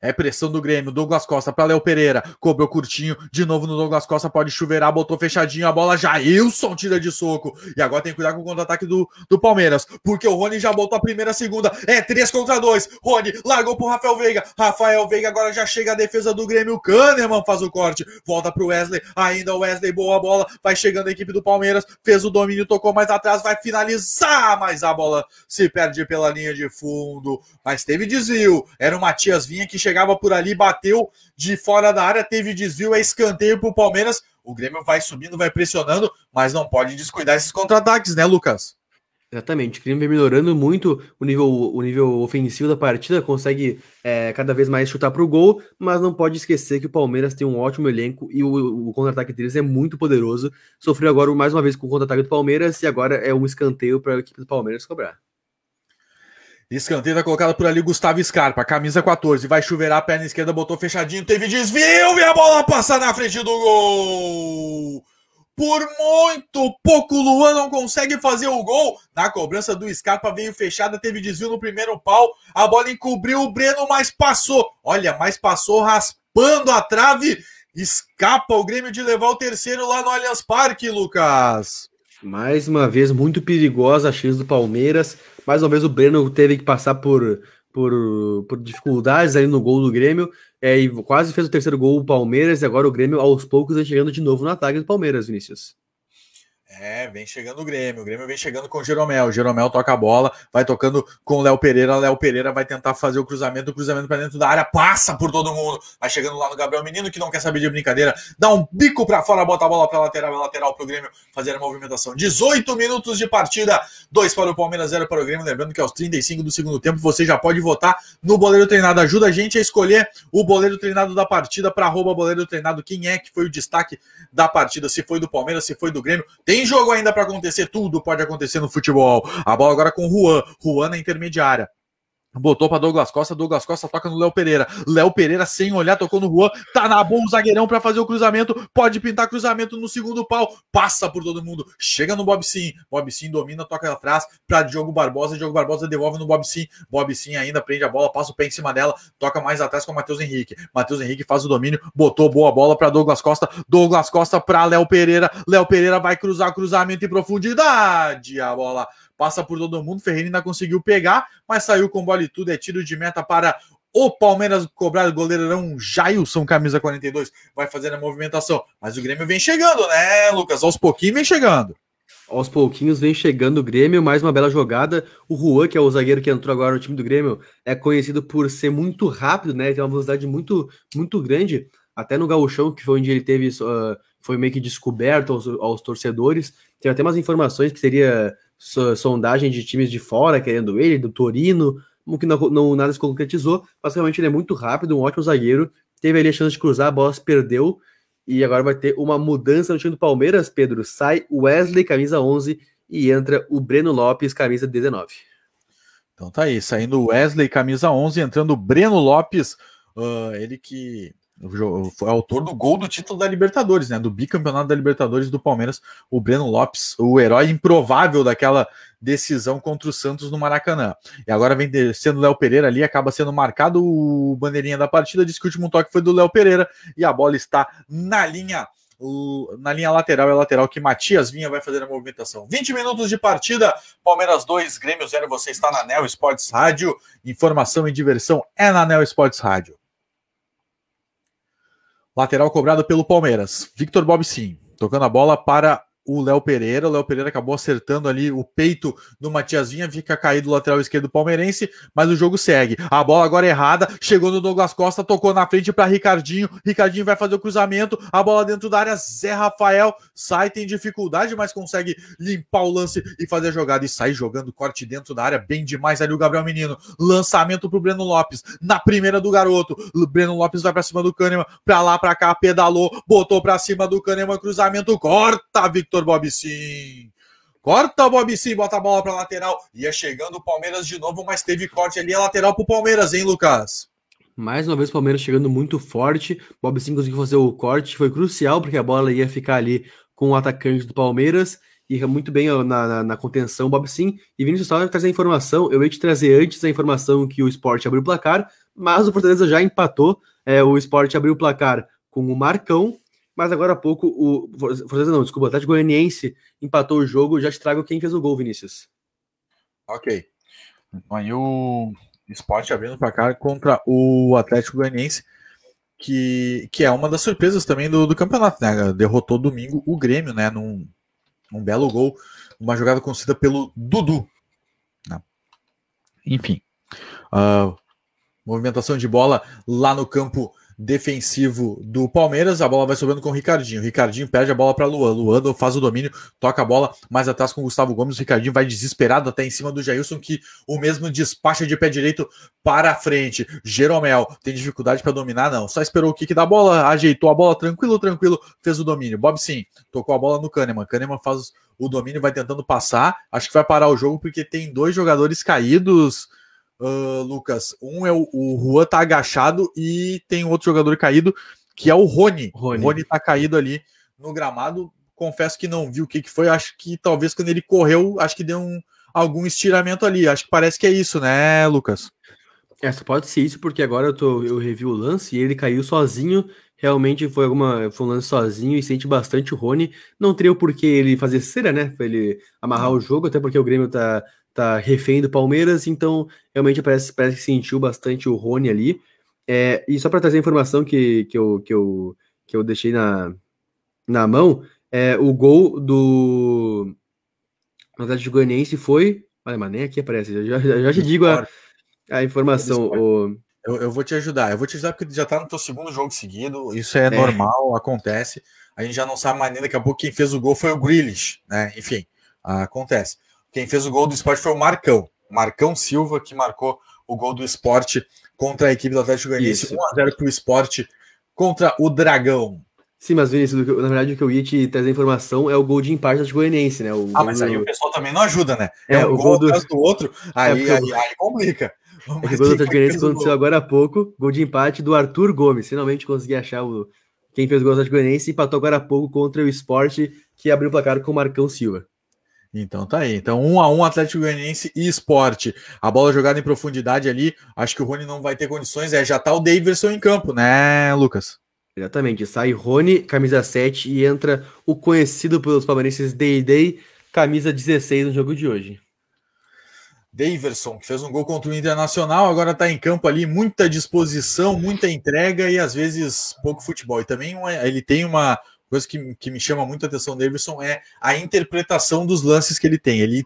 É pressão do Grêmio, Douglas Costa para Léo Pereira, cobrou curtinho, de novo no Douglas Costa, pode chuveirar, botou fechadinho a bola, Jailson tira de soco. E agora tem que cuidar com o contra-ataque do, do Palmeiras, porque o Rony já botou a primeira, a segunda, é 3 contra 2. Rony largou pro Rafael Veiga, Rafael Veiga agora já chega a defesa do Grêmio, o Kahneman faz o corte, volta pro Wesley, ainda o Wesley, boa bola, vai chegando a equipe do Palmeiras, fez o domínio, tocou mais atrás, vai finalizar, mas a bola se perde pela linha de fundo, mas teve desvio, era o Matias Vinha que chegava por ali, bateu de fora da área, teve desvio, é escanteio para o Palmeiras. O Grêmio vai subindo, vai pressionando, mas não pode descuidar esses contra-ataques, né, Lucas? Exatamente, o Grêmio vem melhorando muito o nível, o nível ofensivo da partida, consegue é, cada vez mais chutar para o gol, mas não pode esquecer que o Palmeiras tem um ótimo elenco e o, o contra-ataque deles é muito poderoso. Sofreu agora mais uma vez com o contra-ataque do Palmeiras e agora é um escanteio para a equipe do Palmeiras cobrar. Escanteio tá colocado por ali Gustavo Scarpa, camisa 14. Vai choverar a perna esquerda, botou fechadinho, teve desvio e a bola passa na frente do gol. Por muito pouco, Luan não consegue fazer o gol. Na cobrança do Scarpa veio fechada, teve desvio no primeiro pau. A bola encobriu o Breno, mas passou. Olha, mas passou raspando a trave. Escapa o Grêmio de levar o terceiro lá no Allianz Parque, Lucas. Mais uma vez, muito perigosa a chance do Palmeiras. Mais uma vez o Breno teve que passar por, por, por dificuldades ali no gol do Grêmio. É, e quase fez o terceiro gol o Palmeiras, e agora o Grêmio aos poucos vem é chegando de novo no ataque do Palmeiras, Vinícius. É, vem chegando o Grêmio. O Grêmio vem chegando com o Jeromel. O Jeromel toca a bola, vai tocando com o Léo Pereira. Léo Pereira vai tentar fazer o cruzamento. O cruzamento para dentro da área passa por todo mundo. Vai chegando lá no Gabriel Menino, que não quer saber de brincadeira. Dá um bico para fora, bota a bola para lateral, pra é lateral pro Grêmio fazer a movimentação. 18 minutos de partida. 2 para o Palmeiras, 0 para o Grêmio. Lembrando que aos 35 do segundo tempo você já pode votar no Boleiro Treinado. Ajuda a gente a escolher o Boleiro Treinado da partida para arroba Boleiro Treinado. Quem é que foi o destaque da partida? Se foi do Palmeiras, se foi do Grêmio. Tem jogo ainda para acontecer, tudo pode acontecer no futebol. A bola agora é com Juan, Juan na intermediária. Botou para Douglas Costa, Douglas Costa toca no Léo Pereira. Léo Pereira, sem olhar, tocou no Juan. Tá na boa o zagueirão para fazer o cruzamento. Pode pintar cruzamento no segundo pau. Passa por todo mundo. Chega no Bob Sim. Bob Sim domina, toca atrás para Diogo Barbosa. Diogo Barbosa devolve no Bob Sim. Bob Sim ainda prende a bola, passa o pé em cima dela. Toca mais atrás com o Matheus Henrique. Matheus Henrique faz o domínio, botou boa bola para Douglas Costa. Douglas Costa para Léo Pereira. Léo Pereira vai cruzar cruzamento em profundidade. A bola passa por todo mundo, Ferreira ainda conseguiu pegar, mas saiu com bola e tudo, é tiro de meta para o Palmeiras o goleirão Jailson, camisa 42, vai fazendo a movimentação, mas o Grêmio vem chegando, né, Lucas? Aos pouquinhos vem chegando. Aos pouquinhos vem chegando o Grêmio, mais uma bela jogada. O Juan, que é o zagueiro que entrou agora no time do Grêmio, é conhecido por ser muito rápido, né? Tem uma velocidade muito, muito grande. Até no Gauchão, que foi onde ele teve, uh, foi meio que descoberto aos, aos torcedores. Tem até umas informações que seria sondagem de times de fora querendo ele, do Torino, como que não, não, nada se concretizou. Basicamente, ele é muito rápido, um ótimo zagueiro. Teve ali a chance de cruzar, a bola perdeu. E agora vai ter uma mudança no time do Palmeiras, Pedro. Sai Wesley, camisa 11, e entra o Breno Lopes, camisa 19. Então tá aí, saindo Wesley, camisa 11, entrando Breno Lopes, uh, ele que foi é autor do gol do título da Libertadores, né? Do bicampeonato da Libertadores do Palmeiras, o Breno Lopes, o herói improvável daquela decisão contra o Santos no Maracanã. E agora vem sendo o Léo Pereira ali, acaba sendo marcado o bandeirinha da partida, diz que o último toque foi do Léo Pereira e a bola está na linha na linha lateral é lateral que Matias Vinha vai fazer a movimentação. 20 minutos de partida, Palmeiras 2, Grêmio 0. Você está na Neo Sports Rádio. Informação e diversão é na Neo Sports Rádio. Lateral cobrado pelo Palmeiras. Victor Bob Sim, tocando a bola para o Léo Pereira. O Léo Pereira acabou acertando ali o peito do Vinha, fica caído o lateral esquerdo palmeirense, mas o jogo segue. A bola agora é errada, chegou no Douglas Costa, tocou na frente para Ricardinho. Ricardinho vai fazer o cruzamento, a bola dentro da área, Zé Rafael sai, tem dificuldade, mas consegue limpar o lance e fazer a jogada e sai jogando corte dentro da área, bem demais ali o Gabriel Menino. Lançamento pro Breno Lopes, na primeira do garoto. O Breno Lopes vai para cima do Kahneman, para lá, para cá, pedalou, botou para cima do Kahneman, cruzamento, corta, Victor Victor Bob Sim. Corta o Bob Sim, bota a bola para lateral. Ia chegando o Palmeiras de novo, mas teve corte ali a é lateral para o Palmeiras, hein, Lucas? Mais uma vez o Palmeiras chegando muito forte. Bob Sim conseguiu fazer o corte, foi crucial porque a bola ia ficar ali com o atacante do Palmeiras e é muito bem na, na, na contenção, Bob Sim. E Vinícius Saulo trazer a informação. Eu ia te trazer antes a informação que o esporte abriu o placar, mas o Fortaleza já empatou. É, o esporte abriu o placar com o Marcão, mas agora há pouco, o Fortaleza não, desculpa, o Atlético Goianiense empatou o jogo. Já estrago quem fez o gol, Vinícius. Ok. Aí o Sport abrindo para cá contra o Atlético Goianiense, que, que é uma das surpresas também do, do campeonato, né? Derrotou domingo o Grêmio, né? Num, um belo gol, uma jogada conhecida pelo Dudu. Né? Enfim, uh, movimentação de bola lá no campo defensivo do Palmeiras. A bola vai sobrando com o Ricardinho. O Ricardinho perde a bola para Luan. Luan faz o domínio, toca a bola mais atrás com o Gustavo Gomes. O Ricardinho vai desesperado até em cima do Jailson, que o mesmo despacha de pé direito para frente. Jeromel tem dificuldade para dominar, não. Só esperou o kick da bola, ajeitou a bola tranquilo, tranquilo, fez o domínio. Bob sim, tocou a bola no Kahneman. Kahneman faz o domínio, vai tentando passar. Acho que vai parar o jogo porque tem dois jogadores caídos uh, Lucas. Um é o, o Juan tá agachado e tem outro jogador caído, que é o Rony. Rony. O Rony tá caído ali no gramado. Confesso que não vi o que, que foi. Acho que talvez quando ele correu, acho que deu um, algum estiramento ali. Acho que parece que é isso, né, Lucas? Essa é, pode ser isso, porque agora eu, tô, eu revi o lance e ele caiu sozinho. Realmente foi, alguma, foi um lance sozinho e sente bastante o Rony. Não teria o porquê ele fazer cera, né? Pra ele amarrar o jogo, até porque o Grêmio tá tá refém do Palmeiras, então realmente parece, parece que sentiu bastante o Rony ali. É, e só para trazer a informação que, que, eu, que, eu, que eu deixei na, na mão, é, o gol do Atlético Goianiense foi. Olha, mas nem aqui aparece, já, já, já te digo a, a informação. O... Eu, eu, vou te ajudar, eu vou te ajudar porque já tá no teu segundo jogo seguido, isso é, é. normal, acontece. A gente já não sabe mais nem daqui a pouco quem fez o gol foi o Grealish, né? Enfim, acontece. Quem fez o gol do esporte foi o Marcão. Marcão Silva, que marcou o gol do esporte contra a equipe do Atlético Goianiense. 1x0 para o esporte contra o Dragão. Sim, mas Vinícius, na verdade o que eu ia te trazer informação é o gol de empate do Goianiense, né? O ah, mas aí do... o pessoal também não ajuda, né? É, é um o gol, gol do... do outro, é, aí, é aí, aí, complica. É o gol do Atlético Goianiense aconteceu agora há pouco, gol de empate do Arthur Gomes. Finalmente consegui achar o... quem fez o gol do Atlético Goianiense, empatou agora há pouco contra o esporte, que abriu o placar com o Marcão Silva. Então tá aí. Então, um a um Atlético Goianiense e esporte. A bola jogada em profundidade ali. Acho que o Rony não vai ter condições. É, já tá o Davidson em campo, né, Lucas? Exatamente. Sai Rony, camisa 7, e entra o conhecido pelos palmeirenses Day Day, camisa 16 no jogo de hoje. Daverson, que fez um gol contra o Internacional, agora está em campo ali, muita disposição, muita entrega e às vezes pouco futebol. E também ele tem uma, coisa que, que me chama muito a atenção do Davidson é a interpretação dos lances que ele tem. Ele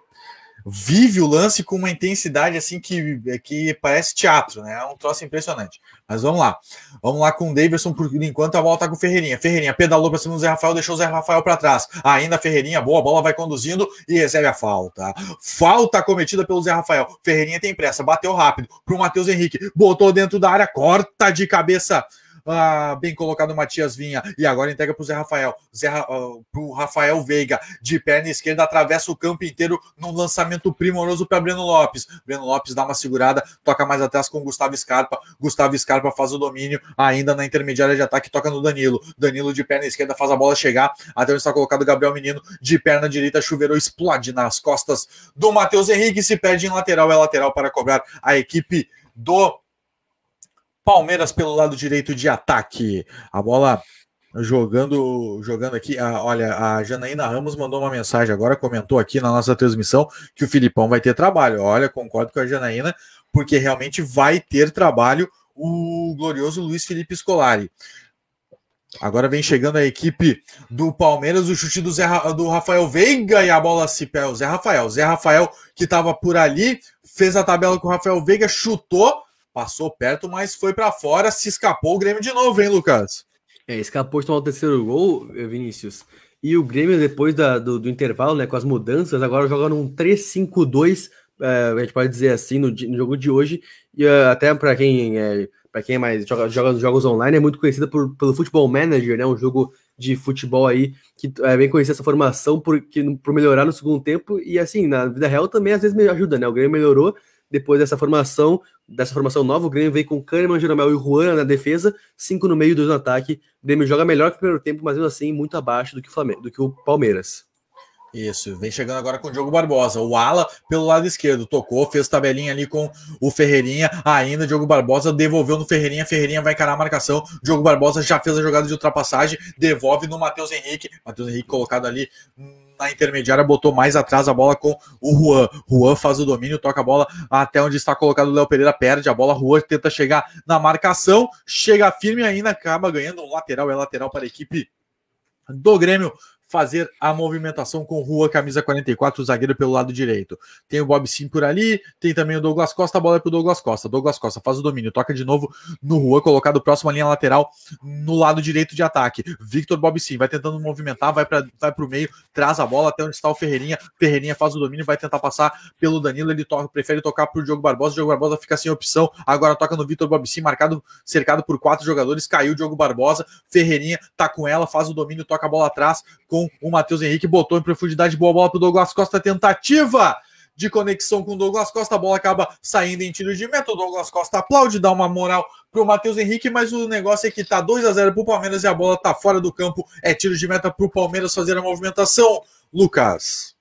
vive o lance com uma intensidade assim que, é, que parece teatro, né? É um troço impressionante. Mas vamos lá. Vamos lá com o Davidson, por enquanto a bola tá com o Ferreirinha. Ferreirinha pedalou para cima do Zé Rafael, deixou o Zé Rafael para trás. Ainda Ferreirinha, boa, bola vai conduzindo e recebe a falta. Falta cometida pelo Zé Rafael. Ferreirinha tem pressa, bateu rápido pro Matheus Henrique, botou dentro da área, corta de cabeça ah, bem colocado Matias Vinha. E agora entrega para o Zé Rafael. Zé, uh, pro Rafael Veiga. De perna esquerda, atravessa o campo inteiro num lançamento primoroso para Breno Lopes. Breno Lopes dá uma segurada, toca mais atrás com Gustavo Scarpa. Gustavo Scarpa faz o domínio ainda na intermediária de ataque, toca no Danilo. Danilo de perna esquerda faz a bola chegar. Até onde está colocado Gabriel Menino. De perna direita, chuveiro explode nas costas do Matheus Henrique. Se perde em lateral, é lateral para cobrar a equipe do Palmeiras pelo lado direito de ataque. A bola jogando jogando aqui. A, ah, olha, a Janaína Ramos mandou uma mensagem agora, comentou aqui na nossa transmissão que o Filipão vai ter trabalho. Olha, concordo com a Janaína, porque realmente vai ter trabalho o glorioso Luiz Felipe Scolari. Agora vem chegando a equipe do Palmeiras, o chute do, Zé, do Rafael Veiga e a bola se pega. O Zé Rafael, Zé Rafael que estava por ali, fez a tabela com o Rafael Veiga, chutou, Passou perto, mas foi para fora, se escapou o Grêmio de novo, hein, Lucas? É, escapou de tomar o terceiro gol, eh, Vinícius. E o Grêmio, depois da, do, do, intervalo, né, com as mudanças, agora joga num 3-5-2, eh, a gente pode dizer assim, no, no jogo de hoje. E uh, até para quem é, para quem é mais joga, joga jogos online, é muito conhecida por, pelo Futebol Manager, né, um jogo de futebol aí, que é bem conhecer essa formação por, para melhorar no segundo tempo. E assim, na vida real também às vezes me ajuda, né? O Grêmio melhorou, depois dessa formação, dessa formação nova, o Grêmio veio com Kahneman, Jeromel e Juan na defesa, cinco no meio, dois no ataque. O Grêmio joga melhor que o primeiro tempo, mas mesmo assim muito abaixo do que o, Flamengo, do que o Palmeiras. Isso, vem chegando agora com o Diogo Barbosa. O Ala pelo lado esquerdo tocou, fez tabelinha ali com o Ferreirinha. Ainda Diogo Barbosa devolveu no Ferreirinha. Ferreirinha vai encarar a marcação. Diogo Barbosa já fez a jogada de ultrapassagem, devolve no Matheus Henrique. Matheus Henrique colocado ali na intermediária, botou mais atrás a bola com o Juan. Juan faz o domínio, toca a bola até onde está colocado o Léo Pereira, perde a bola. Juan tenta chegar na marcação, chega firme ainda, acaba ganhando um lateral, é lateral para a equipe do Grêmio fazer a movimentação com Rua, camisa 44, o zagueiro pelo lado direito. Tem o Bob Sim por ali, tem também o Douglas Costa, a bola é pro Douglas Costa. Douglas Costa faz o domínio, toca de novo no Rua, colocado próximo à linha lateral no lado direito de ataque. Victor Bob Sim vai tentando movimentar, vai, pra, vai pro meio, traz a bola até onde está o Ferreirinha. Ferreirinha faz o domínio, vai tentar passar pelo Danilo, ele prefere tocar pro Diogo Barbosa. O Diogo Barbosa fica sem opção, agora toca no Victor Bob Sim, marcado, cercado por quatro jogadores, caiu o Diogo Barbosa. Ferreirinha tá com ela, faz o domínio, toca a bola atrás com o Matheus Henrique, botou em profundidade, boa bola para o Douglas Costa, tentativa de conexão com o Douglas Costa, a bola acaba saindo em tiro de meta, o Douglas Costa aplaude, dá uma moral para o Matheus Henrique, mas o negócio é que tá 2 a 0 para o Palmeiras e a bola tá fora do campo, é tiro de meta para o Palmeiras fazer a movimentação, Lucas.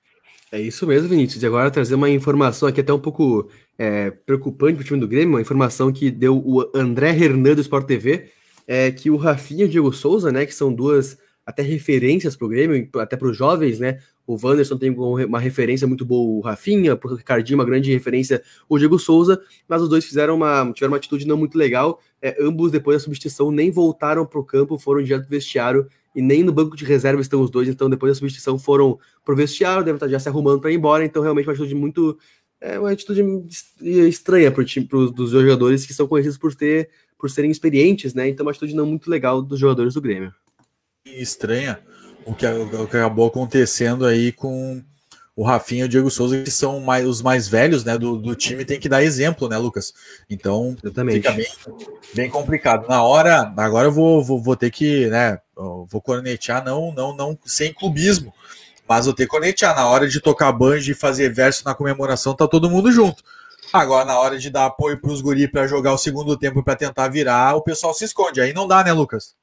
É isso mesmo, Vinícius. E agora trazer uma informação aqui até um pouco é, preocupante para o time do Grêmio, uma informação que deu o André Hernandes do Sport TV, é que o Rafinha e o Diego Souza, né, que são duas até referências para o Grêmio, até para os jovens, né? O Wanderson tem uma referência muito boa, o Rafinha, o Ricardinho, uma grande referência, o Diego Souza, mas os dois fizeram uma, tiveram uma atitude não muito legal. É, ambos, depois da substituição, nem voltaram para o campo, foram direto do vestiário e nem no banco de reserva estão os dois, então depois da substituição foram pro vestiário, devem estar já se arrumando para ir embora, então realmente uma atitude muito. É uma atitude estranha para time, pros, dos jogadores que são conhecidos por ter por serem experientes, né? Então, uma atitude não muito legal dos jogadores do Grêmio estranha o que, o que acabou acontecendo aí com o Rafinha e o Diego Souza, que são mais, os mais velhos né, do, do time, tem que dar exemplo, né, Lucas? Então Exatamente. fica bem, bem complicado. Na hora, agora eu vou, vou, vou ter que, né? Vou cornetear, não, não, não, sem clubismo. Mas eu tenho que cornetear. Na hora de tocar banjo e fazer verso na comemoração, tá todo mundo junto. Agora, na hora de dar apoio para os guri para jogar o segundo tempo para tentar virar, o pessoal se esconde. Aí não dá, né, Lucas?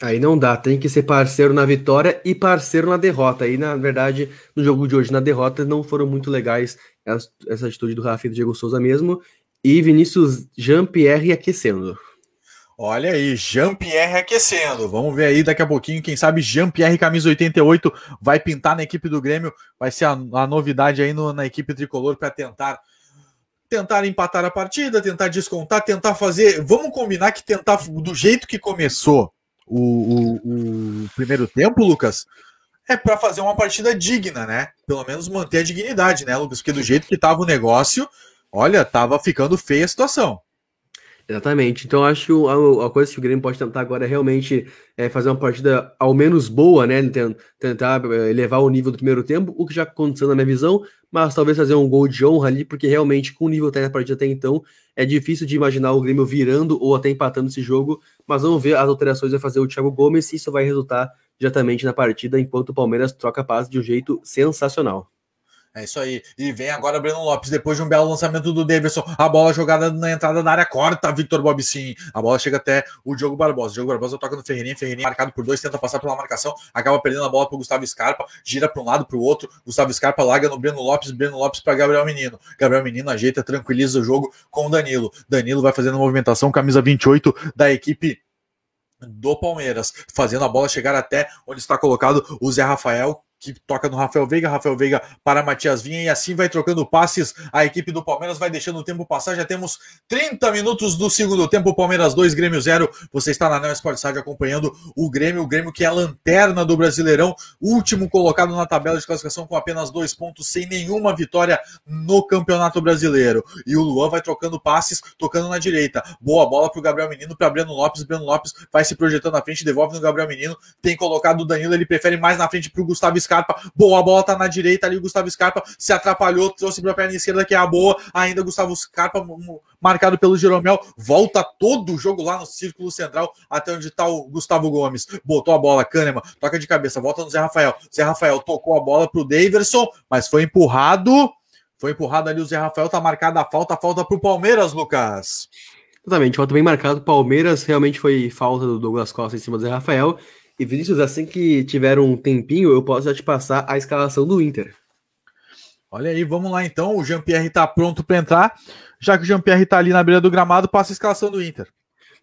Aí não dá, tem que ser parceiro na vitória e parceiro na derrota. E na verdade, no jogo de hoje, na derrota, não foram muito legais essa atitude do Rafa e do Diego Souza mesmo. E Vinícius Jean-Pierre aquecendo. Olha aí, Jean-Pierre aquecendo. Vamos ver aí daqui a pouquinho. Quem sabe Jean-Pierre, camisa 88, vai pintar na equipe do Grêmio. Vai ser a, a novidade aí no, na equipe tricolor para tentar tentar empatar a partida, tentar descontar, tentar fazer. Vamos combinar que tentar do jeito que começou o, o, o primeiro tempo, Lucas, é para fazer uma partida digna, né? Pelo menos manter a dignidade, né, Lucas? Porque do jeito que tava o negócio, olha, tava ficando feia a situação. Exatamente. Então acho que a, a coisa que o Grêmio pode tentar agora é realmente é, fazer uma partida ao menos boa, né? Tentar é, elevar o nível do primeiro tempo, o que já aconteceu na minha visão, mas talvez fazer um gol de honra ali, porque realmente com o nível que tá na partida até então, é difícil de imaginar o Grêmio virando ou até empatando esse jogo, mas vamos ver as alterações vai fazer o Thiago Gomes e isso vai resultar diretamente na partida, enquanto o Palmeiras troca a paz de um jeito sensacional. É isso aí. E vem agora Breno Lopes, depois de um belo lançamento do Davidson. A bola jogada na entrada da área corta, Victor Bobicin. A bola chega até o Diogo Barbosa. O Diogo Barbosa toca no Ferreirinha. Ferreirinha marcado por dois, tenta passar pela marcação, acaba perdendo a bola para Gustavo Scarpa, gira para um lado, para o outro. Gustavo Scarpa larga no Breno Lopes, Breno Lopes para Gabriel Menino. Gabriel Menino ajeita, tranquiliza o jogo com o Danilo. Danilo vai fazendo movimentação, camisa 28 da equipe do Palmeiras, fazendo a bola chegar até onde está colocado o Zé Rafael, que toca no Rafael Veiga, Rafael Veiga para Matias Vinha e assim vai trocando passes. A equipe do Palmeiras vai deixando o tempo passar. Já temos 30 minutos do segundo tempo. Palmeiras 2, Grêmio 0. Você está na Neo Sports acompanhando o Grêmio, o Grêmio que é a lanterna do Brasileirão, último colocado na tabela de classificação com apenas dois pontos, sem nenhuma vitória no Campeonato Brasileiro. E o Luan vai trocando passes, tocando na direita. Boa bola para o Gabriel Menino, para Breno Lopes. Breno Lopes vai se projetando na frente, devolve no Gabriel Menino. Tem colocado o Danilo, ele prefere mais na frente para o Gustavo Scarpa. Scarpa. Boa bola tá na direita ali. O Gustavo Scarpa se atrapalhou, trouxe para a perna esquerda, que é a boa. Ainda Gustavo Scarpa, marcado pelo Jeromel, volta todo o jogo lá no círculo central, até onde está o Gustavo Gomes. Botou a bola, Kahneman, toca de cabeça, volta no Zé Rafael. Zé Rafael tocou a bola pro Daverson, mas foi empurrado. Foi empurrado ali o Zé Rafael, tá marcada a falta, falta pro Palmeiras, Lucas. Exatamente, falta bem marcado. Palmeiras realmente foi falta do Douglas Costa em cima do Zé Rafael. E Vinícius, assim que tiver um tempinho, eu posso já te passar a escalação do Inter. Olha aí, vamos lá então. O Jean-Pierre está pronto para entrar. Já que o Jean-Pierre está ali na beira do gramado, passa a escalação do Inter.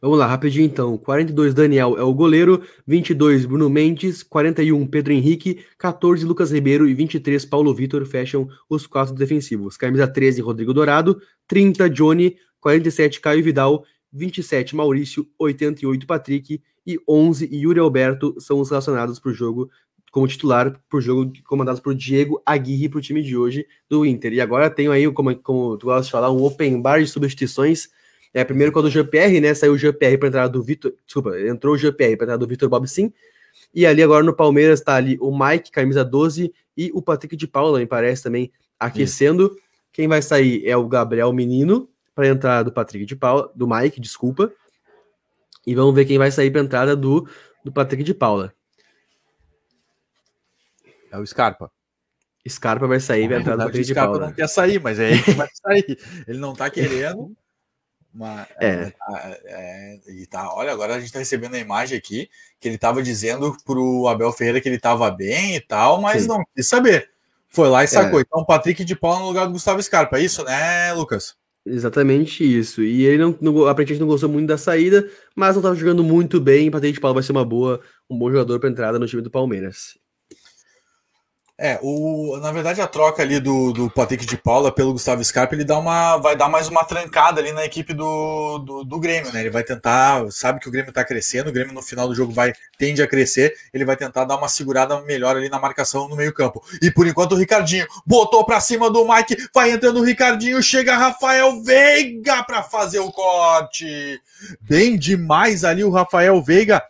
Vamos lá, rapidinho então. 42 Daniel é o goleiro, 22 Bruno Mendes, 41 Pedro Henrique, 14 Lucas Ribeiro e 23 Paulo Vitor fecham os quatro defensivos. Camisa 13 Rodrigo Dourado, 30 Johnny, 47 Caio Vidal, 27 Maurício, 88 Patrick e 11 Yuri Alberto são os relacionados para o jogo como titular para o jogo comandado por Diego Aguirre para o time de hoje do Inter. E agora tenho aí, como, como tu gosta de falar, um open bar de substituições. É, primeiro quando o GPR, né? Saiu o GPR para entrar do Vitor. Desculpa, entrou o GPR para entrar do Vitor Bob Sim. E ali agora no Palmeiras está ali o Mike, camisa 12, e o Patrick de Paula, me parece, também aquecendo. Quem vai sair é o Gabriel Menino, para entrar do Patrick de Paula, do Mike, desculpa. E vamos ver quem vai sair para entrada do, do Patrick de Paula. É o Scarpa. Scarpa vai sair para entrada do Patrick de Paula. Scarpa não quer sair, mas é ele que vai sair. ele não está querendo. mas é. É, é, tá, é, é tá, olha, agora a gente tá recebendo a imagem aqui que ele tava dizendo pro Abel Ferreira que ele tava bem e tal, mas Sim. não quis saber. Foi lá e é. sacou. Então, Patrick de Paula no lugar do Gustavo Scarpa. É isso, né, Lucas? Exatamente isso. E ele não, não, aparentemente não gostou muito da saída, mas não estava jogando muito bem. Patrick de Paulo vai ser uma boa, um bom jogador para entrada no time do Palmeiras. É, o, na verdade a troca ali do, do Patrick de Paula pelo Gustavo Scarpa, ele dá uma, vai dar mais uma trancada ali na equipe do, do, do, Grêmio, né? Ele vai tentar, sabe que o Grêmio tá crescendo, o Grêmio no final do jogo vai tende a crescer, ele vai tentar dar uma segurada melhor ali na marcação no meio-campo. E por enquanto o Ricardinho botou para cima do Mike, vai entrando o Ricardinho, chega Rafael Veiga para fazer o corte. Bem demais ali o Rafael Veiga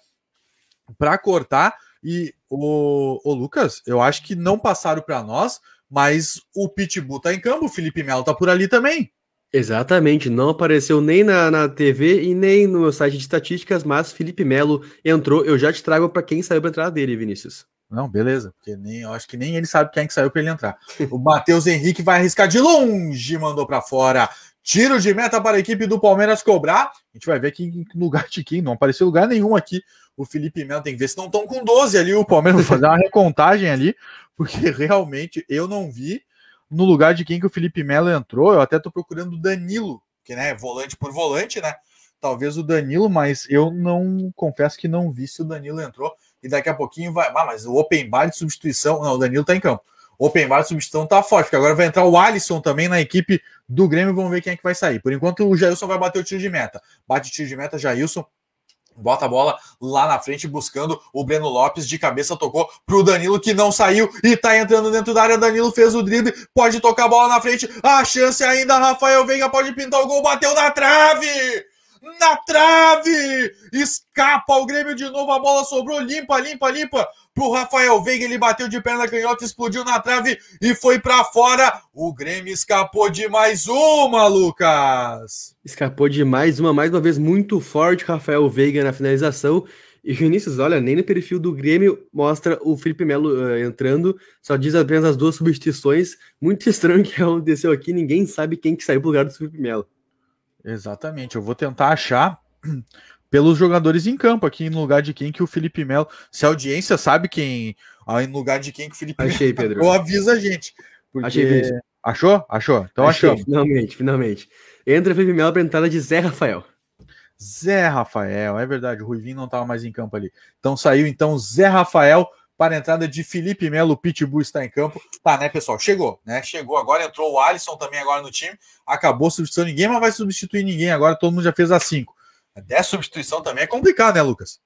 para cortar e o, o Lucas, eu acho que não passaram para nós, mas o Pitbull tá em campo, o Felipe Melo tá por ali também. Exatamente, não apareceu nem na, na TV e nem no meu site de estatísticas, mas Felipe Melo entrou. Eu já te trago para quem saiu para entrar dele, Vinícius. Não, beleza, porque nem, eu acho que nem ele sabe quem é que saiu para ele entrar. O Matheus Henrique vai arriscar de longe, mandou para fora. Tiro de meta para a equipe do Palmeiras cobrar. A gente vai ver aqui em lugar de quem. Não apareceu lugar nenhum aqui. O Felipe Melo tem que ver se não estão com 12 ali. O Palmeiras vai fazer uma recontagem ali, porque realmente eu não vi no lugar de quem que o Felipe Melo entrou. Eu até estou procurando o Danilo, que né, volante por volante, né? Talvez o Danilo, mas eu não confesso que não vi se o Danilo entrou. E daqui a pouquinho vai. Ah, mas o open bar de substituição. Não, o Danilo está em campo open bar, substituição tá forte, porque agora vai entrar o Alisson também na equipe do Grêmio, vamos ver quem é que vai sair. Por enquanto, o Jailson vai bater o tiro de meta. Bate o tiro de meta, Jailson, bota a bola lá na frente buscando o Breno Lopes de cabeça tocou pro Danilo que não saiu e tá entrando dentro da área, Danilo fez o drible, pode tocar a bola na frente, a chance ainda, Rafael Veiga pode pintar o gol, bateu na trave! Na trave! Escapa o Grêmio de novo, a bola sobrou, limpa, limpa, limpa pro Rafael Veiga, ele bateu de perna canhota, explodiu na trave e foi para fora. O Grêmio escapou de mais uma, Lucas. Escapou de mais uma, mais uma vez muito forte Rafael Veiga na finalização. E Vinícius, olha, nem no perfil do Grêmio mostra o Felipe Melo uh, entrando, só diz apenas as duas substituições. Muito estranho que aconteceu aqui, ninguém sabe quem que saiu pro lugar do Felipe Melo. Exatamente, eu vou tentar achar pelos jogadores em campo, aqui em lugar de quem que o Felipe Melo. Se a audiência sabe quem. Ah, em lugar de quem que o Felipe Achei, Melo Pedro. avisa a gente. Porque... Achei mesmo. Achou? Achou? Então achou achamos. Finalmente, finalmente. Entra Felipe Melo para entrada de Zé Rafael. Zé Rafael, é verdade, o Ruivinho não estava mais em campo ali. Então saiu então Zé Rafael para a entrada de Felipe Melo, o Pitbull está em campo. Tá, né, pessoal? Chegou, né? Chegou agora, entrou o Alisson também agora no time. Acabou substituindo ninguém mas vai substituir ninguém agora, todo mundo já fez a cinco 10 substituição também é complicado, né, Lucas?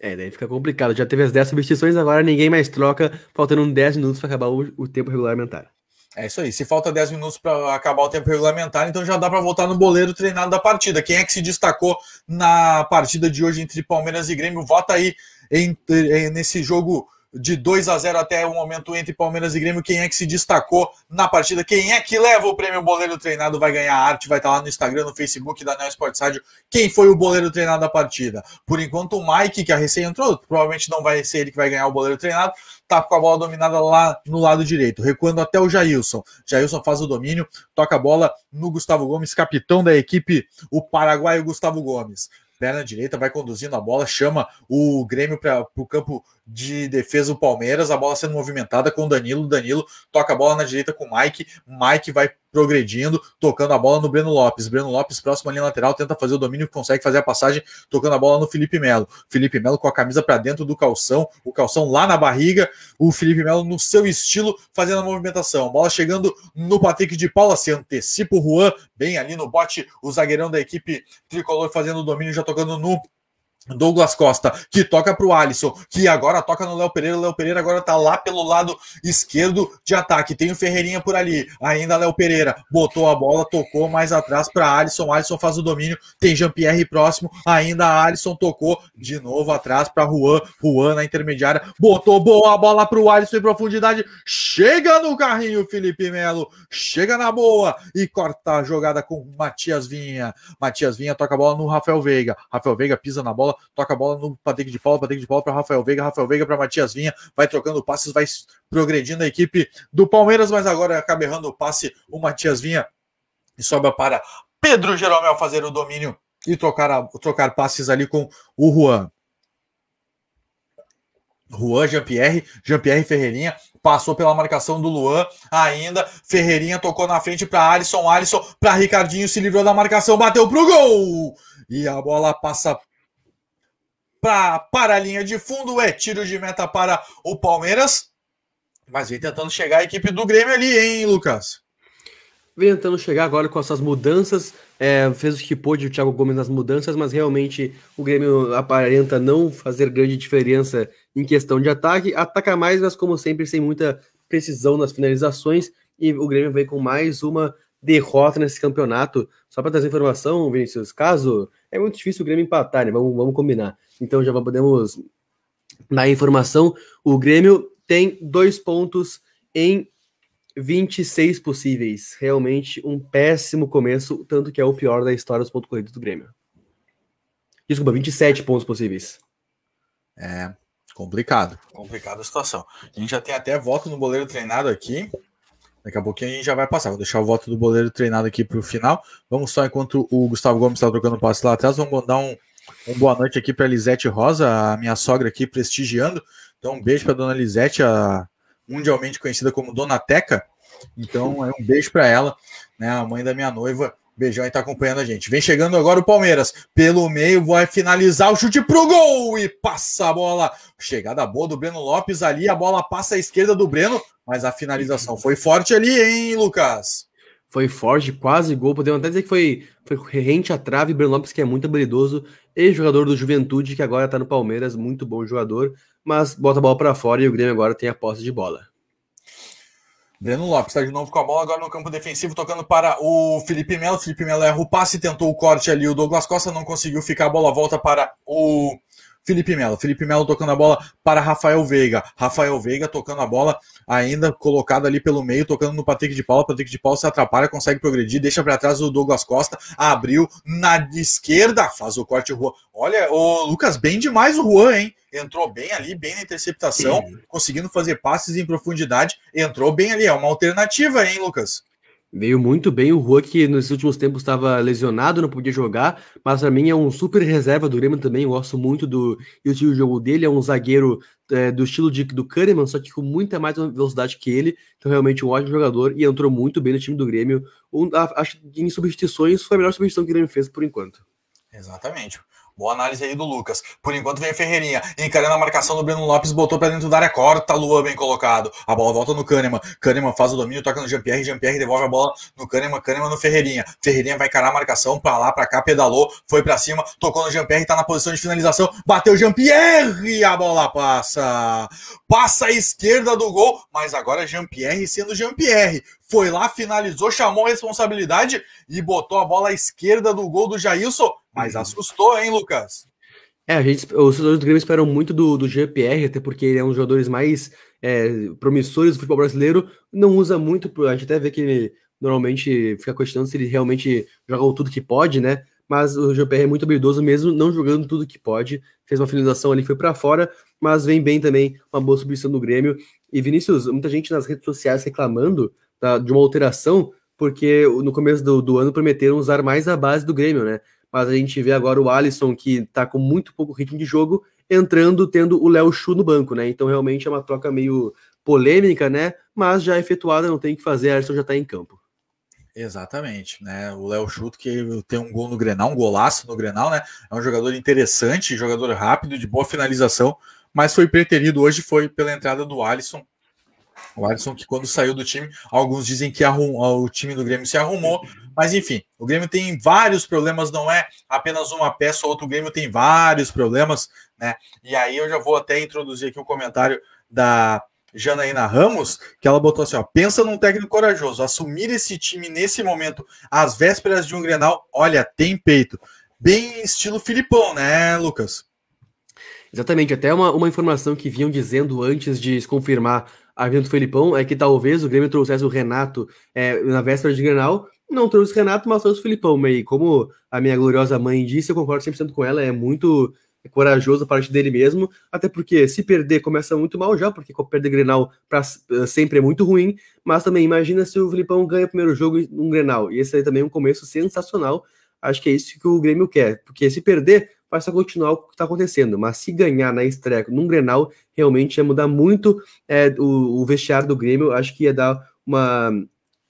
É, daí fica complicado. Já teve as 10 substituições, agora ninguém mais troca, faltando 10 minutos para acabar o, o, tempo regulamentar. É isso aí. Se falta 10 minutos para acabar o tempo regulamentar, então já dá para voltar no boleiro treinado da partida. Quem é que se destacou na partida de hoje entre Palmeiras e Grêmio? Vota aí entre, eh, nesse jogo de 2 a 0 até o momento entre Palmeiras e Grêmio. Quem é que se destacou na partida? Quem é que leva o prêmio Boleiro Treinado? Vai ganhar arte, vai estar tá lá no Instagram, no Facebook da Neo Sports Rádio. Quem foi o Boleiro Treinado da partida? Por enquanto, o Mike, que a é recém entrou, provavelmente não vai ser ele que vai ganhar o Boleiro Treinado, tá com a bola dominada lá no lado direito, recuando até o Jailson. Jailson faz o domínio, toca a bola no Gustavo Gomes, capitão da equipe, o paraguaio Gustavo Gomes perna direita, vai conduzindo a bola, chama o Grêmio para o campo de defesa do Palmeiras, a bola sendo movimentada com o Danilo, Danilo toca a bola na direita com o Mike, Mike vai progredindo, tocando a bola no Breno Lopes, Breno Lopes próximo ali lateral, tenta fazer o domínio, consegue fazer a passagem, tocando a bola no Felipe Melo, Felipe Melo com a camisa para dentro do calção, o calção lá na barriga, o Felipe Melo no seu estilo, fazendo a movimentação, bola chegando no Patrick de Paula, se antecipa o Juan, bem ali no bote, o zagueirão da equipe tricolor fazendo o domínio, já tocando no Douglas Costa, que toca para o Alisson, que agora toca no Léo Pereira. O Léo Pereira agora está lá pelo lado esquerdo de ataque. Tem o Ferreirinha por ali. Ainda Léo Pereira botou a bola, tocou mais atrás para Alisson. Alisson faz o domínio. Tem Jean-Pierre próximo. Ainda Alisson tocou de novo atrás para Juan. Juan na intermediária. Botou boa bola para o Alisson em profundidade. Chega no carrinho, Felipe Melo. Chega na boa e corta a jogada com Matias Vinha. Matias Vinha toca a bola no Rafael Veiga. Rafael Veiga pisa na bola toca a bola no Patrick de Paula, Patrick de Paula para Rafael Veiga, Rafael Veiga para Matias Vinha, vai trocando passes, vai progredindo a equipe do Palmeiras, mas agora acaba errando o passe o Matias Vinha e sobra para Pedro Jeromel fazer o domínio e trocar, trocar passes ali com o Juan. Juan, Jean-Pierre, Jean-Pierre Ferreirinha passou pela marcação do Luan ainda. Ferreirinha tocou na frente para Alisson, Alisson para Ricardinho se livrou da marcação, bateu pro gol. E a bola passa pra, para a linha de fundo, é tiro de meta para o Palmeiras. Mas vem tentando chegar a equipe do Grêmio ali, hein, Lucas? Vem tentando chegar agora com essas mudanças. É, fez o que pôde o Thiago Gomes nas mudanças, mas realmente o Grêmio aparenta não fazer grande diferença em questão de ataque. Ataca mais, mas como sempre, sem muita precisão nas finalizações. E o Grêmio vem com mais uma derrota nesse campeonato. Só para trazer informação, Vinícius, caso é muito difícil o Grêmio empatar, né? Vamos, vamos combinar. Então já podemos dar informação. O Grêmio tem dois pontos em 26 possíveis. Realmente um péssimo começo, tanto que é o pior da história dos pontos corridos do Grêmio. Desculpa, 27 pontos possíveis. É complicado. Complicada a situação. A gente já tem até voto no goleiro treinado aqui. Daqui a pouquinho a gente já vai passar. Vou deixar o voto do goleiro treinado aqui para o final. Vamos só enquanto o Gustavo Gomes está trocando passe lá atrás. Vamos mandar um uma então, boa noite aqui para Lisete Rosa, a minha sogra aqui prestigiando. Então, um beijo para dona Lisete, a mundialmente conhecida como Dona Teca. Então, é um beijo para ela, né, a mãe da minha noiva. Beijão e tá acompanhando a gente. Vem chegando agora o Palmeiras. Pelo meio vai finalizar o chute pro gol e passa a bola. Chegada boa do Breno Lopes ali, a bola passa à esquerda do Breno, mas a finalização foi forte ali, hein, Lucas? foi forte, quase gol. Podemos até dizer que foi, foi rente à trave. Breno Lopes, que é muito habilidoso, ex-jogador do Juventude, que agora está no Palmeiras, muito bom jogador, mas bota a bola para fora e o Grêmio agora tem a posse de bola. Breno Lopes está de novo com a bola, agora no campo defensivo, tocando para o Felipe Melo. Felipe Melo erra o passe, tentou o corte ali, o Douglas Costa não conseguiu ficar, a bola volta para o Felipe Melo. Felipe Melo tocando a bola para Rafael Veiga. Rafael Veiga tocando a bola ainda colocada ali pelo meio, tocando no Patrick de Paula. Patrick de Paula se atrapalha, consegue progredir, deixa para trás o Douglas Costa, abriu na esquerda, faz o corte Juan. Olha, o Lucas, bem demais o Juan, hein? Entrou bem ali, bem na interceptação, Sim. conseguindo fazer passes em profundidade. Entrou bem ali, é uma alternativa, hein, Lucas? Veio muito bem o Juan, que nos últimos tempos estava lesionado, não podia jogar, mas para mim é um super reserva do Grêmio também. Eu gosto muito do estilo de jogo dele. É um zagueiro é, do estilo de, do Kahneman, só que com muita mais velocidade que ele. Então, realmente, um ótimo jogador e entrou muito bem no time do Grêmio. Um, acho que em substituições foi a melhor substituição que o Grêmio fez por enquanto. Exatamente. Boa análise aí do Lucas. Por enquanto vem Ferreirinha, encarando a marcação do Breno Lopes, botou para dentro da área, corta, lua, bem colocado. A bola volta no Kahneman. Kahneman faz o domínio, toca no Jean-Pierre, Jean-Pierre devolve a bola no Kahneman, Kahneman no Ferreirinha. Ferreirinha vai encarar a marcação, para lá, para cá, pedalou, foi para cima, tocou no Jean-Pierre, tá na posição de finalização, bateu Jean-Pierre, a bola passa. Passa à esquerda do gol, mas agora Jean-Pierre sendo Jean-Pierre foi lá, finalizou, chamou a responsabilidade e botou a bola à esquerda do gol do Jailson mas assustou, hein, Lucas? É, a gente, os jogadores do Grêmio esperam muito do, do GPR, até porque ele é um dos jogadores mais é, promissores do futebol brasileiro. Não usa muito, a gente até vê que ele normalmente fica questionando se ele realmente joga tudo que pode, né? Mas o GPR é muito habilidoso mesmo, não jogando tudo que pode. Fez uma finalização ali, foi para fora, mas vem bem também, uma boa substituição do Grêmio. E Vinícius, muita gente nas redes sociais reclamando de uma alteração, porque no começo do, do ano prometeram usar mais a base do Grêmio, né? mas a gente vê agora o Alisson, que está com muito pouco ritmo de jogo, entrando, tendo o Léo Chu no banco, né? Então realmente é uma troca meio polêmica, né? Mas já é efetuada, não tem que fazer, Alisson já está em campo. Exatamente, né? O Léo Chuto que tem um gol no Grenal, um golaço no Grenal, né? É um jogador interessante, jogador rápido, de boa finalização, mas foi preterido hoje foi pela entrada do Alisson o Alisson, que quando saiu do time, alguns dizem que arrum, ah, o time do Grêmio se arrumou, mas enfim, o Grêmio tem vários problemas, não é apenas uma peça ou outro O Grêmio tem vários problemas, né? E aí eu já vou até introduzir aqui o um comentário da Janaína Ramos, que ela botou assim: ó, pensa num técnico corajoso, assumir esse time nesse momento, às vésperas de um grenal, olha, tem peito. Bem estilo Filipão, né, Lucas? Exatamente, até uma, uma informação que vinham dizendo antes de se confirmar Avento do Felipão é que talvez o Grêmio trouxesse o Renato é, na véspera de Grenal. Não trouxe o Renato, mas trouxe o Felipão. E como a minha gloriosa mãe disse, eu concordo 100% com ela, é muito corajoso a parte dele mesmo, até porque se perder começa muito mal já, porque perder Grenal para eh, sempre é muito ruim, mas também imagina se o Felipão ganha o primeiro jogo num Grenal, e esse aí também é um começo sensacional, acho que é isso que o Grêmio quer, porque se perder, vai só continuar o que está acontecendo. Mas se ganhar na estreia num Grenal, realmente ia mudar muito é, o, o, vestiário do Grêmio. Acho que ia dar uma.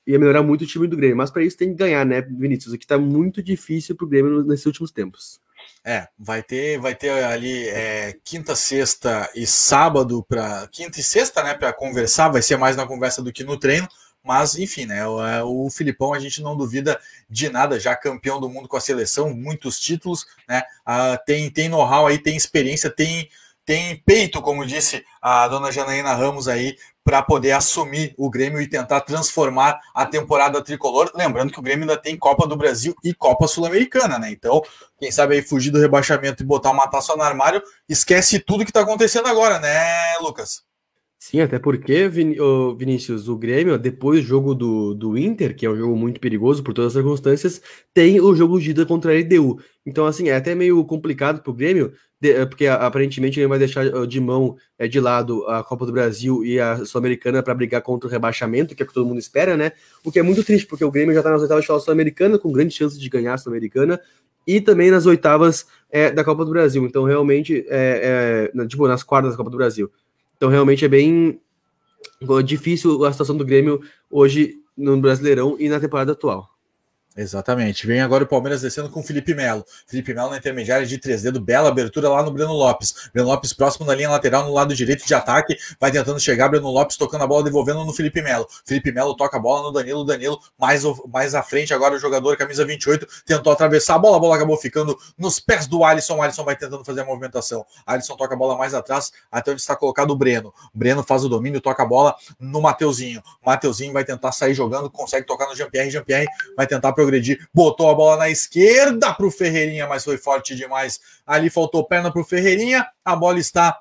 ia melhorar muito o time do Grêmio. Mas para isso tem que ganhar, né, Vinícius? O que está muito difícil para o Grêmio nesses últimos tempos. É, vai ter, vai ter ali é, quinta, sexta e sábado para quinta e sexta, né, para conversar. Vai ser mais na conversa do que no treino mas, enfim, né? O, é, o Filipão a gente não duvida de nada, já campeão do mundo com a seleção, muitos títulos, né? Ah, tem tem know-how aí, tem experiência, tem, tem peito, como disse a dona Janaína Ramos aí, para poder assumir o Grêmio e tentar transformar a temporada tricolor. Lembrando que o Grêmio ainda tem Copa do Brasil e Copa Sul-Americana, né? Então, quem sabe aí fugir do rebaixamento e botar uma taça no armário, esquece tudo que está acontecendo agora, né, Lucas? Sim, até porque, Vin oh, Vinícius, o Grêmio, depois do jogo do, do Inter, que é um jogo muito perigoso por todas as circunstâncias, tem o jogo de ida contra a LDU. Então, assim, é até meio complicado para o Grêmio, de, eh, porque aparentemente ele vai deixar eh, de mão, é, de lado, a Copa do Brasil e a Sul-Americana para brigar contra o rebaixamento, que é o que todo mundo espera, né? O que é muito triste, porque o Grêmio já está nas oitavas de Sul-Americana, com grande chance de ganhar a Sul-Americana, e também nas oitavas é, da Copa do Brasil. Então, realmente, é, é, tipo, nas quartas da Copa do Brasil. Então, realmente é bem difícil a situação do Grêmio hoje no Brasileirão e na temporada atual. Exatamente. Vem agora o Palmeiras descendo com o Felipe Melo. Felipe Melo na intermediária de 3 dedos, bela abertura lá no Breno Lopes. Breno Lopes próximo na linha lateral, no lado direito de ataque, vai tentando chegar. Breno Lopes tocando a bola, devolvendo no Felipe Melo. Felipe Melo toca a bola no Danilo. Danilo mais, mais à frente agora o jogador, camisa 28, tentou atravessar a bola. A bola acabou ficando nos pés do Alisson. O Alisson vai tentando fazer a movimentação. Alisson toca a bola mais atrás, até onde está colocado o Breno. Breno faz o domínio, toca a bola no Mateuzinho. Mateuzinho vai tentar sair jogando, consegue tocar no Jean-Pierre. Jean-Pierre vai tentar programar progredir, botou a bola na esquerda para o Ferreirinha, mas foi forte demais. Ali faltou perna para o Ferreirinha, a bola está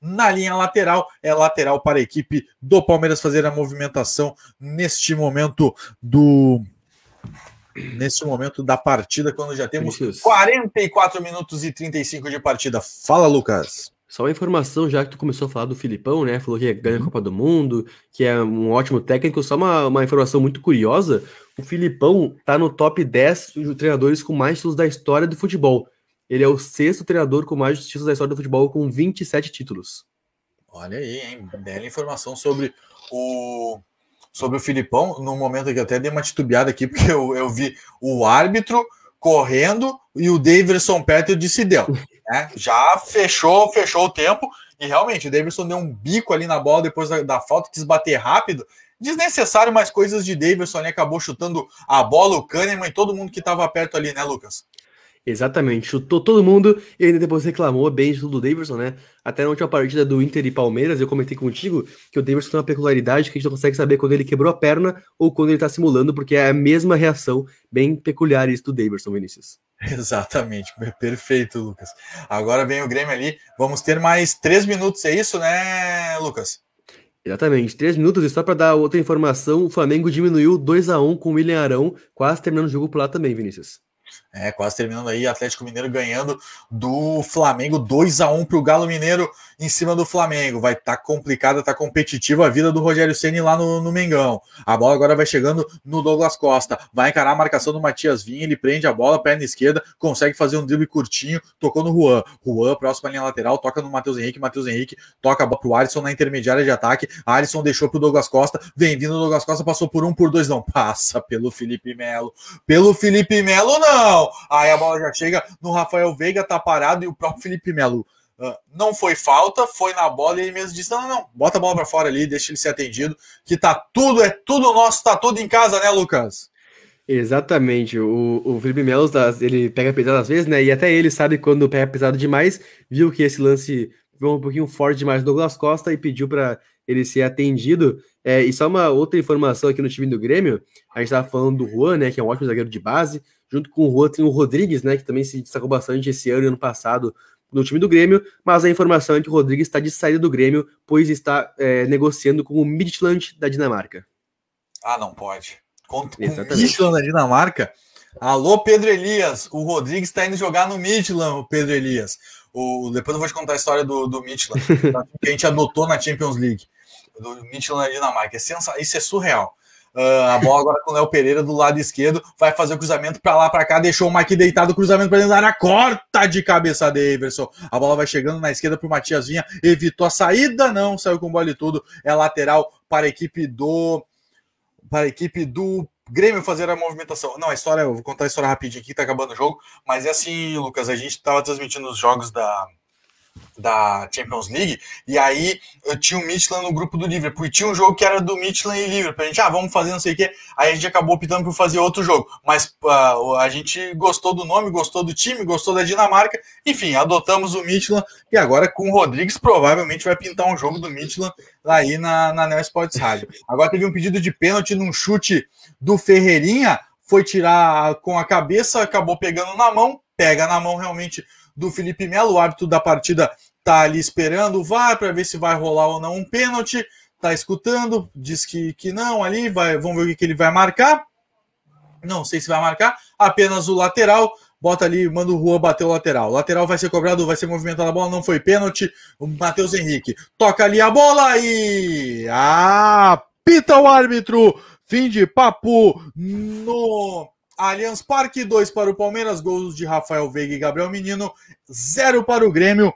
na linha lateral. É lateral para a equipe do Palmeiras fazer a movimentação neste momento do. Neste momento da partida, quando já temos 44 minutos e 35 de partida. Fala, Lucas. Só uma informação, já que tu começou a falar do Filipão, né? Falou que ganha a uhum. Copa do Mundo, que é um ótimo técnico. Só uma, uma informação muito curiosa: o Filipão tá no top 10 de treinadores com mais títulos da história do futebol. Ele é o sexto treinador com mais títulos da história do futebol, com 27 títulos. Olha aí, hein? Bela informação sobre o sobre o Filipão. No momento que até dei uma titubeada aqui, porque eu, eu vi o árbitro correndo e o Davidson Petter disse deu né? Já fechou, fechou o tempo. E realmente, o Davidson deu um bico ali na bola depois da, da falta, quis bater rápido. Desnecessário, mas coisas de Davidson ali acabou chutando a bola, o Kahneman e todo mundo que estava perto ali, né, Lucas? Exatamente, chutou todo mundo e ainda depois reclamou bem de tudo do Davidson, né? Até na última partida do Inter e Palmeiras, eu comentei contigo que o Davidson tem uma peculiaridade que a gente não consegue saber quando ele quebrou a perna ou quando ele está simulando, porque é a mesma reação bem peculiar isso do Davidson, Vinícius. Exatamente, perfeito, Lucas. Agora vem o Grêmio ali. Vamos ter mais três minutos, é isso, né, Lucas? Exatamente, três minutos. E só para dar outra informação, o Flamengo diminuiu 2 a 1 um com o William Arão, quase terminando o jogo por lá também, Vinícius. É, quase terminando aí, Atlético Mineiro ganhando do Flamengo 2 a 1 para o Galo Mineiro em cima do Flamengo. Vai estar tá complicada, está competitiva a vida do Rogério Ceni lá no, no, Mengão. A bola agora vai chegando no Douglas Costa. Vai encarar a marcação do Matias Vinha, ele prende a bola, perna esquerda, consegue fazer um drible curtinho, tocou no Juan. Juan, próxima linha lateral, toca no Matheus Henrique. Matheus Henrique toca para o pro Alisson na intermediária de ataque. Alisson deixou pro Douglas Costa, vem vindo o Douglas Costa, passou por um, por dois, não. Passa pelo Felipe Melo. Pelo Felipe Melo, não! aí a bola já chega no Rafael Veiga, tá parado, e o próprio Felipe Melo uh, não foi falta, foi na bola e ele mesmo disse: não, não, não bota a bola para fora ali, deixa ele ser atendido, que tá tudo, é tudo nosso, tá tudo em casa, né, Lucas? Exatamente, o, o Felipe Melo, tá, ele pega pesado às vezes, né, e até ele sabe quando pega é pesado demais, viu que esse lance foi um pouquinho forte demais do Douglas Costa e pediu para ele ser atendido. É, e só uma outra informação aqui no time do Grêmio, a gente estava falando do Juan, né, que é um ótimo zagueiro de base, junto com o outro, o Rodrigues, né, que também se destacou bastante esse ano e ano passado no time do Grêmio, mas a informação é que o Rodrigues está de saída do Grêmio, pois está é, negociando com o Midtjylland da Dinamarca. Ah, não pode. Conta com o Midtjylland da Dinamarca? Alô, Pedro Elias, o Rodrigues está indo jogar no Midtjylland, o Pedro Elias. O, depois eu vou te contar a história do, do Midtjylland, que a gente adotou na Champions League, do Midtjylland da Dinamarca. É isso é surreal. Uh, a bola agora com o Léo Pereira do lado esquerdo, vai fazer o cruzamento para lá, para cá, deixou o Mike deitado, cruzamento para dentro da área, corta de cabeça Daverson. A bola vai chegando na esquerda para o Matias Vinha, evitou a saída, não, saiu com bola e tudo, é lateral para a equipe do para a equipe do Grêmio fazer a movimentação. Não, a história, eu vou contar a história rapidinho aqui, tá acabando o jogo, mas é assim, Lucas, a gente estava transmitindo os jogos da da Champions League, e aí eu tinha o Midland no grupo do Liverpool, e tinha um jogo que era do Midland e Liverpool, a gente, ah, vamos fazer não sei o que, aí a gente acabou optando por fazer outro jogo, mas uh, a gente gostou do nome, gostou do time, gostou da Dinamarca, enfim, adotamos o Midland, e agora com o Rodrigues provavelmente vai pintar um jogo do Midland aí na, na Neo Sports Rádio. Agora teve um pedido de pênalti num chute do Ferreirinha, foi tirar com a cabeça, acabou pegando na mão, pega na mão realmente do Felipe Melo. O árbitro da partida tá ali esperando o VAR para ver se vai rolar ou não um pênalti. Tá escutando, diz que, que não ali, vai, vamos ver o que, que ele vai marcar. Não sei se vai marcar, apenas o lateral. Bota ali, manda o Rua bater o lateral. O lateral vai ser cobrado, vai ser movimentado a bola, não foi pênalti. O Matheus Henrique toca ali a bola e apita o árbitro. Fim de papo no Allianz Parque, 2 para o Palmeiras, gols de Rafael Veiga e Gabriel Menino, 0 para o Grêmio.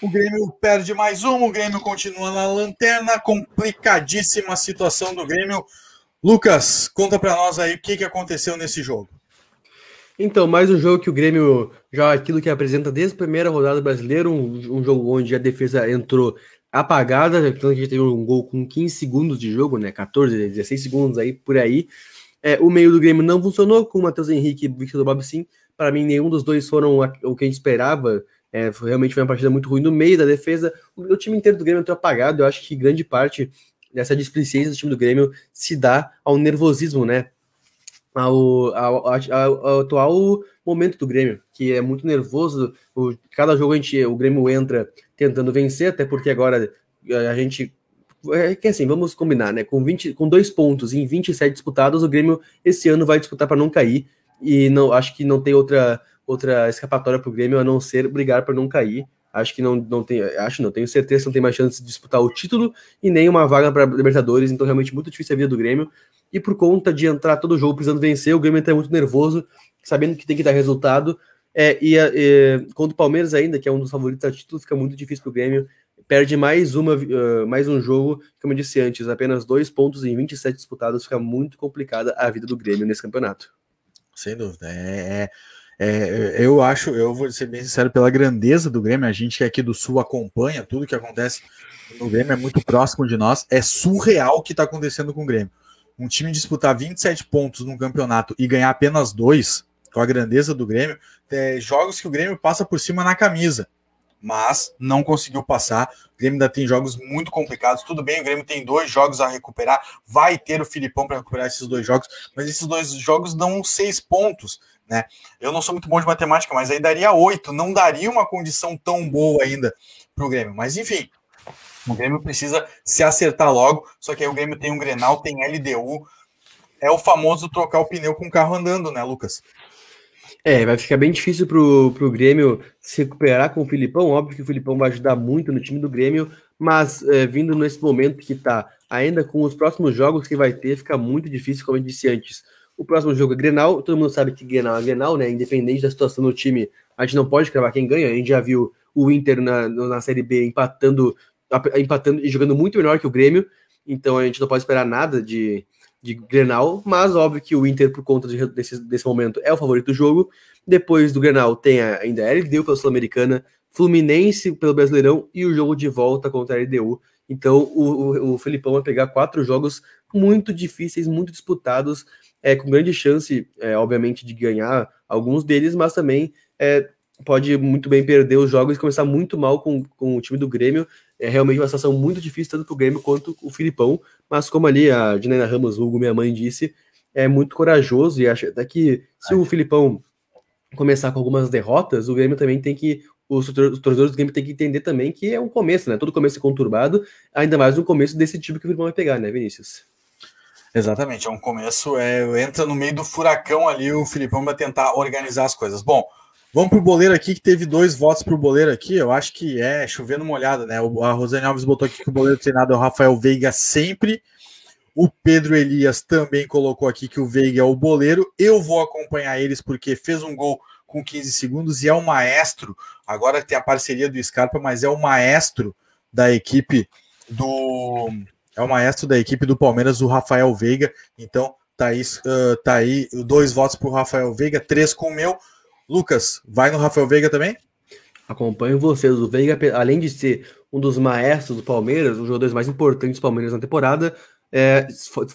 O Grêmio perde mais um, o Grêmio continua na lanterna, complicadíssima situação do Grêmio. Lucas, conta para nós aí o que, que aconteceu nesse jogo. Então, mais um jogo que o Grêmio, já aquilo que apresenta desde a primeira rodada brasileira, um, um jogo onde a defesa entrou apagada, tanto que a gente teve um gol com 15 segundos de jogo, né? 14, 16 segundos aí por aí. É, o meio do Grêmio não funcionou com o Matheus Henrique e Victor Bob sim. Para mim, nenhum dos dois foram o que a gente esperava. É, foi, realmente foi uma partida muito ruim no meio da defesa. O, o time inteiro do Grêmio entrou apagado. Eu acho que grande parte dessa displicência do time do Grêmio se dá ao nervosismo, né? Ao, ao, ao, ao, atual momento do Grêmio, que é muito nervoso. O, cada jogo a gente, o Grêmio entra tentando vencer, até porque agora é, a gente é que assim, vamos combinar, né? Com, 20, com dois pontos em 27 disputados, o Grêmio esse ano vai disputar para não cair. E não acho que não tem outra, outra escapatória para o Grêmio a não ser brigar para não cair. Acho que não, não tem, acho não, tenho certeza que não tem mais chance de disputar o título e nem uma vaga para Libertadores, então realmente muito difícil a vida do Grêmio. E por conta de entrar todo jogo precisando vencer, o Grêmio entra muito nervoso, sabendo que tem que dar resultado. É, e, é, e contra o Palmeiras ainda, que é um dos favoritos a título, fica muito difícil para o Grêmio perde mais, uma, uh, mais um jogo, como eu disse antes, apenas dois pontos em 27 disputados, fica muito complicada a vida do Grêmio nesse campeonato. Sem dúvida. É, é, é eu acho, eu vou ser bem sincero, pela grandeza do Grêmio, a gente que é aqui do Sul acompanha tudo que acontece no Grêmio, é muito próximo de nós, é surreal o que está acontecendo com o Grêmio. Um time disputar 27 pontos num campeonato e ganhar apenas dois, com a grandeza do Grêmio, é, jogos que o Grêmio passa por cima na camisa mas não conseguiu passar. O Grêmio ainda tem jogos muito complicados. Tudo bem, o Grêmio tem dois jogos a recuperar, vai ter o Filipão para recuperar esses dois jogos, mas esses dois jogos dão seis pontos. Né? Eu não sou muito bom de matemática, mas aí daria oito, não daria uma condição tão boa ainda para o Grêmio. Mas enfim, o Grêmio precisa se acertar logo, só que aí o Grêmio tem um Grenal, tem LDU, é o famoso trocar o pneu com o carro andando, né, Lucas? É, vai ficar bem difícil pro, pro Grêmio se recuperar com o Filipão. Óbvio que o Filipão vai ajudar muito no time do Grêmio, mas é, vindo nesse momento que tá, ainda com os próximos jogos que vai ter, fica muito difícil, como eu disse antes. O próximo jogo é Grenal, todo mundo sabe que Grenal é Grenal, né? Independente da situação do time, a gente não pode cravar quem ganha. A gente já viu o Inter na, na Série B empatando, empatando e jogando muito melhor que o Grêmio, então a gente não pode esperar nada de, de Grenal, mas óbvio que o Inter, por conta de, desse, desse momento, é o favorito do jogo. Depois do Grenal tem a, ainda a LDU pela Sul-Americana, Fluminense pelo Brasileirão e o jogo de volta contra a LDU. Então o, o, o Felipão vai pegar quatro jogos muito difíceis, muito disputados, é, com grande chance, é, obviamente, de ganhar alguns deles, mas também é, pode muito bem perder os jogos e começar muito mal com, com o time do Grêmio. É realmente uma situação muito difícil, tanto para o Grêmio quanto o Filipão, mas como ali a Dinaina Ramos, Hugo, minha mãe, disse, é muito corajoso e acha até que se o Filipão começar com algumas derrotas, o Grêmio também tem que. Os torcedores do Grêmio tem que entender também que é um começo, né? Todo começo é conturbado, ainda mais um começo desse tipo que o Filipão vai pegar, né, Vinícius? Exatamente, é um começo, é, entra no meio do furacão ali o Filipão vai tentar organizar as coisas. Bom, Vamos pro boleiro aqui, que teve dois votos pro boleiro aqui. Eu acho que é chovendo molhada, né? A Rosane Alves botou aqui que o boleiro treinado é o Rafael Veiga sempre. O Pedro Elias também colocou aqui que o Veiga é o boleiro. Eu vou acompanhar eles porque fez um gol com 15 segundos e é o maestro. Agora tem a parceria do Scarpa, mas é o maestro da equipe do é o maestro da equipe do Palmeiras, o Rafael Veiga. Então tá aí, uh, tá aí dois votos para o Rafael Veiga, três com o meu. Lucas, vai no Rafael Veiga também? Acompanho vocês. O Veiga, além de ser um dos maestros do Palmeiras, um dos jogadores mais importantes do Palmeiras na temporada, é,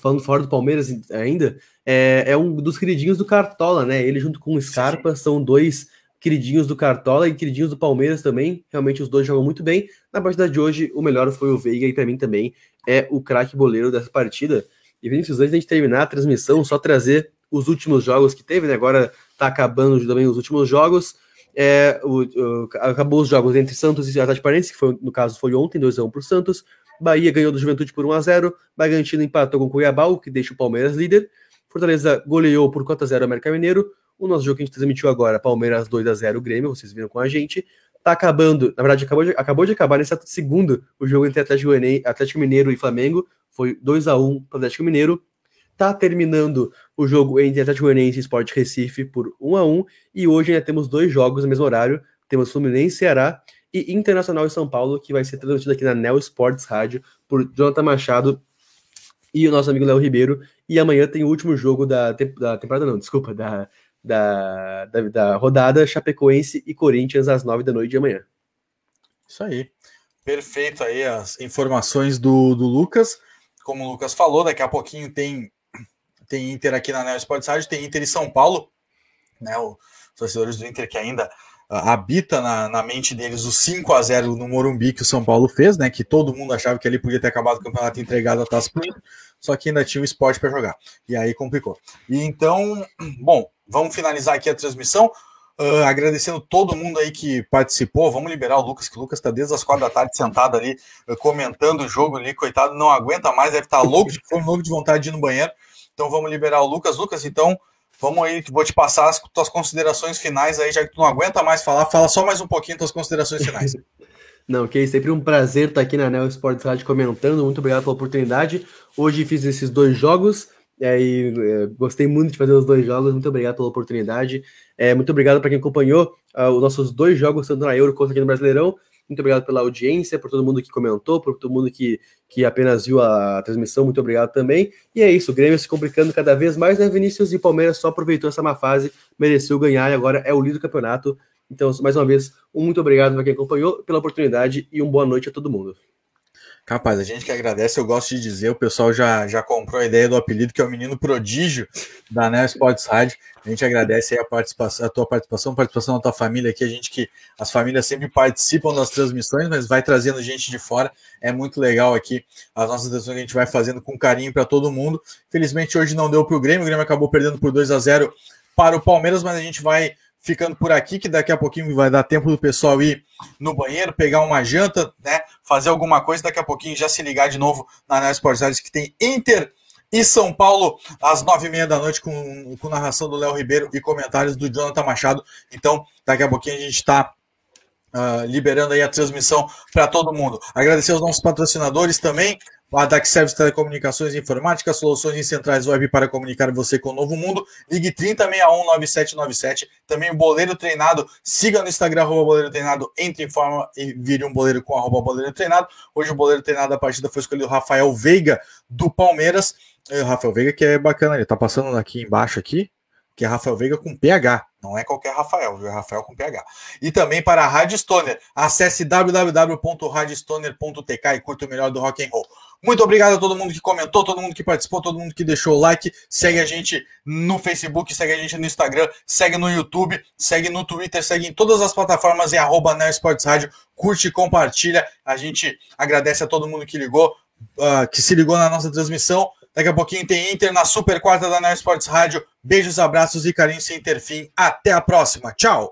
falando fora do Palmeiras ainda, é, é, um dos queridinhos do Cartola, né? Ele junto com o Scarpa são dois queridinhos do Cartola e queridinhos do Palmeiras também. Realmente os dois jogam muito bem. Na partida de hoje, o melhor foi o Veiga e para mim também é o craque boleiro dessa partida. E Vinícius, antes de terminar a transmissão, só trazer os últimos jogos que teve, né? Agora está acabando também os últimos jogos. É, o, o, acabou os jogos entre Santos e Atlético Paranaense, que foi, no caso foi ontem, 2x1 para o Santos. Bahia ganhou do Juventude por 1x0. Bragantino empatou com o Cuiabá, o que deixa o Palmeiras líder. Fortaleza goleou por 4x0 o América Mineiro. O nosso jogo que a gente transmitiu agora, Palmeiras 2x0 o Grêmio, vocês viram com a gente. Tá acabando, na verdade, acabou de, acabou de acabar nesse segundo o jogo entre Atlético, Atlético Mineiro e Flamengo. Foi 2x1 para o Atlético Mineiro tá terminando o jogo entre Atlético Goianiense e Sport Recife por 1 a 1 e hoje ainda temos dois jogos no mesmo horário, temos Fluminense e Ceará e Internacional e São Paulo, que vai ser transmitido aqui na Neo Sports Rádio por Jonathan Machado e o nosso amigo Léo Ribeiro, e amanhã tem o último jogo da, te da temporada, não, desculpa, da, da, da, da, rodada Chapecoense e Corinthians às nove da noite de amanhã. Isso aí. Perfeito aí as informações do, do Lucas. Como o Lucas falou, daqui a pouquinho tem tem Inter aqui na Neo Sports Rádio, tem Inter e São Paulo, né? Os torcedores do Inter que ainda ah, habita na, na, mente deles o 5 a 0 no Morumbi que o São Paulo fez, né? Que todo mundo achava que ali podia ter acabado o campeonato entregado a taça Inter, só que ainda tinha o esporte para jogar. E aí complicou. E então, bom, vamos finalizar aqui a transmissão. Uh, agradecendo todo mundo aí que participou. Vamos liberar o Lucas, que o Lucas está desde as quatro da tarde sentado ali, uh, comentando o jogo ali, coitado, não aguenta mais, deve estar tá louco de louco de vontade de ir no banheiro. Então vamos liberar o Lucas. Lucas, então vamos aí, vou te passar as tuas considerações finais aí, já que tu não aguenta mais falar, fala só mais um pouquinho das considerações finais. Não, que sempre um prazer estar aqui na Neo Sports Rádio comentando. Muito obrigado pela oportunidade. Hoje fiz esses dois jogos. É, e, é, gostei muito de fazer os dois jogos. Muito obrigado pela oportunidade. É, muito obrigado para quem acompanhou uh, os nossos dois jogos, tanto na Euro quanto aqui no Brasileirão. Muito obrigado pela audiência, por todo mundo que comentou, por todo mundo que, que apenas viu a transmissão. Muito obrigado também. E é isso, o Grêmio se complicando cada vez mais, né, Vinícius? E o Palmeiras só aproveitou essa má fase, mereceu ganhar e agora é o líder do campeonato. Então, mais uma vez, um muito obrigado para quem acompanhou pela oportunidade e uma boa noite a todo mundo. Capaz, a gente que agradece, eu gosto de dizer, o pessoal já, já comprou a ideia do apelido, que é o menino prodígio da Neo Sports Rádio. A gente agradece a, participação, a tua participação, a participação da tua família aqui. A gente que as famílias sempre participam das transmissões, mas vai trazendo gente de fora. É muito legal aqui as nossas transmissões que a gente vai fazendo com carinho para todo mundo. Felizmente hoje não deu para o Grêmio, o Grêmio acabou perdendo por 2 a 0 para o Palmeiras, mas a gente vai ficando por aqui, que daqui a pouquinho vai dar tempo do pessoal ir no banheiro, pegar uma janta, né? Fazer alguma coisa, daqui a pouquinho já se ligar de novo na Análise Esportes que tem Inter e São Paulo às nove e meia da noite com, com narração do Léo Ribeiro e comentários do Jonathan Machado. Então, daqui a pouquinho a gente está uh, ah, liberando aí a transmissão para todo mundo. Agradecer aos nossos patrocinadores também, o Adac serve telecomunicações e informática, soluções em centrais web para comunicar você com o novo mundo. Ligue 30619797. Também o Boleiro Treinado. Siga no Instagram, arroba Boleiro Treinado. Entre em forma e vire um boleiro com arroba Boleiro Treinado. Hoje o Boleiro Treinado da partida foi escolhido Rafael Veiga, do Palmeiras. E é, o Rafael Veiga que é bacana, ele tá passando aqui embaixo aqui, que é Rafael Veiga com PH. Não é qualquer Rafael, viu? É Rafael com PH. E também para a Rádio Stoner. Acesse www.radiostoner.tk e curta o melhor do rock and roll. Muito obrigado a todo mundo que comentou, todo mundo que participou, todo mundo que deixou o like. Segue a gente no Facebook, segue a gente no Instagram, segue no YouTube, segue no Twitter, segue em todas as plataformas em é arroba Rádio. Curte e compartilha. A gente agradece a todo mundo que ligou, uh, que se ligou na nossa transmissão. Daqui a pouquinho tem Inter na Super Quarta da Neo Rádio. Beijos, abraços e carinho sem ter fim. Até a próxima. Tchau!